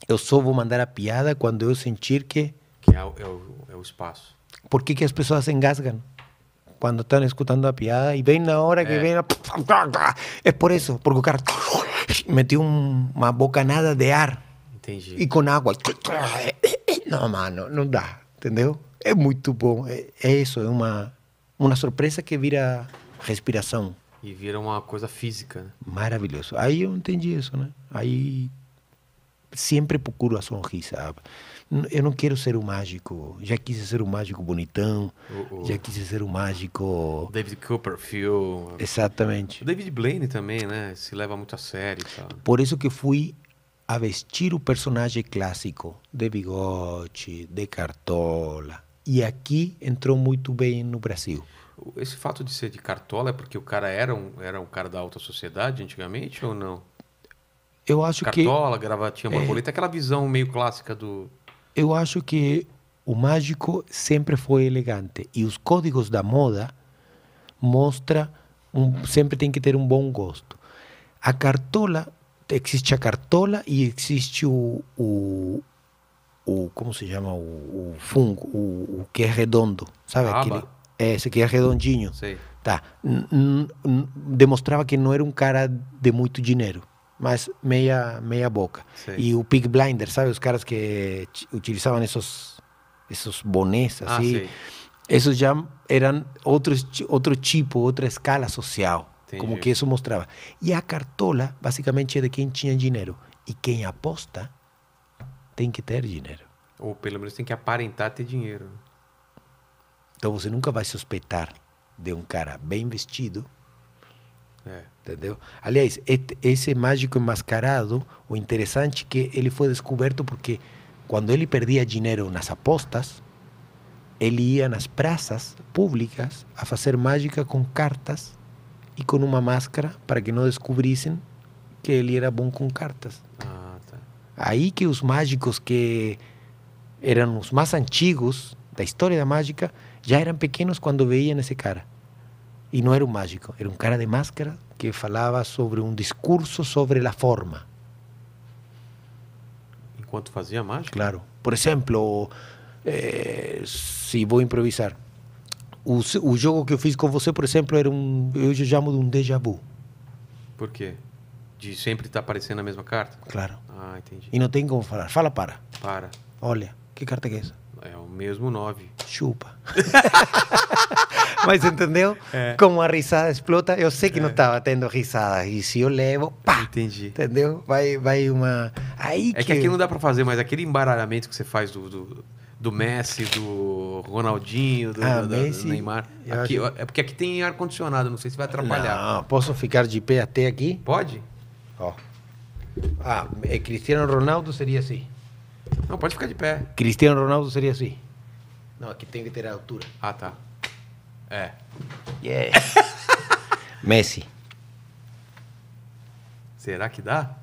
Eu só vou mandar a piada quando eu sentir que. Que é o, é o, é o espaço. Por que, que as pessoas se engasgam? Quando estão escutando a piada e vem na hora que é. vem. A... É por isso, porque o cara meteu um, uma bocanada de ar. Entendi. E com água. Não, mano, não dá, entendeu? É muito bom. É, é isso, é uma, uma surpresa que vira respiração. E vira uma coisa física. Né? Maravilhoso. Aí eu entendi isso, né? Aí sempre procuro a sonrisa. Eu não quero ser um mágico. Já quis ser um mágico bonitão. Uh Já quis ser um mágico. David Copperfield. Exatamente. O David Blaine também, né? Se leva muito a sério. Tá? Por isso que fui a vestir o personagem clássico de bigode, de cartola. E aqui entrou muito bem no Brasil. Esse fato de ser de cartola é porque o cara era um, era um cara da alta sociedade antigamente ou não? Eu acho Cartola, que. Cartola, gravatinha, é. borboleta, é... aquela visão meio clássica do. Eu acho que o mágico sempre foi elegante e os códigos da moda mostra um, sempre tem que ter um bom gosto. A cartola existe a cartola e existe o, o, o como se chama o, o fungo, o, o, que é redondo, sabe? Aquele, é, esse que é redondinho. Sim. Tá. N -n -n demonstrava que não era um cara de muito dinheiro mas meia meia boca. E o Pig Blinder, sabe? Os caras que utilizavam esses, esses bonés, assim. Ah, esses já eram outros, outro tipo, outra escala social. Entendi. Como que isso mostrava. E a cartola, basicamente, é de quem tinha dinheiro. E quem aposta tem que ter dinheiro. Ou pelo menos tem que aparentar ter dinheiro. Então você nunca vai suspeitar de um cara bem vestido Aliás, este, mágico enmascarado, o interesante que él fue descubierto porque cuando él perdía dinero en las apostas, iba en las plazas públicas a hacer mágica con cartas y con una máscara para que no descubriesen que él era bueno con cartas. Ah, que los mágicos que más los más antigos da historia la mágica ya eran pequeños cuando veían ese cara. e não era um mágico, era um cara de máscara que falava sobre um discurso sobre a forma. ¿Enquanto fazia mágica? Claro. Por exemplo, eh, se vou improvisar, o, o, jogo que eu fiz com você, por exemplo, era um. Eu já chamo de um déjà vu. Por quê? De sempre estar aparecendo a mesma carta? Claro. Ah, entendi. E não tem como falar. Fala para. Para. Olha, que carta que é essa? é o mesmo 9. Chupa. Mas entendeu? É. Como a risada explota, eu sei que é. não estava tendo risada. E se eu levo, pá! Entendi. Entendeu? Vai, vai uma. Aí é que... que aqui não dá para fazer, mas aquele embaralhamento que você faz do, do, do Messi, do Ronaldinho, do, ah, do, Messi, do Neymar. Aqui, acho... É porque aqui tem ar-condicionado, não sei se vai atrapalhar. Não, posso ficar de pé até aqui? Pode? Ó. Ah, é Cristiano Ronaldo seria assim. Não, pode ficar de pé. Cristiano Ronaldo seria assim. Não, aqui tem que ter a altura. Ah, tá. É. Yeah. Messi. Será que dá?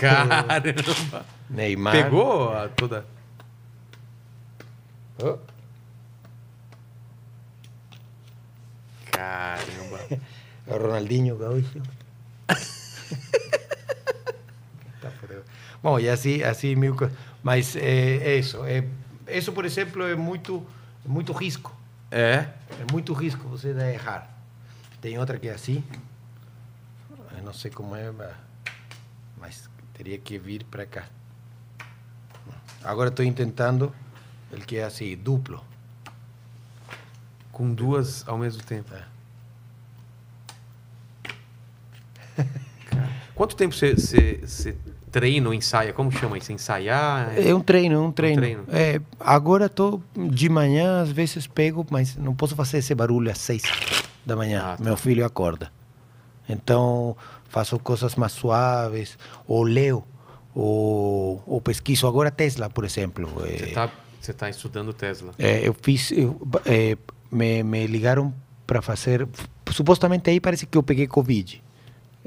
Caramba. Neymar. Pegou a toda. Oh. Caramba. Ronaldinho Gaúcho. Bom, e assim, assim mil coisas. Mas é, eh, é isso. É, eh, isso, por exemplo, é muito, muito risco. É? É muito risco você dar errar. Tem outra que é assim. Eu eh, não sei como é, mas teria que vir para cá. Agora estou tentando ele que é assim, duplo. Com duas ao mesmo tempo. É. Quanto tempo você treino, ensaia, como chama isso? Ensaiar? É um treino, é um treino. Um treino. É, agora estou de manhã, às vezes pego, mas não posso fazer esse barulho às seis da manhã. Ah, tá. Meu filho acorda. Então faço coisas mais suaves, ou leio, ou, ou pesquiso. Agora Tesla, por exemplo. Eh, você está é, tá estudando Tesla? É, eu fiz. Eu, é, me, me ligaram para fazer. Supostamente aí parece que eu peguei Covid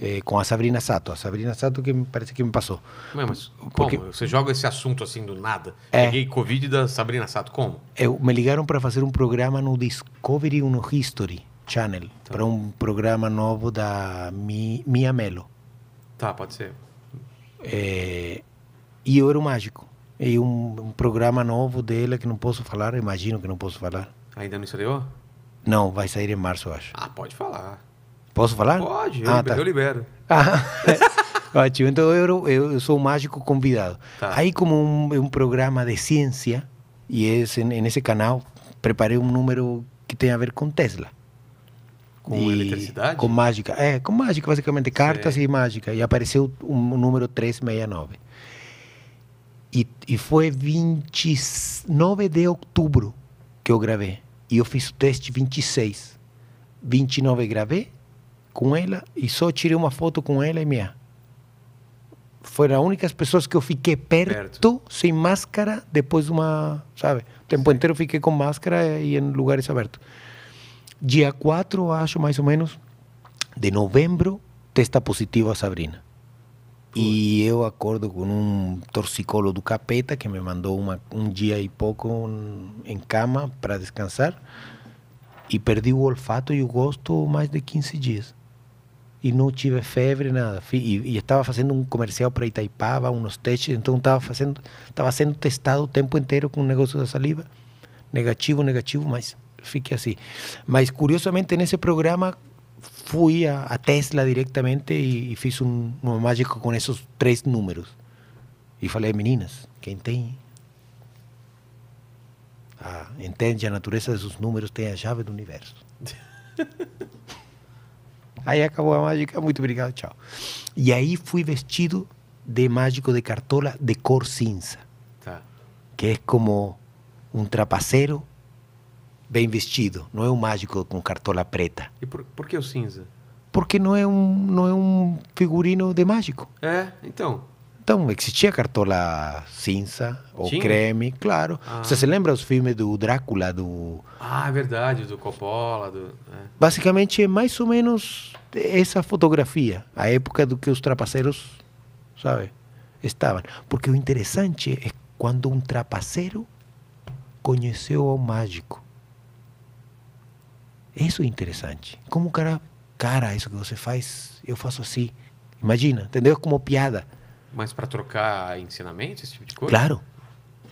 eh, com a Sabrina Sato. A Sabrina Sato que me parece que me passou. Mas, mas Porque... como? Você joga esse assunto assim do nada? É. Peguei Covid da Sabrina Sato, como? Eu, me ligaram para fazer um programa no Discovery, no History Channel, tá. para um programa novo da Mi, Mia Mello. Tá, pode ser. É, e eu era o mágico. E um, um, programa novo dela que não posso falar, imagino que não posso falar. Ainda não estreou? Não, vai sair em março, eu acho. Ah, pode falar. Posso falar? Pode, eu, ah, tá. eu libero. Ah, ótimo, então eu, eu sou o mágico convidado. Tá. Aí como um, um, programa de ciência, e esse, nesse canal preparei um número que tem a ver com Tesla. Com eletricidade? Com mágica, é, eh, com mágica basicamente, cartas e mágica. E apareceu o um, um número 369. E, e foi 29 de outubro que eu gravei. E eu fiz o teste 26. 29 gravei com ela e só tirei uma foto com ela e minha. Foram as únicas pessoas que eu fiquei perto, perto. sem máscara depois de uma. Sabe? O tempo Sim. inteiro fiquei com máscara e em lugares abertos. Dia 4, acho mais ou menos, de novembro, testa positiva a Sabrina. E eu acordo com um torcicolo do capeta que me mandou uma, um dia e pouco um, em cama para descansar e perdi o olfato e o gosto mais de 15 dias e não tive febre nada e, e estava fazendo um comercial para Itaipava uns testes então estava fazendo estava sendo testado o tempo inteiro com o negócio da saliva negativo negativo mas fique assim mas curiosamente nesse programa fui a, a Tesla diretamente e, e fiz um, mágico com esses três números e falei meninas quem tem ah, entende a natureza desses números tem a chave do universo Aí acabou a mágica, muito obrigado, tchau. E aí fui vestido de mágico de cartola de cor cinza, tá. que é como um trapaceiro bem vestido, não é um mágico com cartola preta. E por, por que o cinza? Porque não é um, não é um figurino de mágico. É, então. Então, existia cartola cinza ou creme, claro. Ah. Você se lembra dos filmes do Drácula, do... Ah, é verdade, do Coppola, do... É. Basicamente, é mais ou menos essa fotografia. A época do que os trapaceiros, sabe, estavam. Porque o interessante é quando um trapaceiro conheceu o mágico. Isso é interessante. Como o cara... Cara, isso que você faz, eu faço assim. Imagina, entendeu? Como piada. Mas para trocar ensinamentos, esse tipo de coisa? Claro,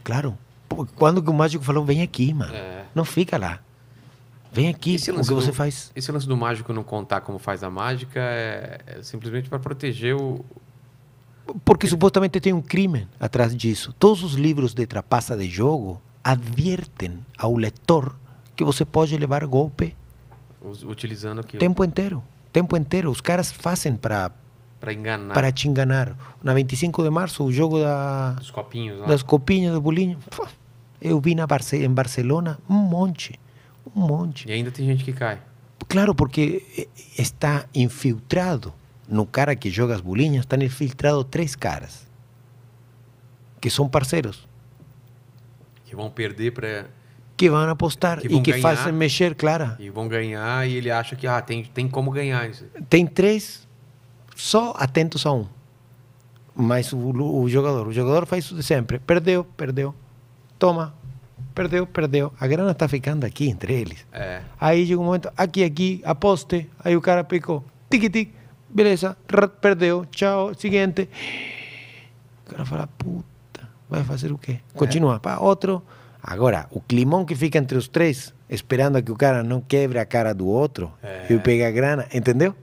claro. Pô, quando o mágico falou, vem aqui, mano. É. Não fica lá. Vem aqui, esse o que você do, faz. Esse lance do mágico não contar como faz a mágica é, é simplesmente para proteger o. Porque supostamente tem um crime atrás disso. Todos os livros de trapaça de jogo advertem ao leitor que você pode levar golpe. Utilizando aqui. Tempo inteiro. Tempo inteiro. Os caras fazem para para enganar. Para te enganar. Na 25 de março, o jogo da, dos copinhos, das copinhas, do bolinho. Eu vi na Barce em Barcelona um monte. Um monte. E ainda tem gente que cai. Claro, porque está infiltrado. No cara que joga as bolinhas, estão infiltrados três caras. Que são parceiros. Que vão perder para que vão apostar que vão e que ganhar, fazem mexer, claro. E vão ganhar e ele acha que ah, tem, tem como ganhar isso. Tem três só atentos a um. Mas o, o jogador, o jogador faz isso de sempre. Perdeu, perdeu. Toma, perdeu, perdeu. A grana está ficando aqui entre eles. É. Aí chega um momento, aqui, aqui, aposte. Aí o cara picou, tic-tic, beleza, perdeu, tchau, seguinte. O cara fala, puta, vai fazer o quê? É. Continua, pá, outro. Agora, o climão que fica entre os três, esperando a que o cara não quebre a cara do outro é. e pegue a grana, entendeu?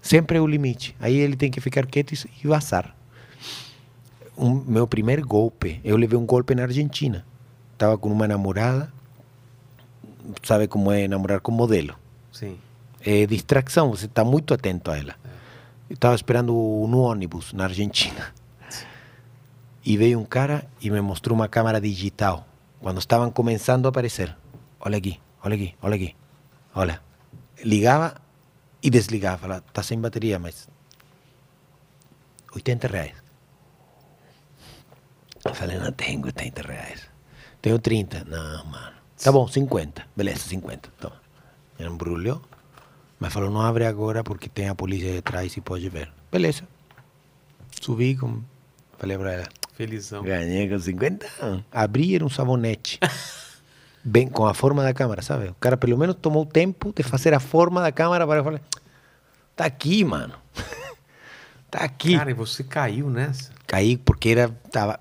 Sempre é o limite. Aí ele tem que ficar quieto e, vazar. Um, meu primeiro golpe, eu levei um golpe na Argentina. Estava com uma namorada, sabe como é namorar com modelo. Sim. É distração, você está muito atento a ela. É. estava esperando um ônibus na Argentina. E veio um cara e me mostrou uma câmera digital. Quando estavam começando a aparecer. Olha aqui, olha aqui, olha aqui. Olha. Ligava, e desligar. Falar, está sem bateria, mas 80 reais. Eu falei, não tenho 80 reais. Tenho 30. Não, mano. Tá bom, 50. Beleza, 50. Toma. Ela embrulhou, mas falou, não abre agora porque tem a polícia detrás e pode ver. Beleza. Subi, com... falei pra ela. Felizão. Ganhei com 50. Abri, era um sabonete. bem com a forma da câmera, sabe? O cara pelo menos tomou tempo de fazer a forma da câmera para eu falar, tá aqui, mano. tá aqui. Cara, e você caiu nessa? Caí porque era tava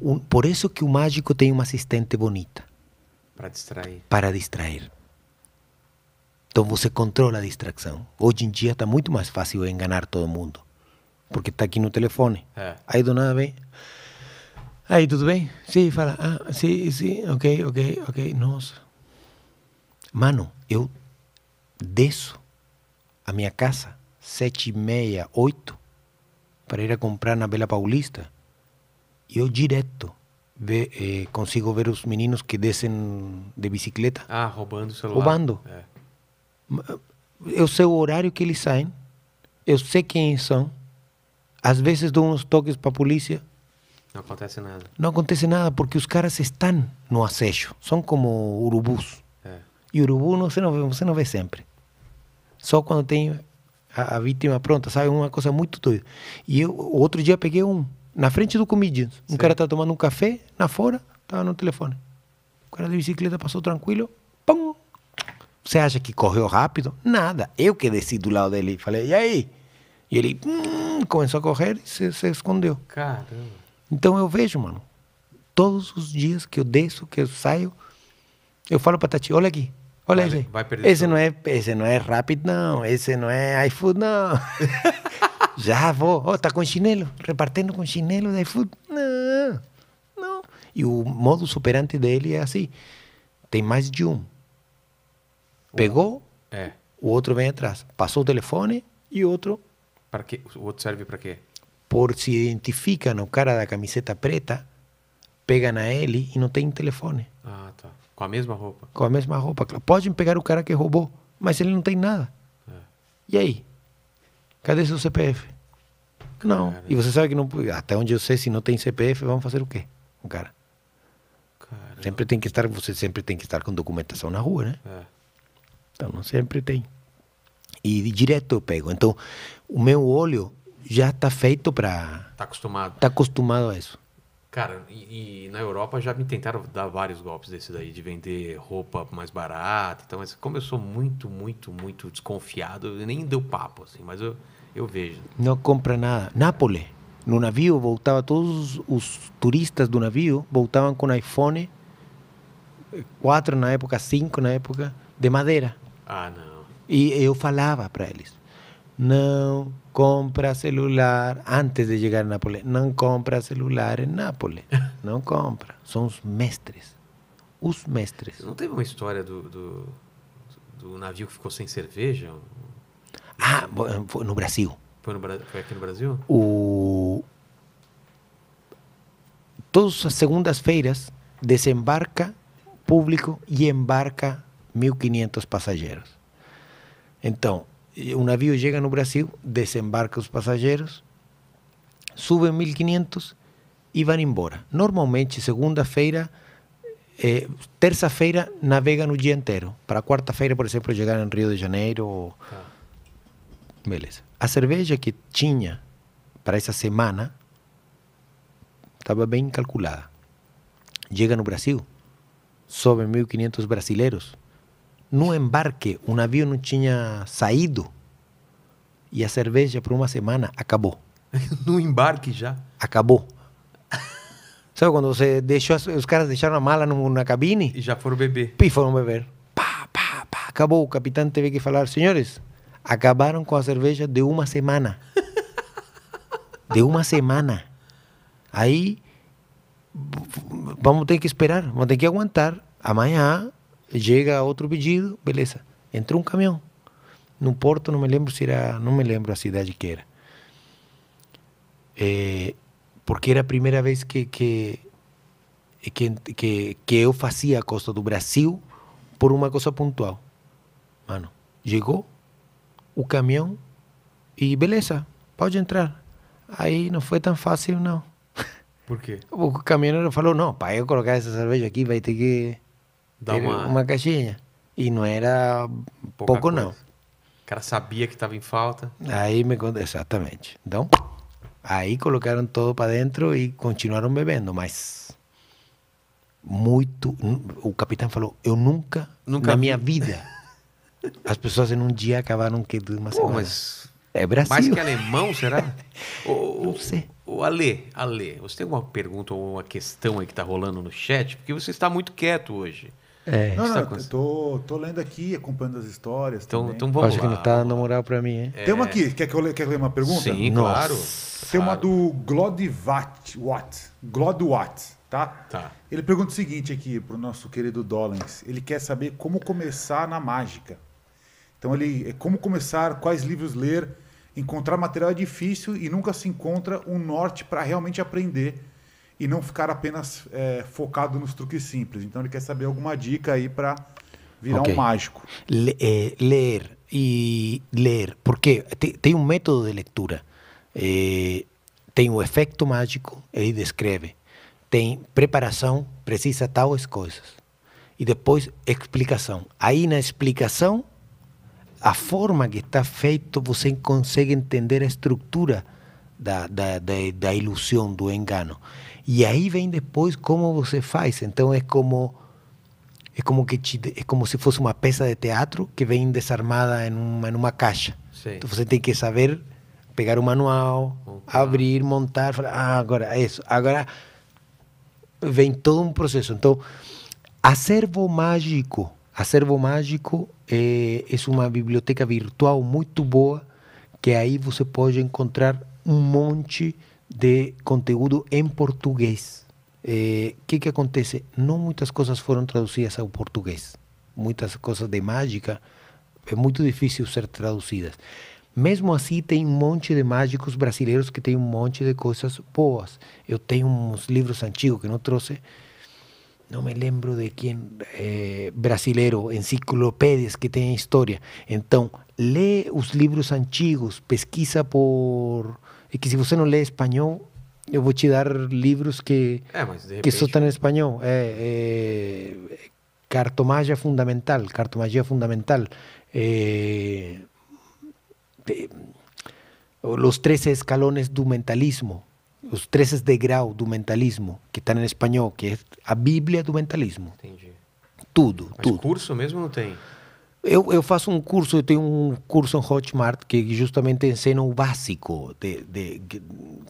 um, por isso que o mágico tem uma assistente bonita. Para distrair. Para distrair. Então você controla a distração. Hoje em dia está muito mais fácil enganar todo mundo. Porque está aqui no telefone. É. Aí ah. do nada vem. Aí, tudo bem? Sim, fala. Ah, sim, sim, ok, ok, ok. Nossa. Mano, eu desço a minha casa, sete e meia, oito, para ir a comprar na Bela Paulista. E eu direto ve, eh, consigo ver os meninos que descem de bicicleta. Ah, roubando o celular. Roubando. É. Eu sei o horário que eles saem, eu sei quem são. Às vezes dou uns toques para a polícia não acontece nada. Não acontece nada porque os caras estão no acecho. São como urubus. É. E urubu você não, vê, você não vê sempre. Só quando tem a, a vítima pronta, sabe? Uma coisa muito doida. E eu, outro dia, peguei um na frente do comedians. Um Sim. cara tá tomando um café, na fora, tava no telefone. O cara de bicicleta passou tranquilo, pum! Você acha que correu rápido? Nada. Eu que desci do lado dele e falei, e aí? E ele hum, começou a correr e se, se escondeu. Caramba. Então eu vejo, mano, todos os dias que eu desço, que eu saio, eu falo pra Tati, olha aqui, olha vai, esse vai esse não é Esse não é rápido, não. Esse não é iFood, não. Já vou. Oh, tá com chinelo, repartendo com chinelo da iFood. Não, não. E o modo superante dele é assim. Tem mais de um. Pegou, é. o outro vem atrás. Passou o telefone e outro... Para que? O outro serve para quê? por se identificam o cara da camiseta preta, pegam a ele e não tem telefone. Ah, tá. Com a mesma roupa? Com a mesma roupa. Podem pegar o cara que roubou, mas ele não tem nada. É. E aí? Cadê seu CPF? Cara. Não. E você sabe que não. Até onde eu sei, se não tem CPF, vamos fazer o quê? O cara. Caramba. Sempre tem que estar, você sempre tem que estar com documentação na rua, né? ¿eh? É. Eh. Então não sempre tem. E direto eu pego. Então, o meu olho já está feito para. Está acostumado. Está acostumado a isso. Cara, e, e, na Europa já me tentaram dar vários golpes desses aí de vender roupa mais barata. Então, como eu sou muito, muito, muito desconfiado, eu nem deu papo, assim, mas eu, eu vejo. Não compra nada. Nápoles, no navio, voltava, todos os turistas do navio voltavam com iPhone 4 na época, 5 na época, de madeira. Ah, não. E eu falava para eles: não, compra celular antes de chegar a Nápoles. Não compra celular em Nápoles. Não compra. São os mestres. Os mestres. Não teve uma história do, do, do navio que ficou sem cerveja? Ah, foi no Brasil. Foi, no, foi aqui no Brasil? O... Todas as segundas-feiras desembarca público e embarca 1.500 passageiros. Então, Eh, un avión llega no Brasil, desembarca los pasajeros, sube 1.500 y van embora. Normalmente, segunda-feira, eh, terça-feira, navegan o día entero. Para cuarta feira por ejemplo, llegar en Rio de Janeiro. Beleza. A cerveja que tinha para esa semana estaba bien calculada. Llegan no Brasil, suben 1.500 brasileiros no embarque, um navio não tinha saído e a cerveja por uma semana acabou. no embarque já? Acabou. Sabe quando você deixou, os caras deixaram a mala na cabine? E já foram beber. E foram beber. Pá, pá, pá, acabou. O capitão teve que falar, senhores, acabaram com a cerveja de uma semana. de uma semana. Aí, vamos ter que esperar, vamos ter que aguentar. Amanhã Chega outro pedido, beleza. Entrou um caminhão no Porto, não me lembro se era, não me lembro a cidade que era. É, porque era a primeira vez que que, que que, que eu fazia a costa do Brasil por uma coisa pontual. Mano, chegou o caminhão e beleza, pode entrar. Aí não foi tão fácil, não. Por quê? O caminhoneiro falou: não, para eu colocar essa cerveja aqui vai ter que Dá uma... uma caixinha. E não era Pouca pouco, coisa. não. O cara sabia que estava em falta. Aí me conta, exatamente. Então, aí colocaram todo para dentro e continuaram bebendo, mas muito. O capitão falou: Eu nunca, nunca na vi. minha vida, as pessoas em um dia acabaram que de uma Pô, Mas é Brasil. Mais que alemão, será? o, Não sei. O Ale, Ale, você tem alguma pergunta ou uma questão aí que está rolando no chat? Porque você está muito quieto hoje. É, não, tá não, eu tô, tô lendo aqui, acompanhando as histórias. Então, também. então vamos Acho lá. que não tá na moral para mim, hein? É. Tem uma é. aqui, quer que eu leia, quer uma pergunta? Sim, Nossa. claro. Tem uma do Glodvat, Watt, Glodwatt, tá? Tá. Ele pergunta o seguinte aqui pro nosso querido Dollens. Ele quer saber como começar na mágica. Então ele, é como começar, quais livros ler, encontrar material é difícil e nunca se encontra um norte para realmente aprender e não ficar apenas é, focado nos truques simples. Então ele quer saber alguma dica aí para virar okay. um mágico. Le, é, ler e ler, porque tem um método de leitura. É, tem o efeito mágico, ele descreve. Tem preparação, precisa tais coisas. E depois explicação. Aí na explicação, a forma que está feito, você consegue entender a estrutura da, da, da, da ilusão, do engano. E aí vem depois como você faz. Então é como é como que te, é como se fosse uma peça de teatro que vem desarmada em uma, em uma caixa. Sim. Então você tem que saber pegar o manual, abrir, montar, falar, ah, agora é isso. Agora vem todo um processo. Então, acervo mágico, acervo mágico é, é uma biblioteca virtual muito boa que aí você pode encontrar um monte de de conteúdo em português. O eh, que, que acontece? Não muitas coisas foram traduzidas ao português. Muitas coisas de mágica é muito difícil ser traduzidas. Mesmo assim, tem um monte de mágicos brasileiros que tem um monte de coisas boas. Eu tenho uns livros antigos que não trouxe, não me lembro de quem, é, brasileiro, enciclopédias que tem história. Então, lê os livros antigos, pesquisa por Y que si você não lê espanhol, eu vou te dar libros que, é, ah, repente... Pues, que só estão em espanhol. Eh, eh, cartomagia fundamental, cartomagia fundamental. Eh, los 13 escalones do mentalismo, los 13 degraus do mentalismo, que están en espanhol, que es a Bíblia do mentalismo. Entendi. Tudo, Mas tudo. curso mesmo no tem? Eu, eu, faço um curso, eu tenho um curso em Hotmart que justamente ensina o básico de, de, de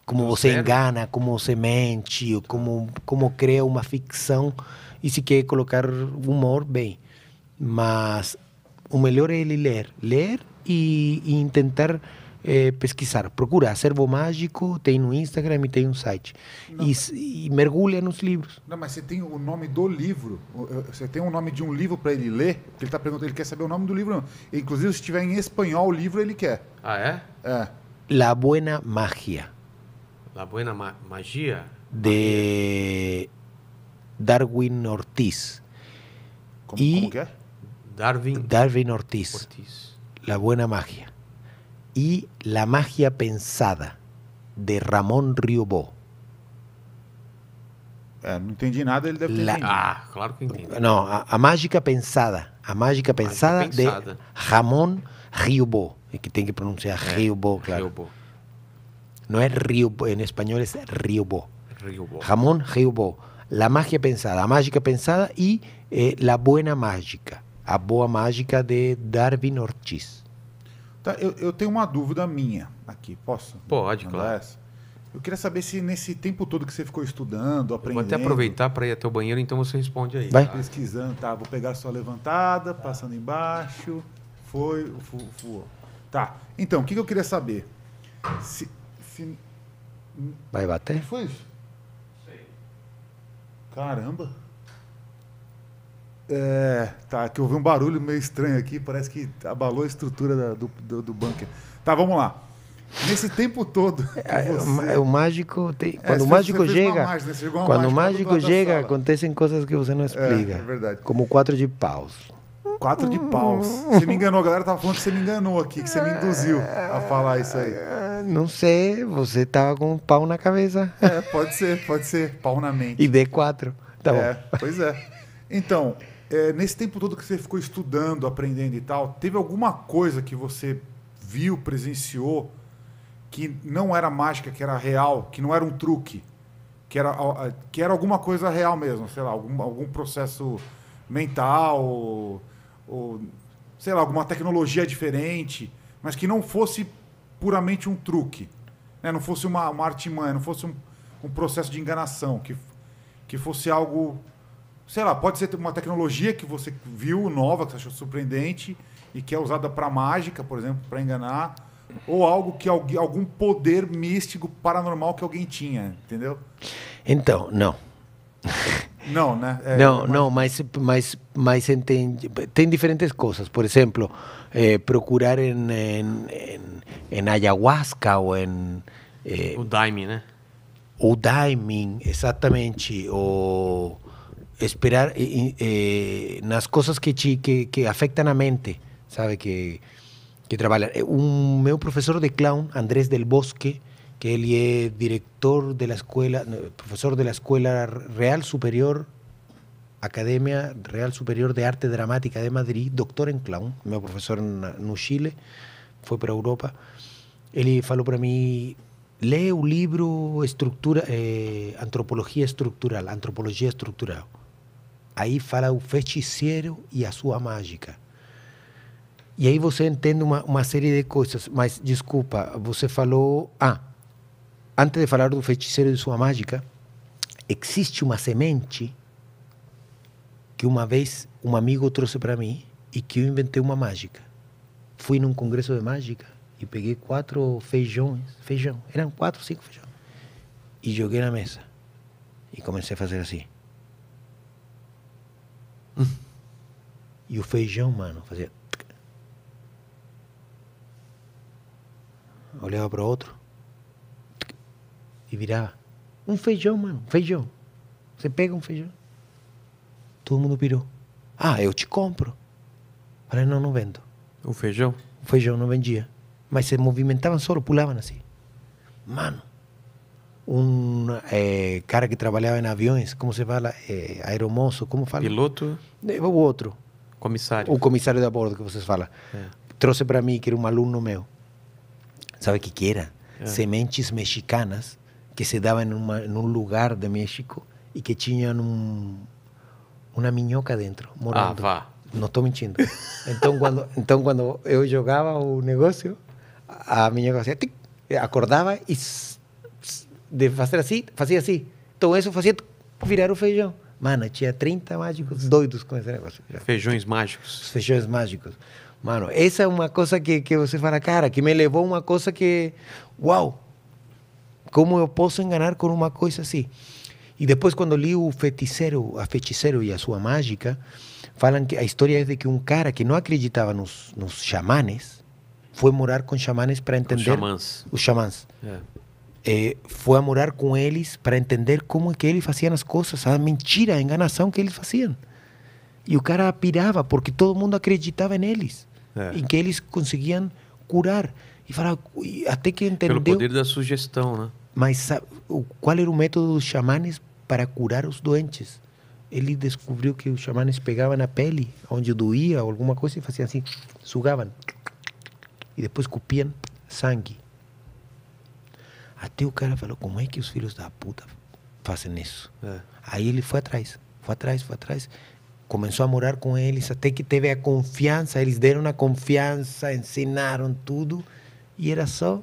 como você engana, como você mente, como, como cria uma ficção e se quer colocar humor, bem. Mas o melhor é ele ler. Ler e, e tentar é, pesquisar, procura Acervo Mágico, tem no Instagram e tem um site. e, e, mergulha nos livros. Não, mas você tem o nome do livro, você tem o nome de um livro para ele ler, porque ele está perguntando, ele quer saber o nome do livro. Inclusive, se tiver em espanhol o livro, ele quer. Ah, é? É. La Buena Magia. La Buena ma Magia? De Darwin Ortiz. Como, e como que é? Darwin, Darwin Ortiz. Ortiz. La Buena Magia. y La magia pensada, de Ramón Riobó. Ah, no entendí nada, él debe Ah, claro que entiendo No, a, Mágica Pensada. A Mágica Pensada, de Ramón Ramon Riobó. Que tiene que pronunciar é, eh, Riobó, claro. Riobó. No es Riobó, español español es Riobó. Riobó. Riobó. La Magia Pensada, a Mágica Pensada y eh, La Buena Mágica. A Boa Mágica de Darwin Ortiz. Tá, eu, eu tenho uma dúvida minha aqui, posso? Pode, claro. Essa? Eu queria saber se nesse tempo todo que você ficou estudando, aprendendo. Vou até aproveitar para ir até o banheiro, então você responde aí. Vai. Tá? Pesquisando, tá? Vou pegar a sua levantada, passando embaixo. Foi, voou. Tá. Então, o que, que eu queria saber? Se, se... Vai bater? que foi isso? Sei. Caramba. É, tá, que ouvi um barulho meio estranho aqui, parece que abalou a estrutura da, do, do, do bunker. Tá, vamos lá. Nesse tempo todo. É, é você... o mágico tem... quando é, o mágico é, chega, mágica, quando o mágico chega, acontecem coisas que você não é, explica. É, é verdade. Como quatro de paus. Quatro de paus. Você me enganou, a galera tava falando que você me enganou aqui, que você me induziu a falar isso aí. Não sei, você tava tá com um pau na cabeça. É, pode ser, pode ser. Pau na mente. E D4. Tá bom. É, pois é. Então, é, nesse tempo todo que você ficou estudando, aprendendo e tal, teve alguma coisa que você viu, presenciou, que não era mágica, que era real, que não era um truque, que era, que era alguma coisa real mesmo, sei lá, algum, algum processo mental, ou, ou sei lá, alguma tecnologia diferente, mas que não fosse puramente um truque, né? não fosse uma, uma artimanha, não fosse um, um processo de enganação, que, que fosse algo sei lá, pode ser uma tecnologia que você viu nova, que você achou surpreendente e que é usada para mágica, por exemplo, para enganar, ou algo que algum poder místico paranormal que alguém tinha, entendeu? Então, não. Não, né? É, não, mas... não, mas, mas, mas entende, tem diferentes coisas. Por exemplo, eh, procurar em, em, em, em, ayahuasca ou em... Eh, o daiming, né? O daiming, exatamente. Ou... esperar eh, cosas eh, cosas que afectan que, que a mente, sabe que que un eh, un meu profesor de clown, Andrés del Bosque, que él director de la escuela profesor de la escuela Real Superior Academia Real Superior de Arte Dramática de Madrid, doctor en clown, meu profesor en Chile, fue para Europa. él falou para mí lee un libro estructura, eh, antropología estructural, antropología estructural. Aí fala o feiticeiro e a sua mágica. E aí você entende uma, uma série de coisas. Mas, desculpa, você falou. Ah, antes de falar do feiticeiro e sua mágica, existe uma semente que uma vez um amigo trouxe para mim e que eu inventei uma mágica. Fui num congresso de mágica e peguei quatro feijões, feijão, eram quatro, cinco feijões, e joguei na mesa. E comecei a fazer assim. E o feijão, mano, fazia. Olhava para outro e virava. Um feijão, mano, feijão. Você pega um feijão. Todo mundo virou. Ah, eu te compro. Falei, não, não vendo. O feijão? O feijão não vendia. Mas se movimentavam só, pulavam assim. Mano, un eh, cara que trabalhava em aviões, como se fala? Eh, aeromoço, como fala? Piloto? O outro. Comissário. O comissário a bordo que vocês falam. É. Trouxe para mim, que era um aluno meu. Sabe o que, era? É. Eh. Sementes mexicanas que se davam em um lugar de México e que tinham um, uma minhoca dentro, morando. Ah, vá. Não estou mentindo. então, quando, então, quando eu jogava o negócio, a minhoca fazia tic, acordava e de fazer assim, fazia assim. Então isso fazia virar o feijão. Mano, tinha 30 mágicos doidos com esse negócio. Feijões mágicos. feijões mágicos. Mano, essa é uma coisa que, que você fala, cara, que me levou uma coisa que. Uau! Como eu posso enganar com uma coisa assim? E depois, quando li o Feiticeiro, a Feiticeiro e a Sua Mágica, falam que a história é de que um cara que não acreditava nos, nos xamanes foi morar com xamanes para entender. Os xamãs. Os xamãs. É eh, foi a morar com eles para entender como é que eles faziam as coisas, a ah, mentira, a enganação que eles faziam. E o cara pirava, porque todo mundo acreditava neles, é. Eh. em que eles conseguiam curar. E falava, até que entendeu... Pelo poder da sugestão, né? Mas sabe, ah, qual era o método dos xamanes para curar os doentes? Ele descobriu que os xamanes pegavam a pele, onde doía alguma coisa, e faziam assim, sugavam. E depois cupiam sangue. Até o cara falou, como é que os filhos da puta fazem isso? É. Aí ele foi atrás, foi atrás, foi atrás. Começou a morar com eles, até que teve a confiança, eles deram a confiança, ensinaram tudo. E era só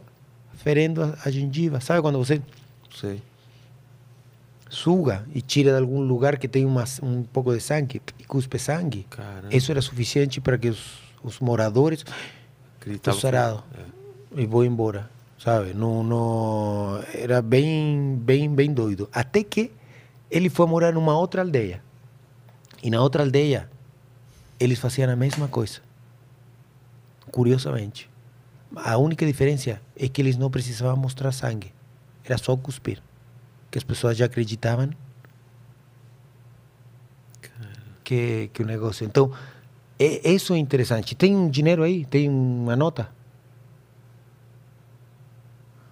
ferendo a, a gengiva. Sabe quando você... suga e tira de algum lugar que tem uma, um pouco de sangue e cuspe sangue. Caramba. Isso era suficiente para que os, os moradores. Gritavam. é. E vou embora sabe? Não, era bem, bem, bem doido. Até que ele foi morar numa outra aldeia. E na outra aldeia, eles faziam a mesma coisa. Curiosamente. A única diferença é que eles não precisavam mostrar sangue. Era só cuspir. Que as pessoas já acreditavam que, que o negócio. Então, é, isso é interessante. Tem um dinheiro aí? Tem uma nota?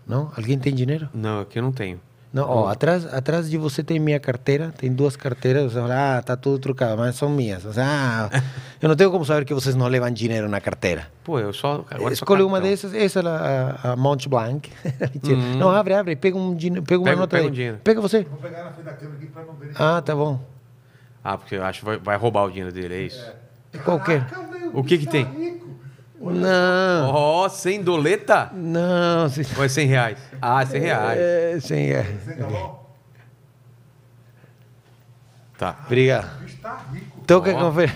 Não? Alguém tem dinheiro? Não, aqui eu não tenho. Não, ó, atrás, atrás de você tem minha carteira, tem duas carteiras, você fala, ah, tá tudo trocado, mas são minhas. Você, ah, eu não tenho como saber que vocês não levam dinheiro na carteira. Pô, eu só... Escolhe uma dessas, essa é a, a Mont Blanc. Hum. Não, abre, abre, pega, um, dinheiro, pega uma nota pega Um dinheiro. Pega você. Vou pegar na frente da câmera aqui pra não ver. Ah, tá bom. Ah, porque eu acho que vai, vai roubar o dinheiro dele, é isso? É. Qualquer. Ah, o que que tem? Não. Ó, oh, sem doleta? Não. Sem... Ou é 100 reais? Ah, 100 é, reais. É, 100 reais. Tá. Obrigado. Tá. tá rico. Então, quer conferir?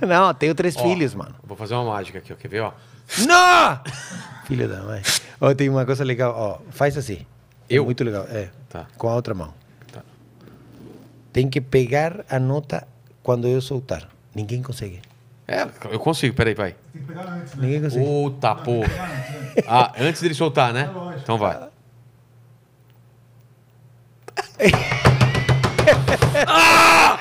Não, tenho três filhos, mano. Vou fazer uma mágica aqui, ó. Quer ver, ó? Não! Filho da mãe. Ó, tem uma coisa legal, ó. Faz assim. É eu? É muito legal, é. Tá. Com a outra mão. Tá. Tem que pegar a nota quando eu soltar. Ninguém consegue. É, eu consigo, peraí, vai. Tem que pegar antes, né? Ninguém consegue. Puta porra. Ah, antes dele soltar, né? É então vai. ah!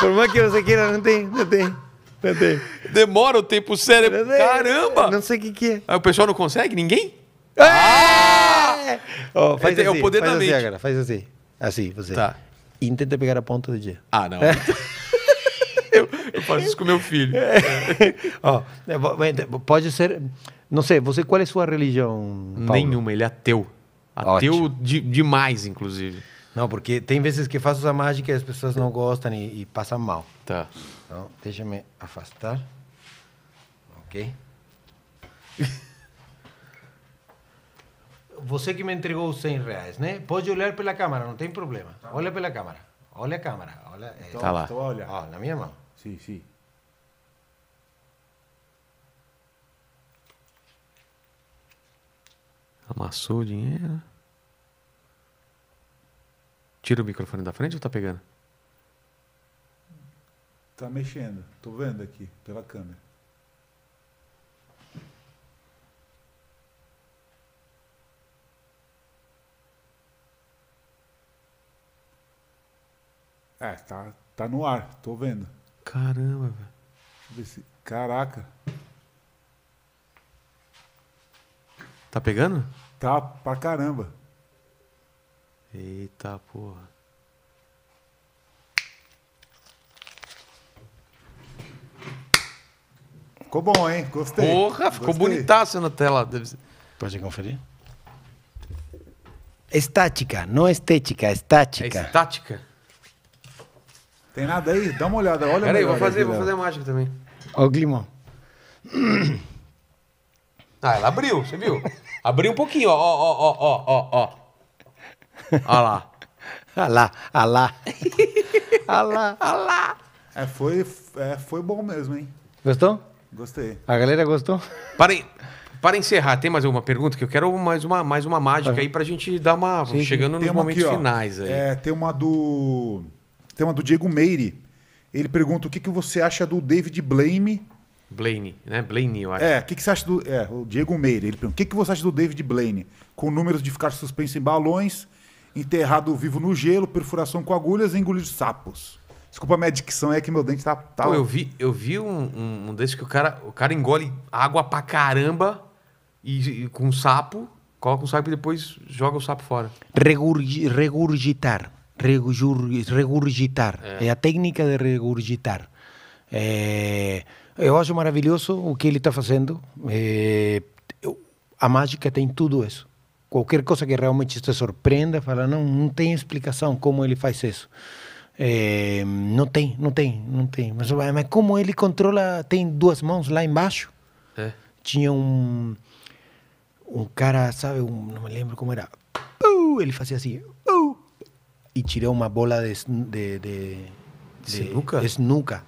Por mais que você queira, não tem, não tem. Não tem. Demora o tempo o cérebro. Caramba! Não sei o que, que é. Aí o pessoal não consegue? Ninguém? É! Ah! ah! Oh, faz é, assim, é o assim, poder faz da assim mente. Agora, faz assim. Assim, você. Tá e não tenta pegar a ponta do dia. Ah, não. É. eu, eu, faço isso com meu filho. É. Ó, é, pode ser. Não sei, você qual é a sua religião? Paulo? Nenhuma, ele é ateu. Ateu de, demais, inclusive. Não, porque tem vezes que faço a mágica e as pessoas não gostam e, e passam mal. Tá. Então, deixa me afastar. Ok você que me entregou os 100 reais, né? Pode olhar pela câmera, não tem problema. Tá olha pela câmera. Olha a câmera. Olha, é, então, tá lá. Então, olha. Ó, na minha mão. Sim, sim. Amassou o dinheiro. Tira o microfone da frente ou tá pegando? Tá mexendo. Tô vendo aqui pela câmera. É, tá, tá no ar, tô vendo. Caramba, velho. Deixa eu ver se. Caraca. Tá pegando? Tá pra caramba. Eita porra. Ficou bom, hein? Gostei. Porra, ficou Gostei. bonitaço na tela. Pode conferir? Estática, não estética, estática. É estática? Tem nada aí? Dá uma olhada. Olha Peraí, vou fazer, vou fazer a mágica também. Ó, o Glimão. Ah, ela abriu, você viu? Abriu um pouquinho, ó, ó, ó, ó, ó, ó. Olha lá. Olha lá, olha lá. Olha lá, olha lá. É, foi, é, foi bom mesmo, hein? Gostou? Gostei. A galera gostou? Para, para encerrar, tem mais alguma pergunta? Que eu quero mais uma, mais uma mágica tá. aí para a gente dar uma. Sim, chegando nos momentos aqui, finais aí. É, tem uma do. Tem uma do Diego Meire. Ele pergunta o que, que você acha do David Blaine. Blaine, né? Blaine, eu acho. É, o que, que você acha do. É, o Diego Meire. Ele pergunta: o que, que você acha do David Blaine? Com números de ficar suspenso em balões, enterrado vivo no gelo, perfuração com agulhas e engolir sapos. Desculpa a minha dicção, é que meu dente tá. tá... Pô, eu vi, eu vi um, um, um desses que o cara, o cara engole água pra caramba e, e com um sapo, coloca um sapo e depois joga o sapo fora. Regurgi, regurgitar regurgitar. É. é a técnica de regurgitar. É, eu acho maravilhoso o que ele está fazendo. É, eu, a mágica tem tudo isso. Qualquer coisa que realmente te surpreenda, fala, não, não tem explicação como ele faz isso. É, não tem, não tem, não tem. Mas, mas como ele controla, tem duas mãos lá embaixo. É. Tinha um um cara, sabe, um, não me lembro como era. Ele fazia assim. Y tiré una bola de, de, de, de snuca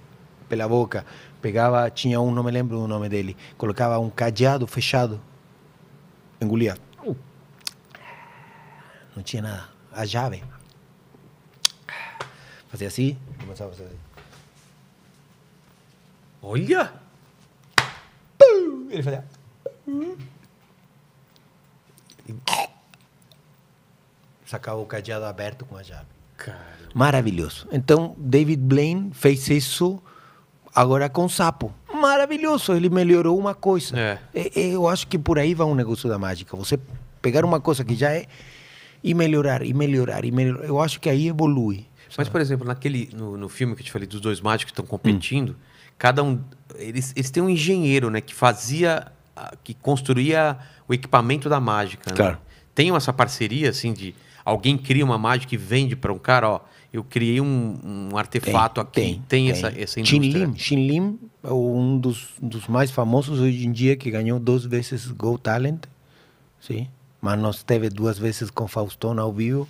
pela boca. Pegaba, tinha um, no me lembro o nome dele, colocava un cadeado fechado, engolia. No tinha nada. A llave. Fazia así. começava a fazer assim. Olha! Ele fazia. sacava o cadeado aberto com a chave. Caramba. Maravilhoso. Então, David Blaine fez isso agora com sapo. Maravilhoso, ele melhorou uma coisa. É. Eu acho que por aí vai um negócio da mágica. Você pegar uma coisa que já é e melhorar, e melhorar, e melhorar. Eu acho que aí evolui. Mas, por exemplo, naquele, no, no, filme que eu te falei dos dois mágicos que estão hum. competindo, hum. cada um. Eles, eles têm um engenheiro, né? Que fazia. que construía o equipamento da mágica. Né? Claro. Né? Tem essa parceria, assim, de alguém cria uma mágica e vende para um cara, ó, eu criei um, um artefato tem, aqui. Tem, tem, essa, tem. essa indústria. Lim, Xin Lim é um dos, dos mais famosos hoje em dia, que ganhou duas vezes Go Talent, sim. mas nós teve duas vezes com Faustão ao vivo.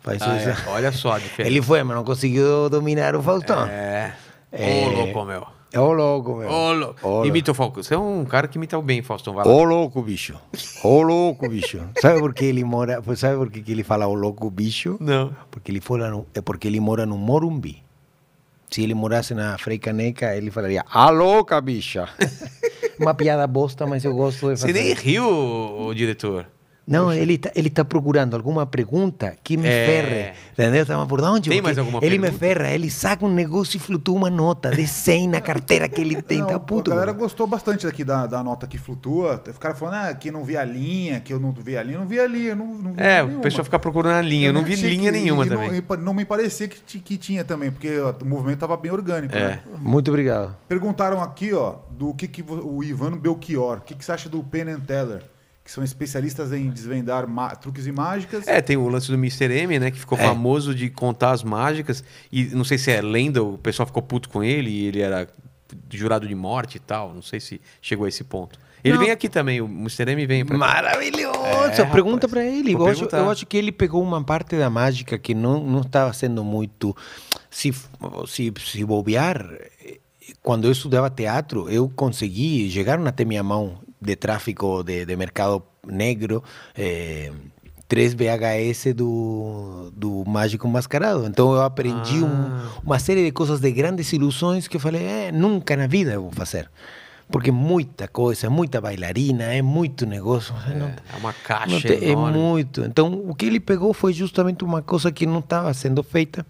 Faz ah, é. Olha só a diferença. Ele foi, mas não conseguiu dominar o Faustão. É, é... Ô, é. louco, meu. É o louco, meu. Ô, louco. Ô, Imita o Falcão. Você é um cara que imita bem, Faustão. Vai lá. Ô louco, bicho. O louco, bicho. sabe por que ele mora... Sabe por que ele fala o louco, bicho? Não. Porque ele, fala no... é porque ele mora no Morumbi. Se ele morasse na Frei ele falaria, a louca, bicha. Uma piada bosta, mas eu gosto de fazer. Você nem riu, o diretor. Não, ele está ele tá procurando alguma pergunta que me é... ferre. Entendeu? Tava por onde? Tem mais alguma ele pergunta? me ferra, ele saca um negócio e flutua uma nota de 100 na carteira que ele tem. Não, tá puto, a galera mano. gostou bastante daqui da, da nota que flutua. Ficaram falando ah, que não vi a linha, que eu não vi a linha. Não vi a linha, não, não É, o pessoal fica procurando a linha. Eu não, vi linha que, nenhuma também. Não, não, me parecia que, que tinha também, porque o movimento estava bem orgânico. É. Né? Muito obrigado. Perguntaram aqui, ó, do que, que o Ivano Belchior, o que, que você acha do Penn Teller? que são especialistas em desvendar truques e mágicas. É, tem o lance do Mr. M, né? Que ficou é. famoso de contar as mágicas. E não sei se é lenda, o pessoal ficou puto com ele e ele era jurado de morte e tal. Não sei se chegou a esse ponto. Ele não. vem aqui também, o Mr. M vem. Pra... Maravilhoso! É, Pergunta para ele. Eu acho, eu acho, que ele pegou uma parte da mágica que não, não estava sendo muito. Se, se, se bobear, eh, quando eu estudava teatro, eu consegui, chegar até minha mão de tráfico de, de mercado negro. É, eh, três VHS do, do Mágico Mascarado. Então eu aprendi ah. um, uma série de coisas de grandes ilusões que eu falei, eh, nunca na vida eu vou fazer. Porque muita coisa, muita bailarina, é muito negócio. É, não, é uma caixa é enorme. É muito. Então o que ele pegou foi justamente uma coisa que não estava sendo feita.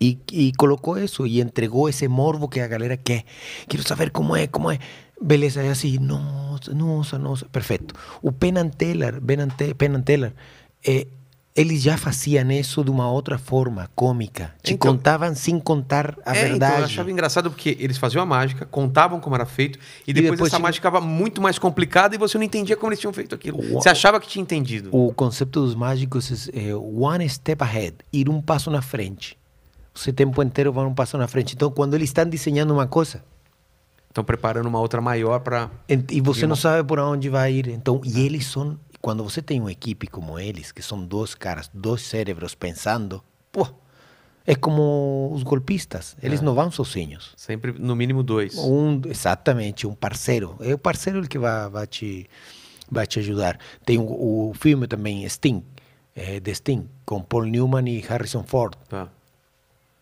E, e colocou isso e entregou esse morbo que a galera quer. Quero saber como é, como é. Beleza, é assim, nossa, nossa, nossa, perfeito. O Penn Teller, Penn Teller, é, já faziam isso de uma outra forma cômica. Te então, contavam sem contar a é, verdade. Então eu achava engraçado porque eles faziam a mágica, contavam como era feito, e depois, e depois essa mágica ficava muito mais complicada e você não entendia como eles tinham feito aquilo. O... Você achava que tinha entendido. O conceito dos mágicos é eh, one step ahead ir um passo na frente. O tempo inteiro vai um passo na frente. Então, quando eles estão desenhando uma coisa, Estão preparando uma outra maior para. E você não sabe por onde vai ir. Então, e eles são. Quando você tem uma equipe como eles, que são dois caras, dois cérebros pensando, pô, é como os golpistas, eles é. não vão sozinhos. Sempre, no mínimo, dois. Um, exatamente, um parceiro. É o parceiro que vai, vai, te, vai te ajudar. Tem o, o filme também, Sting, é, Sting, com Paul Newman e Harrison Ford. Tá.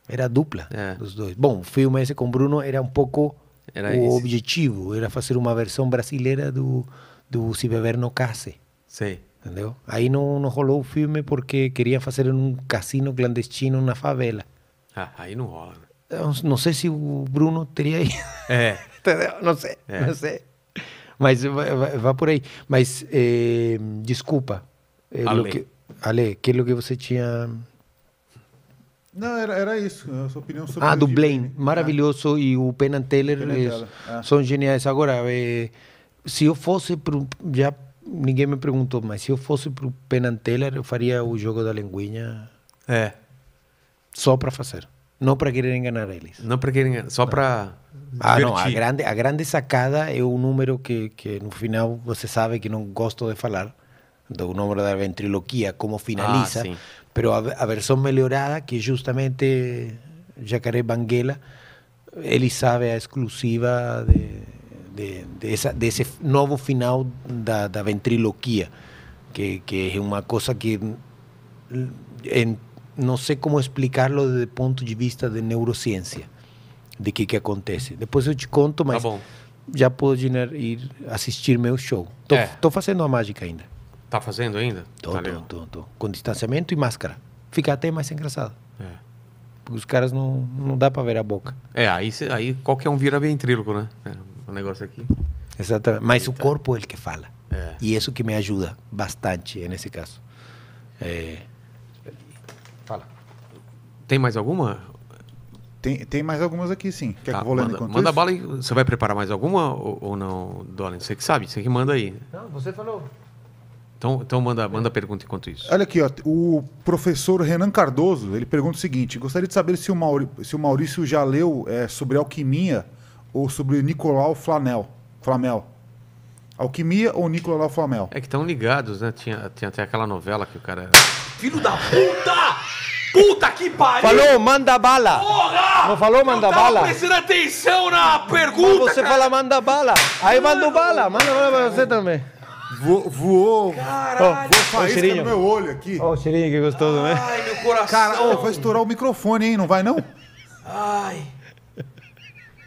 Era a dupla é. dos dois. Bom, o filme esse com Bruno era um pouco era o esse. objetivo era fazer uma versão brasileira do, do Se Beber No Case. Sim. Entendeu? Aí não, não rolou o filme porque queria fazer um cassino clandestino na favela. Ah, aí não rola. Né? Eu não sei se o Bruno teria ido. É. não sei, é. não sei. Mas vá por aí. Mas eh, desculpa. Eh, Ale. Que, Ale, aquilo é que você tinha não, era, era isso. A sua opinião sobre Ah, do Blaine, né? maravilhoso. E o Penn Teller, Penn é. são geniais. Agora, eh, se eu fosse para já ninguém me perguntou, mas se eu fosse pro Penn Teller, eu faria o jogo da linguinha. É. Só para fazer. Não para querer enganar eles. Não para querer enganar, só para Ah, não, a grande, a grande sacada é o número que, que no final você sabe que não gosto de falar, do número da ventriloquia, como finaliza. Ah, pero a, a melhorada que justamente Jacaré Banguela ele sabe a exclusiva de, de, de, essa, desse novo final da, ventriloquia, que, que é uma coisa que não sei como explicarlo lo do ponto de vista de neurociência, de que que acontece. Depois eu te conto, mas já posso ir assistir meu show. Estou eh. fazendo a mágica ainda. Tá fazendo ainda? Tô, tá tô, tô, tô, Com distanciamento e máscara. Fica até mais engraçado. É. Porque os caras não, não dá para ver a boca. É, aí, aí qualquer um vira ventríloco, né? É, o negócio aqui. Exatamente. Mas Eita. o corpo é ele que fala. É. E isso que me ajuda bastante nesse caso. É... Fala. Tem mais alguma? Tem, tem mais algumas aqui, sim. Quer tá, que eu vou lendo manda, manda bala aí. Você vai preparar mais alguma ou, ou não, Dolan? Você que sabe, você que manda aí. Não, você falou. Então, então manda, manda a pergunta enquanto isso. Olha aqui, ó, o professor Renan Cardoso, ele pergunta o seguinte, gostaria de saber se o, Mauri, se o Maurício já leu é, sobre alquimia ou sobre Nicolau Flamel. Flamel. Alquimia ou Nicolau Flamel? É que estão ligados, né? Tinha, tinha até aquela novela que o cara Filho da puta! Puta que pariu! Falou, manda bala! Porra! Não falou, manda eu tava bala? prestando atenção na pergunta! Mas você cara. fala, manda bala! Aí manda bala! Manda bala pra você também! voou. Caralho, oh, voou faísca no meu olho aqui. Ó, oh, o cheirinho que gostoso, né? Ai, meu coração. Cara, oh, vai estourar o microfone, hein? Não vai, não? Ai.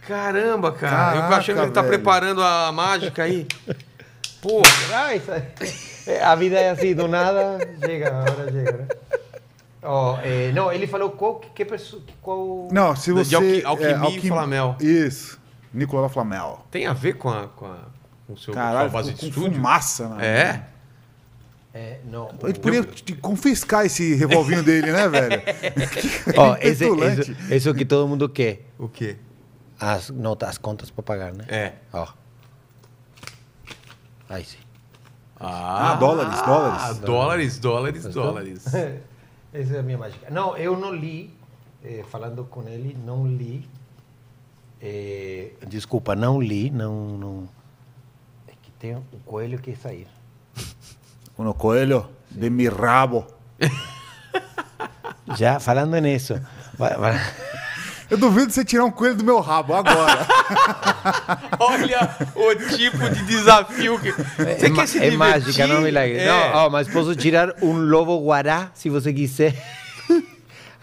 Caramba, cara. Caraca, eu tô achando que ele tá preparando a mágica aí. Pô. Ai, é, a vida é assim, do nada. Chega, agora chega, né? Oh, é, não, ele falou qual que, pessoa. Qual... Não, se você. De alqui, alquimia, é, alquim... Flamel. Isso. Nicolau Flamel. Tem a ver com a, com a com seu Caralho, sua base de estúdio. Fumaça, né? É. É, não, a gente podia eu... confiscar esse revolvinho dele, né, velho? Ó, é esse, esse, esse é o que todo mundo quer. O quê? As, notas, as contas para pagar, né? É. Ó. Aí sim. Ah, ah dólares, dólares. Ah, dólares, dólares, dólares. dólares. Essa é a minha mágica. Não, eu não li, eh, falando com ele, não li. Eh, desculpa, não li, não... não tem um coelho que sair. um coelho Sim. de mi rabo. Já falando nisso. vai, vai. Eu duvido você tirar um coelho do meu rabo agora. Olha o tipo de desafio que. É, você é, quer se É mágica, não é milagre. É. Não, oh, mas posso tirar um lobo guará, se você quiser.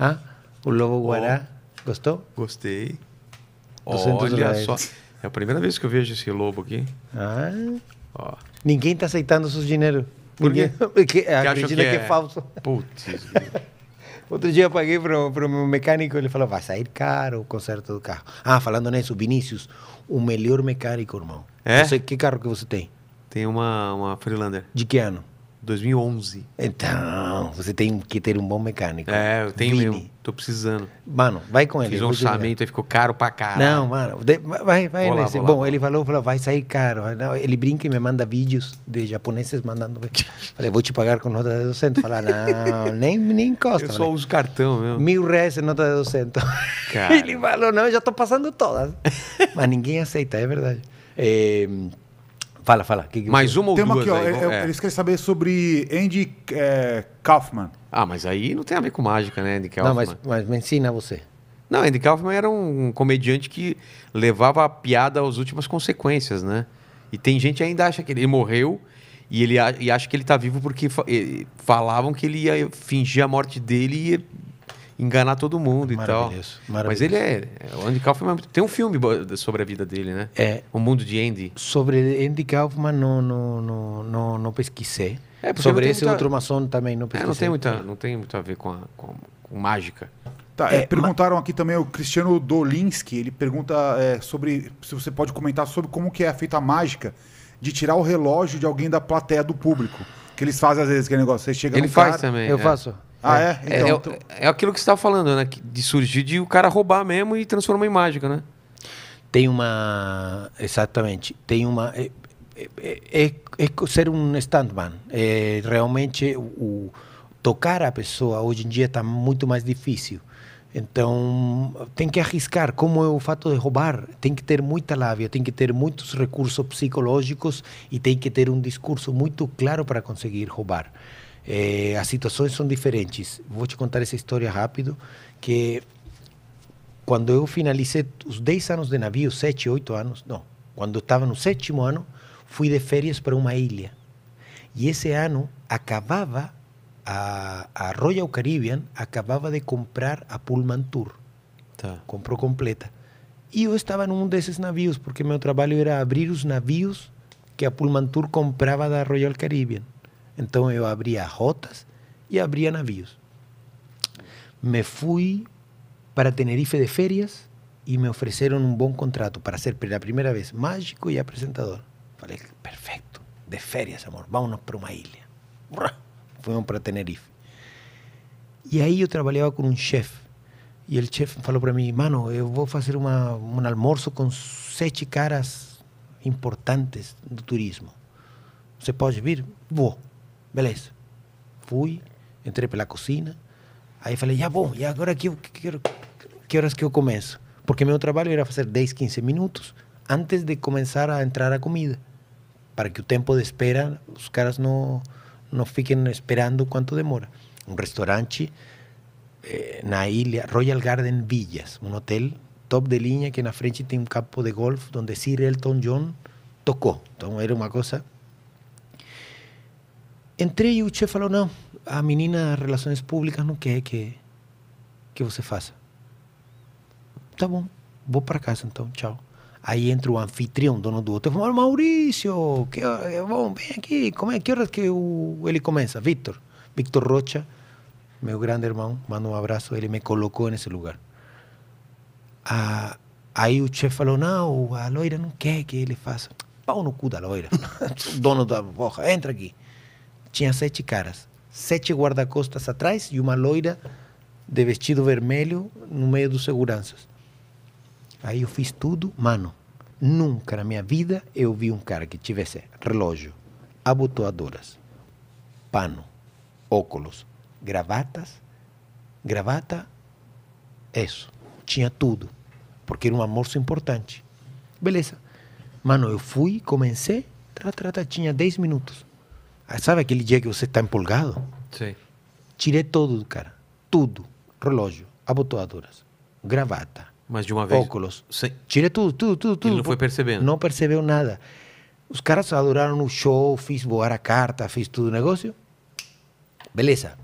ah, um lobo guará. Oh. Gostou? Gostei. Olha reais. só. É a primeira vez que eu vejo esse lobo aqui. Ah. Ó. Ninguém tá aceitando o seu dinheiro. Por quê? Porque acredita que, é... é falso. Putz. Outro dia eu paguei pro, pro meu mecânico, ele falou, vai sair caro o conserto do carro. Ah, falando nisso, Vinícius, o melhor mecânico, irmão. É? Você, que carro que você tem? Tem uma, uma Freelander. De que ano? 2011. Então, você tem que ter um bom mecânico. É, eu tenho Vini. mesmo. Tô precisando. Mano, vai com ele. Fiz um orçamento, aí ficou caro pra caro. Não, mano. De, vai, vai. Lá, nesse, bom, ele falou, falou, vai sair caro. Não, ele brinca e me manda vídeos de japoneses mandando. Falei, vou te pagar com nota de 200. Falar, não, nem, nem encosta. Eu só falei, uso cartão mesmo. Mil reais em é nota de 200. Cara. Ele falou, não, eu já tô passando todas. Mas ninguém aceita, é verdade. É... Fala, fala. Que que Mais uma ou duas? aqui, aí, ó, é, eu, é. Eles é. querem saber sobre Andy é, Kaufman. Ah, mas aí não tem a ver com mágica, né, Andy Kaufman? Não, mas, mas me ensina você. Não, Andy Kaufman era um comediante que levava a piada às últimas consequências, né? E tem gente que ainda acha que ele morreu e ele e acha que ele está vivo porque falavam que ele ia fingir a morte dele e enganar todo mundo e tal. Mas ele é, é. O Andy Kaufman é tem um filme sobre a vida dele, né? É. O Mundo de Andy. Sobre Andy Kaufman não, não, não, não, não pesquisei. É, sobre esse muita... outro maçom também não pesquisei. É, não, tem muita, não tem muito a ver com, a, com, com mágica. Tá, é, é perguntaram aqui também o Cristiano Dolinski, ele pergunta é, sobre se você pode comentar sobre como que é feita a mágica de tirar o relógio de alguém da plateia do público. Que eles fazem às vezes aquele negócio. Você chega Ele faz cara, também. Eu é. faço. Ah, é. é? É, então, é, é aquilo que você estava tá falando, né? De surgir de o cara roubar mesmo e transformar em mágica, né? Tem uma. Exatamente. Tem uma. É, é, é, é, é ser um stand É, realmente, o, tocar a pessoa hoje em dia está muito mais difícil. Então, tem que arriscar. Como é o fato de roubar? Tem que ter muita lábia, tem que ter muitos recursos psicológicos e tem que ter um discurso muito claro para conseguir roubar. É, as situações são diferentes. Vou te contar essa história rápido, que quando eu finalizei os 10 anos de navio, 7, 8 anos, não, quando eu estava no sétimo ano, fui de férias para uma ilha. E esse ano acabava, a, a Royal Caribbean acabava de comprar a Pullman Tour. Tá. Comprou completa. E eu estava num desses navios, porque meu trabalho era abrir os navios que a Pullman Tour comprava da Royal Caribbean. Entonces yo abría rotas y abría navíos. Me fui para Tenerife de ferias y me ofrecieron un buen contrato para ser la primera vez mágico y apresentador. presentador. perfecto, de ferias, amor, vámonos para una isla. Fuimos para Tenerife. Y ahí yo trabajaba con un chef. Y el chef falou para mí, mano, yo eh, voy a hacer un almuerzo con seis caras importantes de turismo. ¿Se puede vivir? Vou. Beleza. Fui, entrei pela cocina Aí falei, já ya e agora que, que, que horas que eu começo? Porque meu trabajo era hacer 10, 15 minutos antes de comenzar a entrar a comida. Para que o tiempo de espera, los caras no não fiquem esperando cuánto demora. Un restaurante eh, na ilha, Royal Garden Villas, un hotel top de línea que en la frente tiene un campo de golf donde Sir Elton John tocó, Então era una cosa... Entrei e o chefe falou: não, a menina Relações Públicas não quer que, que você faça. Tá bom, vou para casa então, tchau. Aí entra o anfitrião, dono do hotel, falou: Maurício, eh, que, bom, vem aqui, como é, que horas que o, ele começa? Victor, Victor Rocha, meu grande irmão, manda um abraço, ele me colocou nesse lugar. a ah, aí o chefe falou: não, a loira não quer que ele faça. Pau no cu da loira, dono da porra, entra aqui tinha sete caras, sete guarda-costas atrás e uma loira de vestido vermelho no meio dos seguranças. Aí eu fiz tudo, mano. Nunca na minha vida eu vi um cara que tivesse relógio, abotoadoras, pano, óculos, gravatas, gravata, isso. Tinha tudo, porque era um almoço importante. Beleza. Mano, eu fui, comecei, tra, tra, tra, tinha 10 minutos. Sabe aquele dia que você está empolgado? Sim. Tirei tudo do cara. Tudo. Relógio, abotoadoras, gravata. Mas de uma vez. Óculos. Sim. Tirei tudo, tudo, tudo, tudo. Ele não foi percebendo? Não percebeu nada. Os caras adoraram o show, fiz voar a carta, fiz tudo o negócio. Beleza.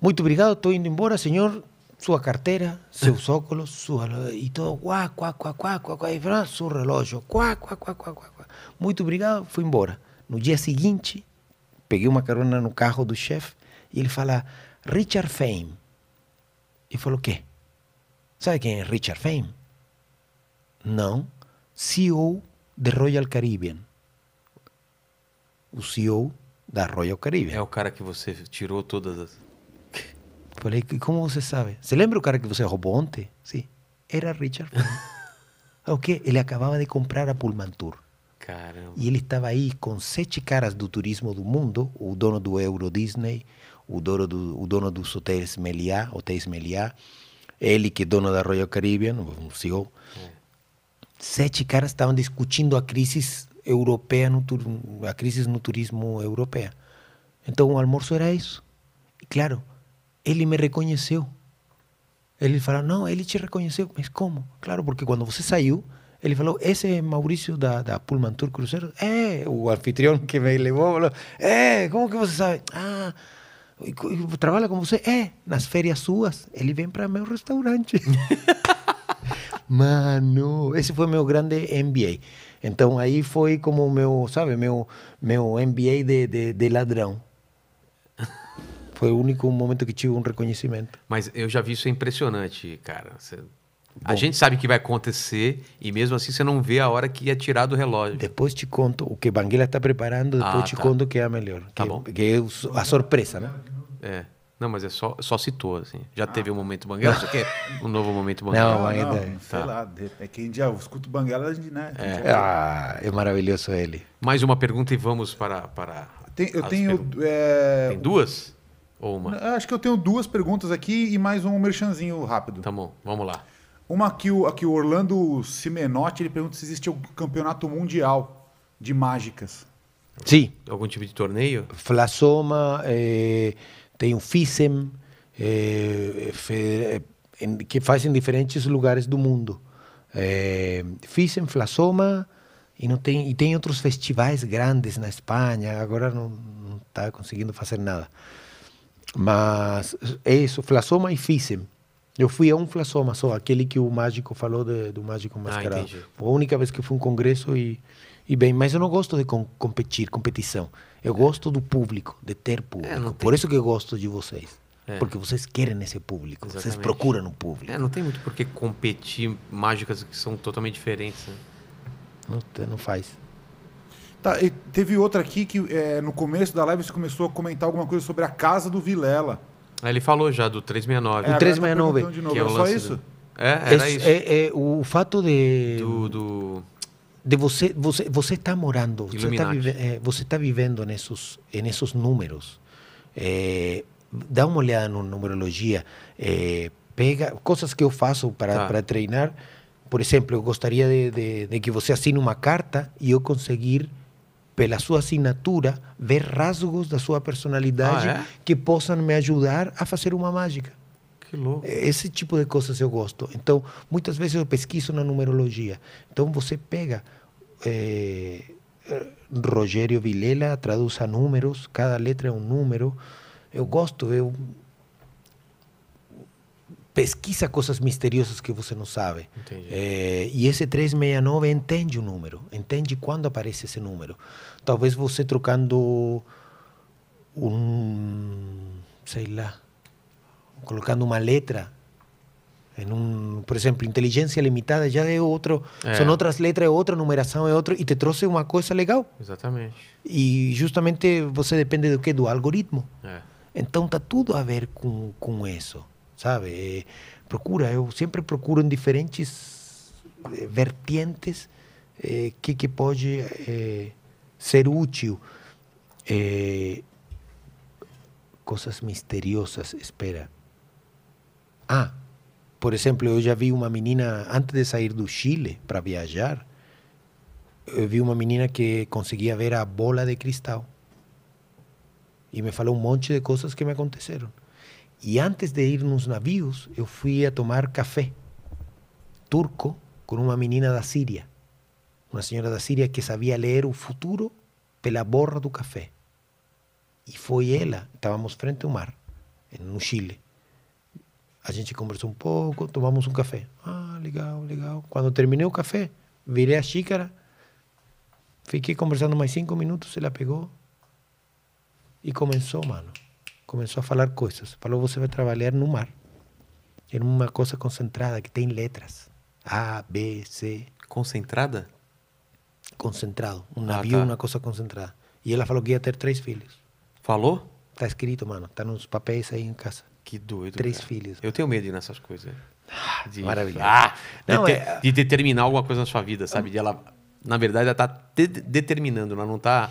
Muito obrigado, estou indo embora, senhor. Sua carteira, seus óculos, sua, e todo, quá, quá, quá, quá, quá, quá, e seu relógio, quá, quá, quá, quá, quá. Muito obrigado, fui embora. No dia seguinte, peguei uma carona no carro do chefe e ele fala Richard Fame. e falou o quê? Sabe quem é Richard Fame? Não. CEO de Royal Caribbean. O CEO da Royal Caribbean. É o cara que você tirou todas as... Falei, como você sabe? Você lembra o cara que você roubou ontem? Sim. Era Richard Fame. Ah, o quê? Ele acabava de comprar a Pullman Tour. Caramba. E ele estava aí com sete caras do turismo do mundo, o dono do Euro Disney, o dono, do, o dono dos hotéis Meliá, hotéis Meliá, ele que é dono da Royal Caribbean, o CEO. É. Sete caras estavam discutindo a crise europeia, no, a crise no turismo europeia. Então o almoço era isso. E claro, ele me reconheceu. Ele falou, não, ele te reconheceu. Mas como? Claro, porque quando você saiu, ele falou, esse é Maurício da, da Pullman Tour Cruzeiro? É, eh, o anfitrião que me levou falou, eh, é, como que você sabe? Ah, trabalha com você? É, eh, nas férias suas, ele vem para meu restaurante. Mano, esse foi meu grande MBA. Então aí foi como meu, sabe, meu, meu MBA de, de, de ladrão. Foi o único momento que tive um reconhecimento. Mas eu já vi isso é impressionante, cara. Você Bom, a gente sabe que vai acontecer e mesmo assim você não vê a hora que ia é tirar do relógio. Depois te conto o que Banguela está preparando, depois ah, te tá. conto o que é a melhor. Tá que, bom. Que é a surpresa, né? É. Não, mas é só, só citou, assim. Já ah. teve um momento Banguela? Você quer é um novo momento Banguela? Não, ainda. É. Não, sei tá. lá. É que a gente já escuta o Banguela, a gente, né? é. Ah, é maravilhoso ele. Mais uma pergunta e vamos para. para Tem, eu tenho. É... Tem duas? Ou uma? Acho que eu tenho duas perguntas aqui e mais um merchanzinho rápido. Tá bom, vamos lá. Uma que o, aqui, o Orlando Simenotti ele pergunta se existe um campeonato mundial de mágicas. Sim. Algum tipo de torneio? Flasoma, eh, tem o FISEM, eh, fe, eh, em, que faz em diferentes lugares do mundo. Eh, FISEM, Flasoma, e, não tem, e tem outros festivais grandes na Espanha, agora não está conseguindo fazer nada. Mas é isso, Flasoma e FISEM. Eu fui a um Flasoma só, aquele que o Mágico falou de, do Mágico ah, Mascarado. Ah, Foi a única vez que fui um congresso e, e bem. Mas eu não gosto de com, competir, competição. Eu é. gosto do público, de ter público. É, Por isso que eu gosto de vocês. É. Porque vocês querem esse público, Exatamente. vocês procuram o público. É, não tem muito por que competir mágicas que são totalmente diferentes. Né? Não, não faz. Tá, teve outra aqui que eh, no começo da live você começou a comentar alguma coisa sobre a casa do Vilela ele falou já do 369. É, tá o 369. Que é, é o só isso? Do... É, era isso. É, é, o fato de... do... do de você você você está morando você está vive, é, você tá vivendo nesses nesses números é, dá uma olhada no numerologia é, pega coisas que eu faço para tá. para treinar por exemplo eu gostaria de, de, de, que você assine uma carta e eu conseguir pela sua assinatura, ver rasgos da sua personalidade ah, é? que possam me ajudar a fazer uma mágica. Que louco. É, esse tipo de coisas eu gosto. Então, muitas vezes eu pesquiso na numerologia. Então, você pega. É, Rogério Vilela traduz a números, cada letra é um número. Eu gosto, eu pesquisa coisas misteriosas que você não sabe. É, e esse 369 entende o número, entende quando aparece esse número. Talvez você trocando um, sei lá, colocando uma letra por exemplo, inteligência limitada já é outro, é. são outras letras, é outra numeração, é outro e te trouxe uma coisa legal. Exatamente. E justamente você depende do que do algoritmo. É. Então tá tudo a ver com com isso sabe? Eh, procura, eu sempre procuro em diferentes eh, vertentes eh, que, que pode eh, ser útil. Eh, coisas misteriosas, espera. Ah, por exemplo, eu já vi uma menina, antes de sair do Chile para viajar, eu vi uma menina que conseguia ver a bola de cristal. E me falou um monte de coisas que me aconteceram. E antes de ir nos navios, eu fui a tomar café turco com uma menina da Síria. Uma senhora da Síria que sabia ler o futuro pela borra do café. E foi ela, estávamos frente ao mar, no Chile. A gente conversou um pouco, tomamos um café. Ah, legal, legal. Quando terminei o café, virei a xícara, fiquei conversando mais cinco minutos, ela pegou e começou, mano começou a falar coisas. Falou: você vai trabalhar no mar. Era uma coisa concentrada que tem letras. A, B, C. Concentrada? Concentrado. Um navio, ah, tá. uma coisa concentrada. E ela falou que ia ter três filhos. Falou? Tá escrito, mano. Tá nos papéis aí em casa. Que doido. Três cara. filhos. Eu tenho medo nessas coisas. maravilha de, Ah, de, é... de, determinar alguma coisa na sua vida, sabe? De ela, na verdade, ela tá te, determinando, ela não tá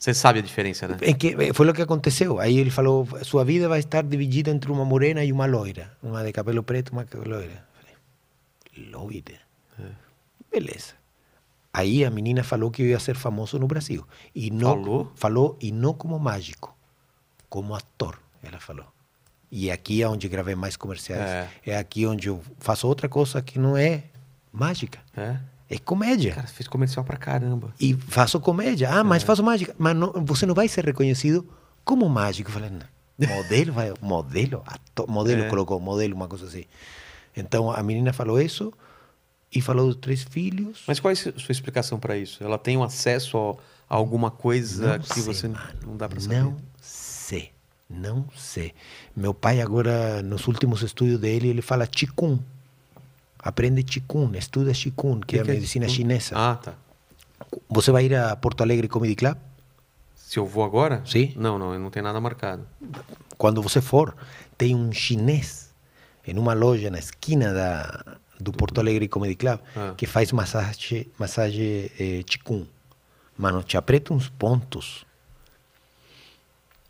você sabe a diferença, né? É que é, foi o que aconteceu. Aí ele falou: sua vida vai estar dividida entre uma morena e uma loira. Uma de cabelo preto, uma loira. Falei, loira? É. Beleza. Aí a menina falou que eu ia ser famoso no Brasil. E não, falou? Falou, e não como mágico, como ator, ela falou. E aqui é onde gravei mais comerciais. É, é aqui onde eu faço outra coisa que não é mágica. É. É comédia. Cara, fez comercial pra caramba. E faço comédia. Ah, mas é. faço mágica. Mas não, você não vai ser reconhecido como mágico. Eu falei, não. Modelo, vai, modelo, modelo, é. colocou modelo, uma coisa assim. Então a menina falou isso e falou dos três filhos. Mas qual é a sua explicação para isso? Ela tem um acesso a alguma coisa não que sei, você mano. não dá para saber? Não sei, não sei. Meu pai agora nos últimos estudos dele ele fala chikung Aprende Qigong, estuda Qigong, que, que é a medicina chinesa. Ah, tá. Você vai ir a Porto Alegre Comedy Club? Se eu vou agora? Sim. Não, não, não tem nada marcado. Quando você for, tem um chinês em uma loja na esquina da, do Porto Alegre Comedy Club ah. que faz massagem, massagem eh, Qigong. Mano, te aperta uns pontos.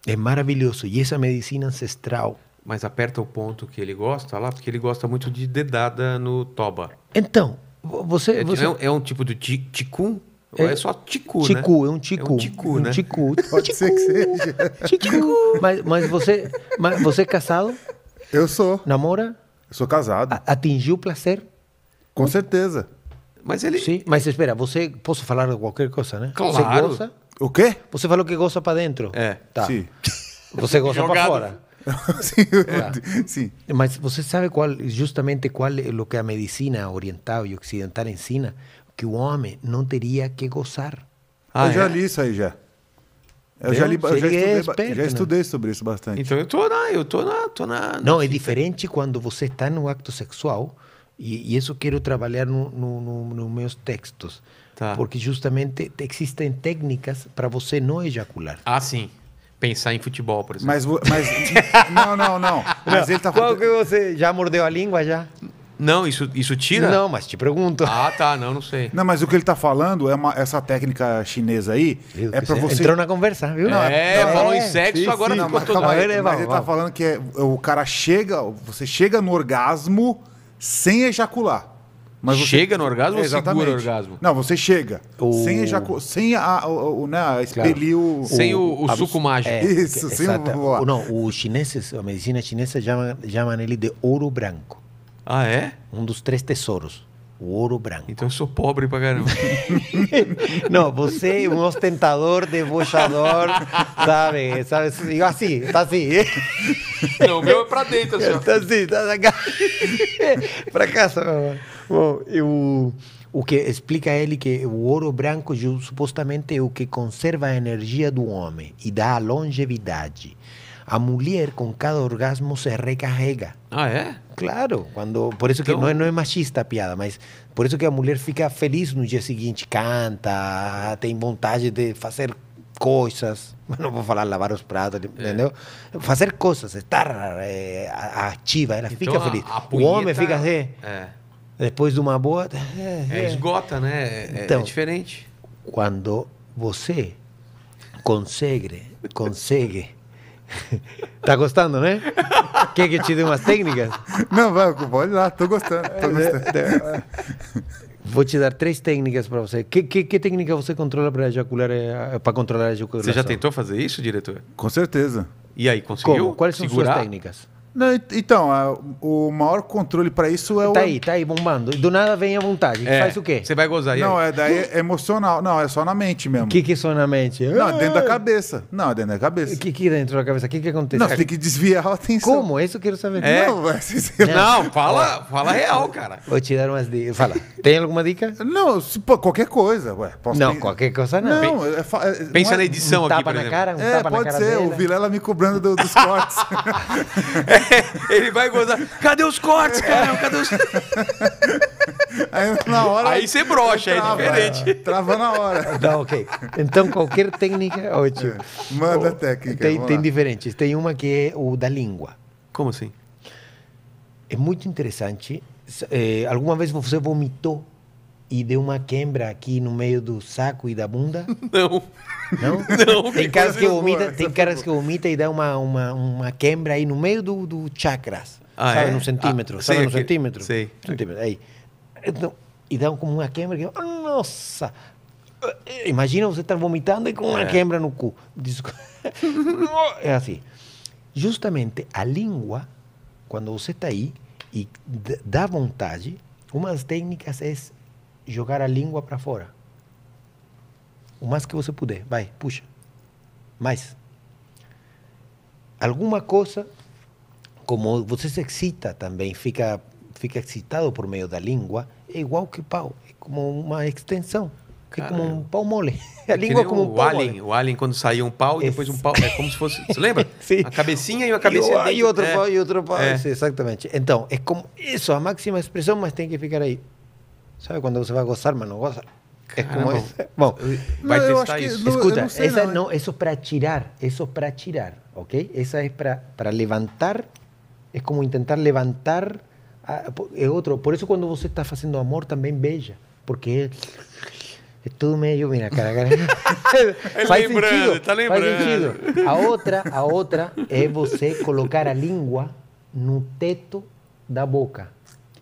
É maravilhoso. E essa medicina ancestral mas aperta o ponto que ele gosta lá, porque ele gosta muito de dedada no toba. Então, você. É, você... é, é um tipo de ticum? É, é só ticu, ticu, né? Ticu, é um ticu. É um ticu, é né? Um ticu. Pode ser que seja. Ticu. Mas, mas, você, mas você é casado? Eu sou. Namora? Eu sou casado. A, atingiu o prazer? Com certeza. Mas ele... Sim, mas espera, você... Posso falar de qualquer coisa, né? Claro. Você gosta? O quê? Você falou que gosta para dentro. É. Tá. Sim. Você gosta para fora. Ah. Mas, você sabe qual, justamente qual é o que a medicina oriental e ocidental ensina? Que o homem não teria que gozar. Ah, eu é? já li isso aí já. Eu já, li, eu já, estudei, esperto, já né? estudei sobre isso bastante. Então eu tô na, eu tô na, tô na, Não, é diferente quando você está no acto sexual e, e isso quero trabalhar nos no, no, no meus textos. Tá. Porque justamente existem técnicas para você não ejacular. Ah, sim pensar em futebol, por exemplo. Mas, mas não, não, não. Mas ele tá Qual que você já mordeu a língua já? Não, isso, isso tira? Não, mas te pergunto. Ah, tá, não, não sei. Não, mas o que ele tá falando é uma, essa técnica chinesa aí Viu é para você Entrou na conversa, viu? Não, é, é falou é. em sexo, sim, agora não ficou Mas todo... mas ele tá falando que é, o cara chega, você chega no orgasmo sem ejacular. Mas você... Chega no orgasmo exatamente ou segura o orgasmo? Não, você chega. O... Sem, ejacu... sem a, o, o, né, expelir claro. o... Sem o, o suco mágico. É, Isso, que, sem exata. o... Não, os chineses, a medicina chinesa chama, chama ele de ouro branco. Ah, é? Um dos três tesouros o ouro branco. Então eu sou pobre pra caramba. não, você é um ostentador, debochador, sabe? sabe? Eu assim, tá assim. Não, o meu é pra dentro, assim. Tá assim, tá pra casa, meu irmão. Bom, eu... O que explica ele que o ouro branco supostamente é o que conserva a energia do homem e dá a longevidade. A mulher com cada orgasmo se recarrega. Ah, é? Claro, quando, por isso então, que não é, não é machista a piada, mas por isso que a mulher fica feliz no dia seguinte, canta, tem vontade de fazer coisas, não vou falar lavar os pratos, eh. entendeu? Fazer coisas, estar é, eh, ativa, ela então, fica feliz. A, a punheta, o homem fica assim, é. depois de uma boa... É, esgota, né? então, é diferente. Quando você consegue, consegue tá gostando, né? Quer que eu te dê umas técnicas? Não, vai, pode lá, tô gostando. Tô é, gostando. É, é. Vou te dar três técnicas para você. Que, que, que, técnica você controla para ejacular, eh, para controlar a ejaculação? Você já tentou fazer isso, diretor? Com certeza. E aí, conseguiu? Como? Quais são Segurar? suas técnicas? Não, então, a, o maior controle para isso é o. Tá aí, tá aí, bombando. Do nada vem a vontade. É. Faz o quê? Você vai gozar. aí. não, é daí é emocional. Não, é só na mente mesmo. O que, que é só na mente? Não, ah. dentro da ah! cabeça. Não, é dentro da cabeça. O que, que é dentro da cabeça? O que, que acontece? Não, você tem que desviar a atenção. Como? Isso eu quero saber. É. Não, vai ser... não, fala, fala real, cara. Vou te dar umas dicas. Fala. Tem alguma dica? Não, se, pô, qualquer coisa. Ué, não, ter... qualquer coisa não. não é, é, Pensa na edição um aqui, tapa por na exemplo. cara, um é, tapa na cara. Pode ser, dela. o Vilela me cobrando do, dos cortes. ele vai gozar. Cadê os cortes, cara? Cadê os. Aí na hora. Aí você brocha, é trava, é diferente. Trava na hora. Tá, ok. Então qualquer técnica é ótimo. É, manda a técnica. Tem, tem diferentes. Tem uma que é o da língua. Como assim? É muito interessante. É, alguma vez você vomitou e deu uma quebra aqui no meio do saco e da bunda? Não. Não? Não tem caras que vomita, tem caras que vomita e dá uma, uma, uma quebra aí no meio do, do chakras. Ah, sabe, é? no ah, centímetro. Ah, sabe, sei, no centímetro? Sei. Centímetro, aí. Então, e dá como uma quebra que... Ah, nossa! Imagina você estar tá vomitando e com uma é. quebra no cu. é assim. Justamente a língua, quando você está aí e dá vontade, uma das técnicas é jogar a língua para fora. O mais que você puder. Vai, puxa. Mais. Alguma coisa, como você se excita também, fica, fica excitado por meio da língua, é igual que pau. É como uma extensão. Que é como um pau mole. É a é língua como um pau alien, mole. O alien, quando saiu um pau e depois um pau. É como se fosse. Você lembra? Sim. A cabecinha e a cabecinha. E, o, e outro é. pau e outro pau. É. Isso, exatamente. Então, é como. Isso, a máxima expressão, mas tem que ficar aí. sabe Cuando se va a gozar, mano, goza. Es como ese. Bueno, no, escuta, esa no, eh. eso es para chirar, eso es para chirar, ¿ok? Esa es para, para levantar, es como intentar levantar a, eh, otro. Por eso cuando vos estás haciendo amor también bella, porque es, todo medio, mira, cara, cara. está A otra, a otra, es você colocar a lengua no teto da boca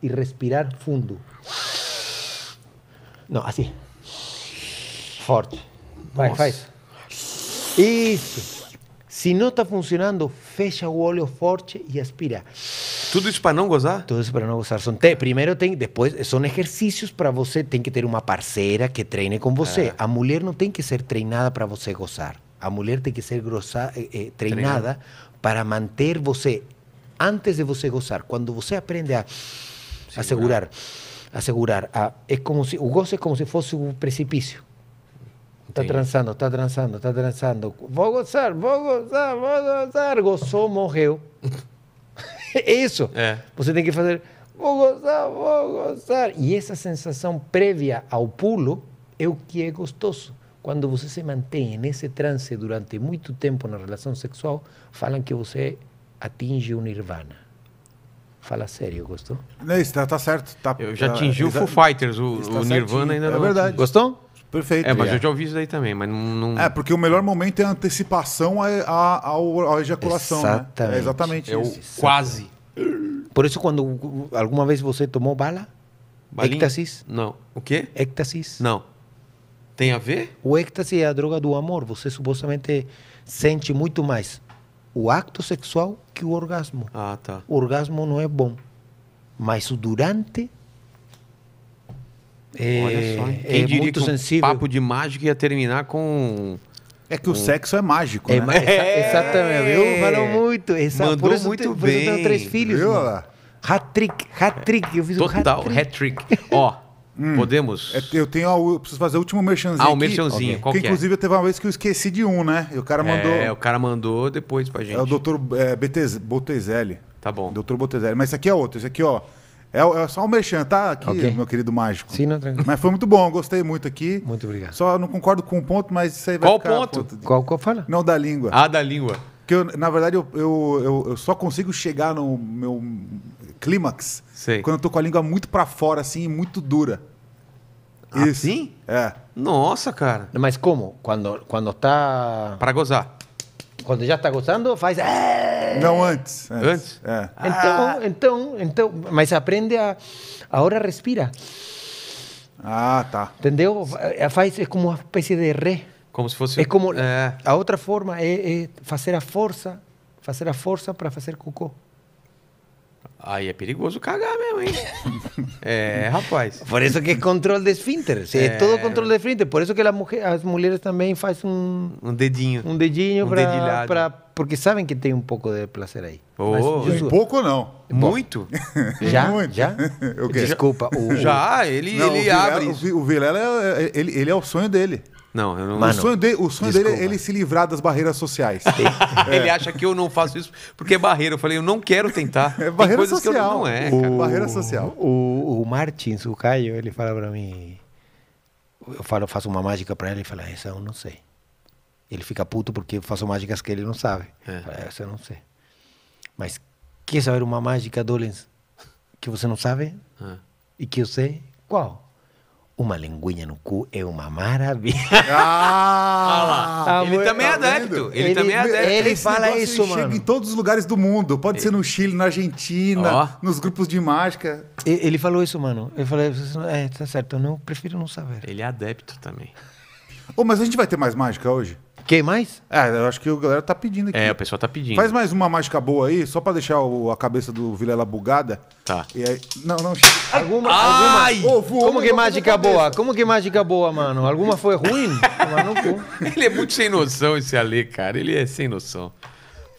y respirar fundo. No, así. Fuerte. Isso. Si no está funcionando, fecha o óleo forte y aspira. ¿Todo eso para no gozar? Todo eso para no gozar. Primero, te, primeiro tem, para você. Eh, tiene que tener una parceira que treine con você. La A no tiene que ser treinada para você eh, gozar. A mujer tiene que ser grosa eh, treinada para manter você antes de você gozar. Cuando você aprende a asegurar... asegurar. A, ah, es como si, o gozo es como si fuese un precipicio. Está Sim. transando, está transando, está transando. Vou gozar, vou gozar, vou gozar. Gozou, morreu. é isso. Eh. Você tem que fazer, vou gozar, vou gozar. E essa sensação prévia ao pulo é o que é gostoso. Quando você se mantém nesse transe durante muito tempo na relação sexual, falam que você atinge o nirvana. Fala sério, gostou? Não, está tá certo. Tá, eu já tá, atingi o Foo Fighters, o, tá o Nirvana certinho. ainda é não. É verdade. Gostou? Perfeito. É, mas é. eu já ouvi isso daí também, mas não, não... É, porque o melhor momento é a antecipação à, à, à ejaculação. Né? Exatamente. Né? É exatamente eu, isso. Quase. Por isso, quando alguma vez você tomou bala? éctasis? Não. O quê? Éctasis? Não. Tem a ver? O éctasis é a droga do amor. Você supostamente sente muito mais o acto sexual que o orgasmo. Ah, tá. O orgasmo não é bom, mas o durante é, Olha só, é Quem é diria muito que um papo de mágico ia terminar com é que o, o sexo é mágico, é, né? É, exa exatamente, viu? Falou é. muito. Exa Mandou por muito tem, bem. eu tenho três filhos. Viu? Hat-trick, hat-trick. Eu fiz Total, um hat-trick. Hat Ó, Hum. Podemos. É, eu tenho. Eu preciso fazer o último merchanzinho. Ah, o um merchanzinho. Okay. Qual que, que é? inclusive teve uma vez que eu esqueci de um, né? E o cara é, mandou. É, o cara mandou depois pra gente. É o doutor é, Botezelli. Tá bom. Doutor Botezelli. Mas esse aqui é outro. Esse aqui, ó. É, é só o um merchan, tá? Aqui, okay. meu querido mágico. Sim, não, tranquilo. Mas foi muito bom, gostei muito aqui. Muito obrigado. Só não concordo com um ponto, mas isso aí vai qual ficar... Qual ponto? De... Qual, qual fala? Não, da língua. Ah, da língua. Porque, eu, na verdade, eu, eu, eu, eu só consigo chegar no meu clímax. Sei. Quando eu tô com a língua muito para fora, assim, e muito dura. Assim? É. Nossa, cara. Mas como? Quando, quando tá. Para gozar. Quando já tá gozando, faz. Não antes. Antes? antes? É. Então, ah. então, então. Mas aprende a. Agora respira. Ah, tá. Entendeu? É, faz é como uma espécie de re. Como se fosse. É como. É. A outra forma é, é fazer a força. Fazer a força para fazer cocô. Aí é perigoso cagar mesmo, hein? é, rapaz. Por isso que é controle de esfínter. É, é todo controle de esfínter. Por isso que mulher, as mulheres também fazem um... Um dedinho. Um dedinho um pra, pra, Porque sabem que tem um pouco de placer aí. Oh, Mas, um pouco não. Muito? Já? Muito. Já? okay. Desculpa. O... Já, ele, não, ele o Vilela, abre. O, o Vilela, é, é, ele, ele é o sonho dele. Não, eu não. o sonho, de, o sonho dele é ele se livrar das barreiras sociais. é. Ele acha que eu não faço isso porque é barreira. Eu falei, eu não quero tentar. É barreira social. não, não é, o, Barreira social. O, o Martins, o Caio, ele fala pra mim. Eu falo, eu faço uma mágica pra ele e fala, essa eu não sei. Ele fica puto porque eu faço mágicas que ele não sabe. É. essa eu não sei. Mas quer saber uma mágica, Dolens, que você não sabe? É. E que eu sei? Qual? Uma linguinha no cu é uma maravilha. Ah! ah ele também é tá é adepto. Ele, ele, também é adepto. Ele fala isso, ele mano. Chega em todos os lugares do mundo. Pode ele... ser no Chile, na Argentina, oh. nos grupos de mágica. Ele falou isso, mano. Eu falei, é, tá certo. Eu não, prefiro não saber. Ele é adepto também. oh, mas a gente vai ter mais mágica hoje? Quem mais? É, eu acho que o galera tá pedindo aqui. É, o pessoal tá pedindo. Faz mais uma mágica boa aí, só pra deixar o- a cabeça do Vilela bugada. Tá. E aí... Não, não. Alguma, Ai! alguma. voou Como que mágica boa? Como que mágica boa, mano? Alguma foi ruim? Mas não foi. Ele é muito sem noção, esse Ale, cara. Ele é sem noção.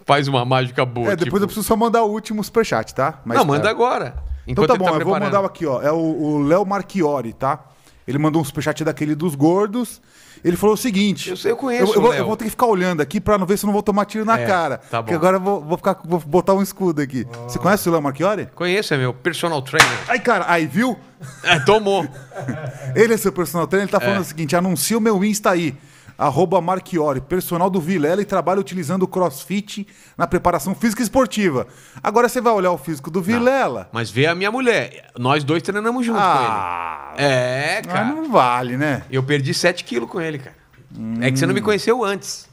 Faz uma mágica boa. É, depois eu tipo- preciso só mandar o último superchat, tá? Mas, Não, tá. manda é. agora. Então tá bom, tá eu vou mandar aqui, ó. É o o Léo Marchiori, tá? Ele mandou um superchat daquele dos gordos. Ele falou o seguinte: Eu, sei, eu conheço. Eu, eu, vou, eu, vou ter que ficar olhando aqui pra não ver se eu não vou tomar tiro na é, cara. Tá bom. Porque agora eu vou, vou, ficar, vou botar um escudo aqui. Oh. Você ah. conhece o Léo Marchiori? Conheço, é meu personal trainer. Aí, cara, aí, viu? É, tomou. ele é seu personal trainer, ele tá falando é. o seguinte: anuncia o meu Insta aí arroba Marchiori, personal do Vilela e trabalha utilizando o crossfit na preparação física e esportiva. Agora você vai olhar o físico do Vilela. Não, mas vê a minha mulher. Nós dois treinamos junto ah, com ele. Ah, é, cara. não vale, né? Eu perdi 7 quilos com ele, cara. Hum. É que você não me hum. conheceu antes.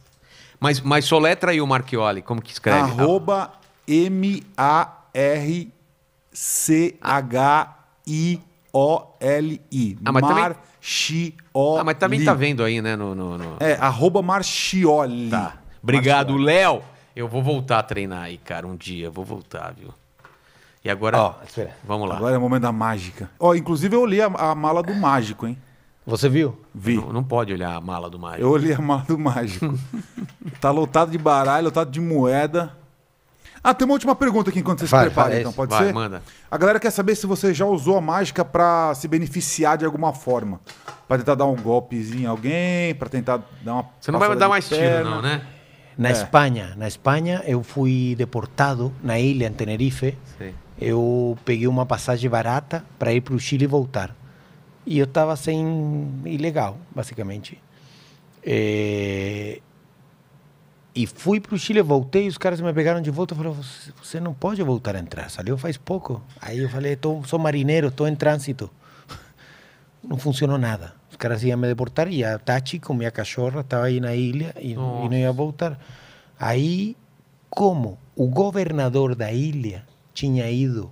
Mas, mas soletra aí o Marchioli, como que escreve? Arroba M-A-R-C-H-I-O-L-I. Ah, mas Mar também... Marchioli. Ah, mas também tá vendo aí, né? No, no, no... É, arroba Marchioli. Tá. Obrigado, Léo. Eu vou voltar a treinar aí, cara, um dia. Vou voltar, viu? E agora. Ó, espera. Vamos lá. Agora é o momento da mágica. Ó, inclusive eu olhei a, a mala do mágico, hein? Você viu? Vi. Não, não, pode olhar a mala do mágico. Eu olhei a mala do mágico. tá lotado de baralho, lotado de moeda. Ah, tem uma última pergunta aqui enquanto você vai, se prepara, vai, então, pode vai, ser? manda. A galera quer saber se você já usou a mágica para se beneficiar de alguma forma. Para tentar dar um golpezinho em alguém, para tentar dar uma. Você não vai dar mais perna. tiro, não, né? Na é. Espanha, na Espanha eu fui deportado na ilha em Tenerife. Sim. Eu peguei uma passagem barata para ir para o Chile e voltar. E eu estava sem ilegal, basicamente. É, e fui pro Chile, voltei, os caras me pegaram de volta e falaram, você, você não pode voltar a entrar, saiu faz pouco. Aí eu falei, tô, sou marinheiro, estou em trânsito. não funcionou nada. Os caras iam me deportar e a Tachi com minha cachorra estava aí na ilha e, e, não ia voltar. Aí, como o governador da ilha tinha ido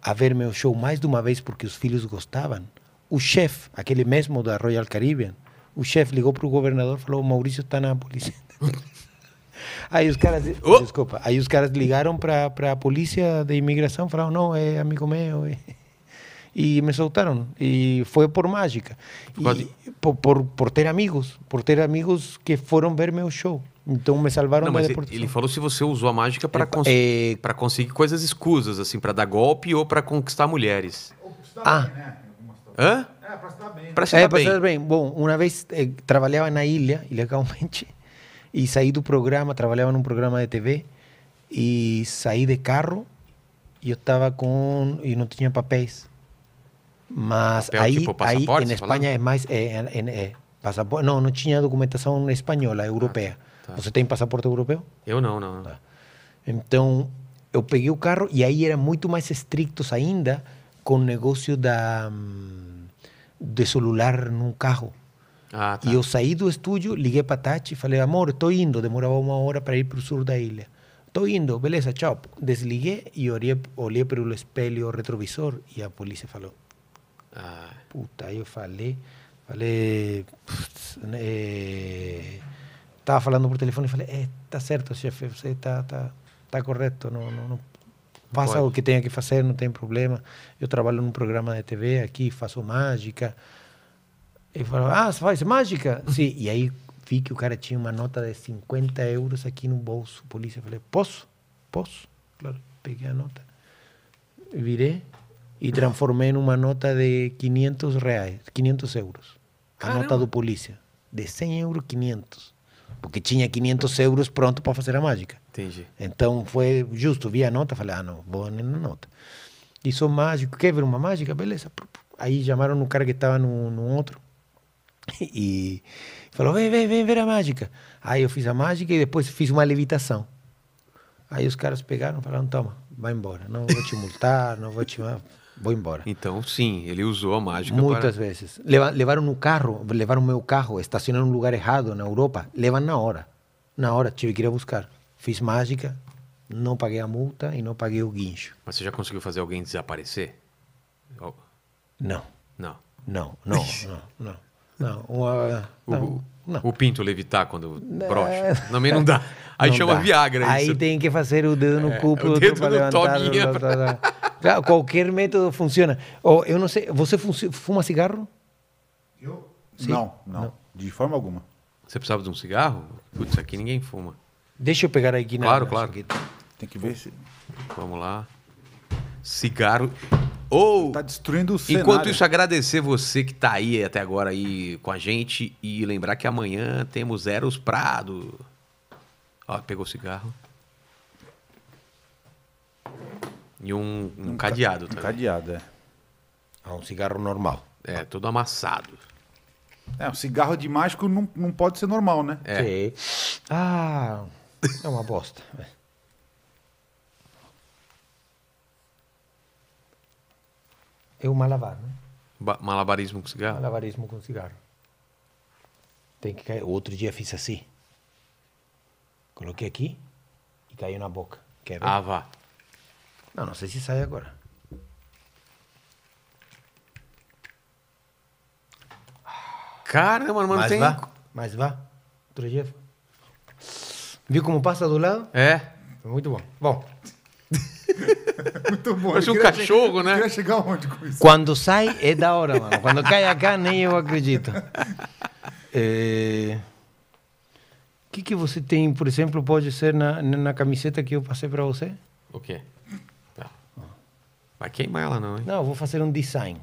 a ver meu show mais de uma vez porque os filhos gostavam, o chefe, aquele mesmo da Royal Caribbean, o chefe ligou para o governador e falou, Maurício está na polícia. Aí os caras, oh. desculpa, aí os caras ligaram para a polícia de imigração, falaram, não, é amigo meu. É. E me soltaram. E foi por mágica. E, por, por, por, ter amigos, por ter amigos que foram ver meu show. Então me salvaram não, da mas deportação. Ele falou se você usou a mágica para é, cons é... conseguir coisas escusas, assim, para dar golpe ou para conquistar mulheres. Ah. ah? Hã? É, para estar bem. Né? Pra se é, bem. bem. Bom, uma vez eh, trabalhava na ilha, ilegalmente, e saí do programa, trabalhava num programa de TV e saí de carro e eu estava com e não tinha papéis. Mas Papel, aí, tipo aí em Espanha falando? é mais é, é, é, passaporte, eh, não, eh, não tinha documentação espanhola, europeia. Ah, tá. Você tem passaporte europeu? Eu não, não. Tá. Ah. Então, eu peguei o carro e aí era muito mais estrictos ainda com o negócio da mm, de celular num carro. Ah, tá. E eu saí do estúdio, liguei para Tati e falei, amor, estou indo. Demorava uma hora para ir para o sul da ilha. Estou indo, beleza, tchau. Desliguei e olhei, olhei pelo espelho retrovisor e a polícia falou. Ah. Puta, aí eu falei, falei... Eh, estava é... falando por telefone e falei, é, eh, certo, chefe, eh, você está tá, tá correto, não, não, não faça o que tenha que fazer, não tem problema. Eu trabalho num programa de TV aqui, faço mágica, e falou, ah, você faz é mágica? Sim. E aí vi que o cara tinha uma nota de 50 euros aqui no bolso. Polícia, falei, posso? Posso? Claro, peguei a nota. Virei e transformei numa nota de 500 reais, 500 euros. A Caramba. nota do polícia. De 100 euros, 500. Porque tinha 500 euros pronto para fazer a mágica. Entendi. Então foi justo, vi a nota, falei, ah, não, vou na nota. E sou mágico, quer ver uma mágica? Beleza. Aí chamaram um cara que estava no, no outro e falou: vem, vem, vem ver a mágica. Aí eu fiz a mágica e depois fiz uma levitação. Aí os caras pegaram e falaram: toma, vai embora. Não vou te multar, não vou te. Vou embora. Então, sim, ele usou a mágica. Muitas para... vezes. Leva, levaram no carro, levaram meu carro, estacionaram no lugar errado, na Europa. Levam na hora. Na hora, tive que ir buscar. Fiz mágica, não paguei a multa e não paguei o guincho. Mas você já conseguiu fazer alguém desaparecer? Oh. Não. Não, não, não, não. Não, uma, não, o, não. o pinto levitar quando né, brocha. Também não dá. Aí não chama dá. Viagra. É Aí isso. tem que fazer o dedo no é, cúpulo, é, o dedo Pra... Tá, tá, tá, qualquer método funciona. Oh, eu não sei, você fuma cigarro? Eu? Não, não, não, de forma alguma. Você precisava de um cigarro? Putz, aqui ninguém fuma. Deixa eu pegar aqui na Claro, claro. Aqui. Tem que ver se. Vamos lá. Cigarro. Ou tá destruindo o cenário. Enquanto isso, agradecer você que está aí até agora aí com a gente e lembrar que amanhã temos Eros Prado. Ó, pegou o cigarro. E um, um, um cadeado ca também. Um cadeado, é. Ah, um cigarro normal. É, todo amassado. É, um cigarro de mágico não, não pode ser normal, né? É. Ah, é uma bosta. é o malabar, né? Ba malabarismo com cigarro? Malabarismo com cigarro. Tem que cair. Outro dia fiz assim. Coloquei aqui e caiu na boca. Quer ver? Ah, vá. Não, não sei se sai agora. Caramba, mano, mas tem... Vá, mas vá. Outro dia... Viu como passa do lado? É. Muito bom. Bom... Muito bom. Parece um cachorro, chegar, né? Queria chegar onde com isso? Quando sai é da hora, mano. Quando cai a cá, nem eu acredito. O é... Eh, que, que você tem, por exemplo, pode ser na, na camiseta que eu passei para você? O quê? Vai queimar ela, não, hein? Não, eu vou fazer um design.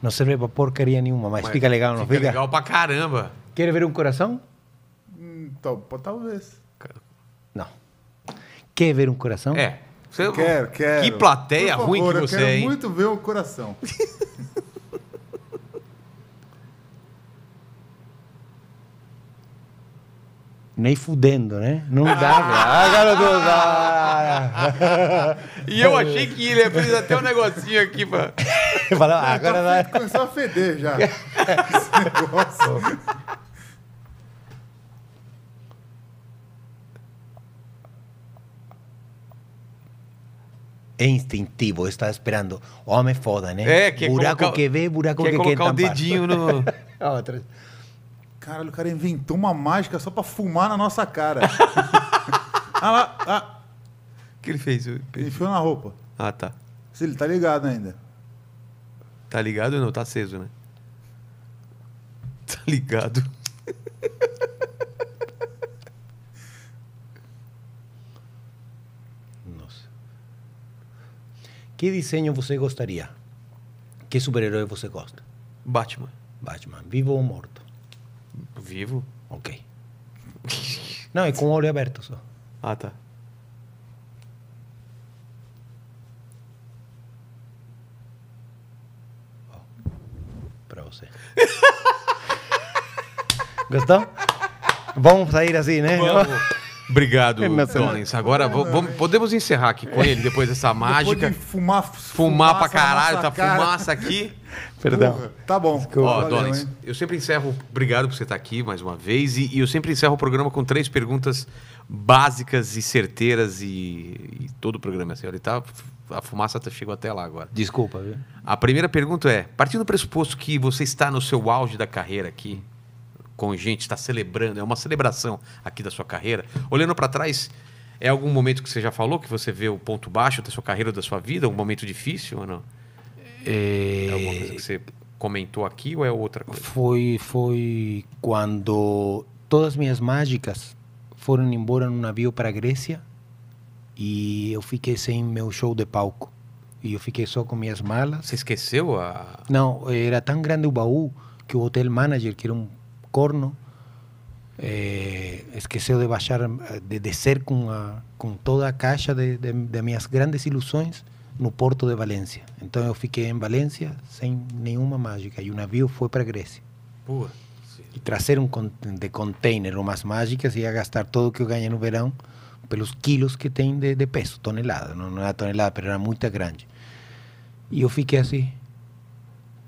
Não serve pra porcaria nenhuma, mas, mas fica legal, não fica? Fica legal pra caramba. Quer ver um coração? Mm, então, talvez. Não. Quer ver um coração? É. Quero, quero. Que plateia favor, ruim que você hein? Eu quero muito ver um coração. Nem fudendo, né? Não dá, velho. Ah, ah garoto, dá. E eu achei que ele fez até um negocinho aqui, mano. Fala, ah, tá agora vai. Começou a feder já. Esse negócio. É instintivo, está esperando. Homem foda, né? É, que é buraco colocar, que vê, buraco quer que é quer tampar. colocar o dedinho no... É outra. Caralho, o cara inventou uma mágica só pra fumar na nossa cara. ah lá, ah. O que ele fez? ele Enfiou na roupa. Ah, tá. Se ele tá ligado ainda. Tá ligado ou não? Tá aceso, né? Tá ligado. Nossa. Que desenho você gostaria? Que super-herói você gosta? Batman. Batman. Vivo ou morto? Vivo? Ok. Não, é com o olho aberto só. Ah, tá. Para você. Gostou? Vamos sair assim, né? Vamos. Obrigado, Donis. É Agora vamos, podemos encerrar aqui com ele depois dessa mágica. Depois de fumar, fumar pra caralho, tá cara. fumaça aqui. Perdão. Porra, tá bom. Desculpa, Ó, valeu, Donis, eu sempre encerro. Obrigado por você estar aqui mais uma vez. E, e eu sempre encerro o programa com três perguntas básicas e certeiras. E, e todo o programa, assim, é olha, tá, a fumaça tá, chegou até lá agora. Desculpa. Viu? A primeira pergunta é: partindo do pressuposto que você está no seu auge da carreira aqui, com gente, está celebrando, é uma celebração aqui da sua carreira, olhando para trás. É algum momento que você já falou que você vê o ponto baixo da sua carreira, da sua vida, um momento difícil ou não? É, alguma coisa é, que você comentou aqui ou é outra coisa? Foi, foi quando todas minhas mágicas foram embora no navio para a Grécia e eu fiquei sem meu show de palco. E eu fiquei só com minhas malas. Você esqueceu a. Não, era tão grande o baú que o hotel manager, que era um corno, é, esqueceu de baixar, de descer com, a, com toda a caixa de, de, de minhas grandes ilusões no porto de Valência. Então eu fiquei em Valência sem nenhuma mágica e o navio foi para a Grécia. E trazer um de container umas mágicas ia gastar todo o que eu ganhei no verão pelos quilos que tem de, de peso, tonelada. Não, não era tonelada, mas era muito grande. E eu fiquei assim.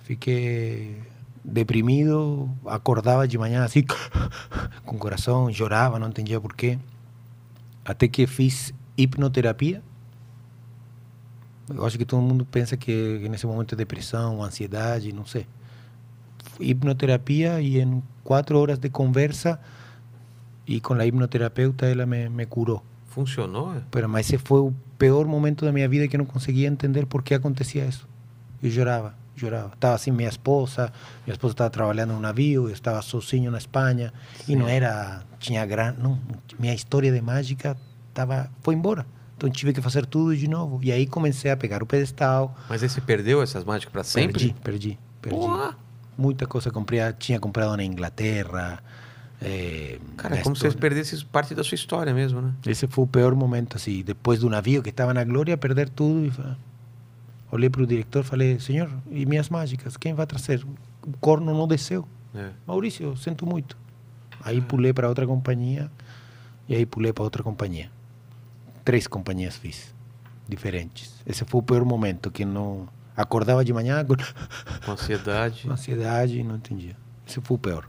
Fiquei deprimido, acordava de manhã assim, com o coração, chorava, não entendia porquê. Até que fiz hipnoterapia eu acho que todo mundo pensa que, que nesse momento é depressão, ansiedade, não sei. Hipnoterapia e em quatro horas de conversa e com a hipnoterapeuta ela me, me curou. Funcionou? É? Pero, mas esse foi o pior momento da minha vida que eu não conseguia entender por que acontecia isso. Eu chorava, chorava. Estava assim minha esposa, minha esposa estava trabalhando num navio, eu estava sozinho na Espanha Sim. e não era, tinha grana, não, minha história de mágica tava, foi embora. Então tive que fazer tudo de novo. E aí comecei a pegar o pedestal. Mas aí você perdeu essas mágicas para sempre? Perdi, perdi, perdi. Muita coisa comprei, tinha comprado na Inglaterra. É, Cara, é como se vocês perdesse parte da sua história mesmo, né? Esse foi o pior momento, assim. Depois do navio que estava na glória, perder tudo. E olhei para o diretor falei, senhor, e minhas mágicas? Quem vai trazer? O corno não desceu. É. Maurício, sinto muito. Aí pulei para outra companhia. E aí pulei para outra companhia três companhias fiz, diferentes. Esse foi o pior momento, que não acordava de manhã... Com ansiedade. Com ansiedade, não entendia. Esse foi o pior.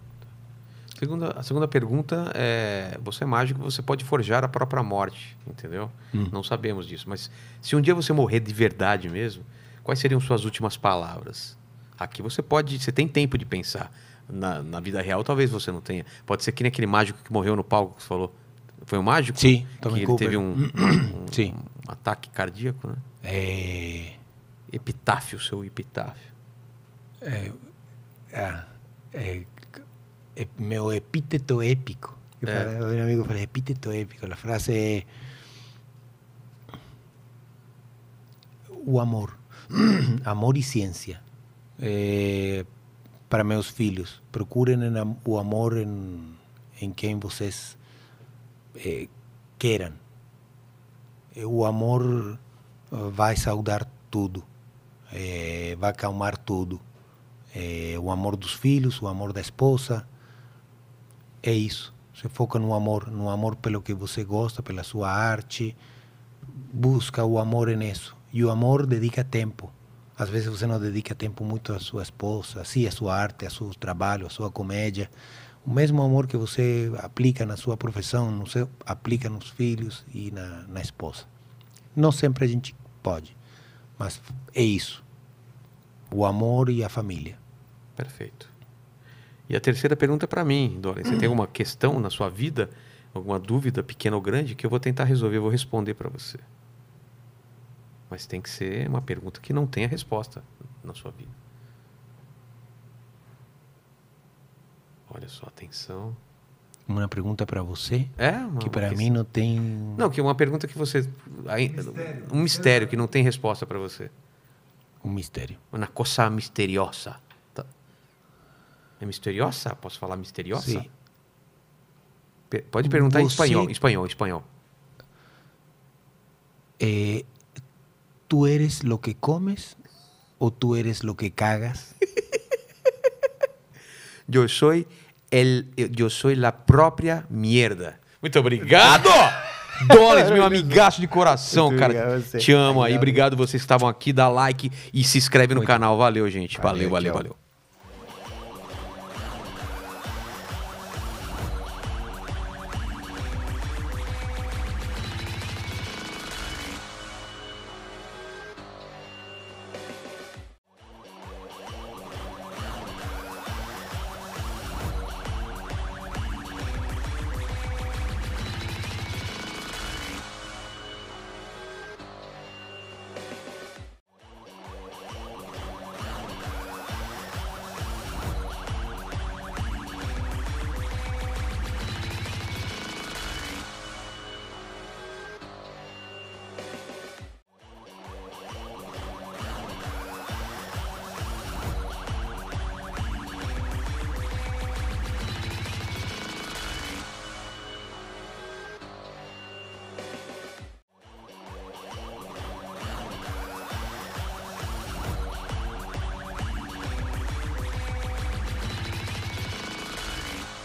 Segunda, a segunda pergunta é: eh, você é mágico, você pode forjar a própria morte, entendeu? Hum. Não sabemos disso, mas se um dia você morrer de verdade mesmo, quais seriam suas últimas palavras? Aqui você pode, você tem tempo de pensar. Na, na vida real, talvez você não tenha. Pode ser que nem aquele mágico que morreu no palco que você falou: foi o Mágico? Sim, Tommy que Cooper. teve um, um, Sim. um ataque cardíaco, né? É... Epitáfio, seu epitáfio. É, é, é, é meu epíteto épico. Eu é. Para, um amigo fala epíteto épico. A frase é... O amor. amor e ciência. É, eh, para meus filhos. Procurem o amor em, em quem vocês eh, queiram. Eh, o amor vai saudar tudo, eh, vai acalmar tudo. Eh, o amor dos filhos, o amor da esposa. É isso. Você foca no amor, no amor pelo que você gosta, pela sua arte. Busca o amor nisso. E o amor dedica tempo. Às vezes você não dedica tempo muito à sua esposa, sim à sua arte, ao seu trabalho, à sua comédia o mesmo amor que você aplica na sua profissão, no seu, aplica nos filhos e na, na esposa. Não sempre a gente pode, mas é isso. O amor e a família. Perfeito. E a terceira pergunta é para mim, Dorian. Você tem uhum. alguma questão na sua vida, alguma dúvida pequena ou grande que eu vou tentar resolver, eu vou responder para você. Mas tem que ser uma pergunta que não tenha resposta na sua vida. Olha só, atenção. Uma pergunta para você? É, uma, que para mim não tem. Não, que é uma pergunta que você. Mistério. Um mistério que não tem resposta para você. Um mistério. Uma coisa misteriosa. Tá. É misteriosa? Posso falar misteriosa? Sim. pode perguntar você... em espanhol, espanhol, espanhol. É, tu eres lo que comes ou tu eres lo que cagas? Yo soy el, eu eh, sou a própria merda. Muito obrigado! Dólares, meu amigaço de coração, Muito cara. Te amo obrigado. aí. Obrigado vocês que estavam aqui. Dá like e se inscreve no Muito canal. Valeu, gente. Valeu, valeu, valeu. valeu.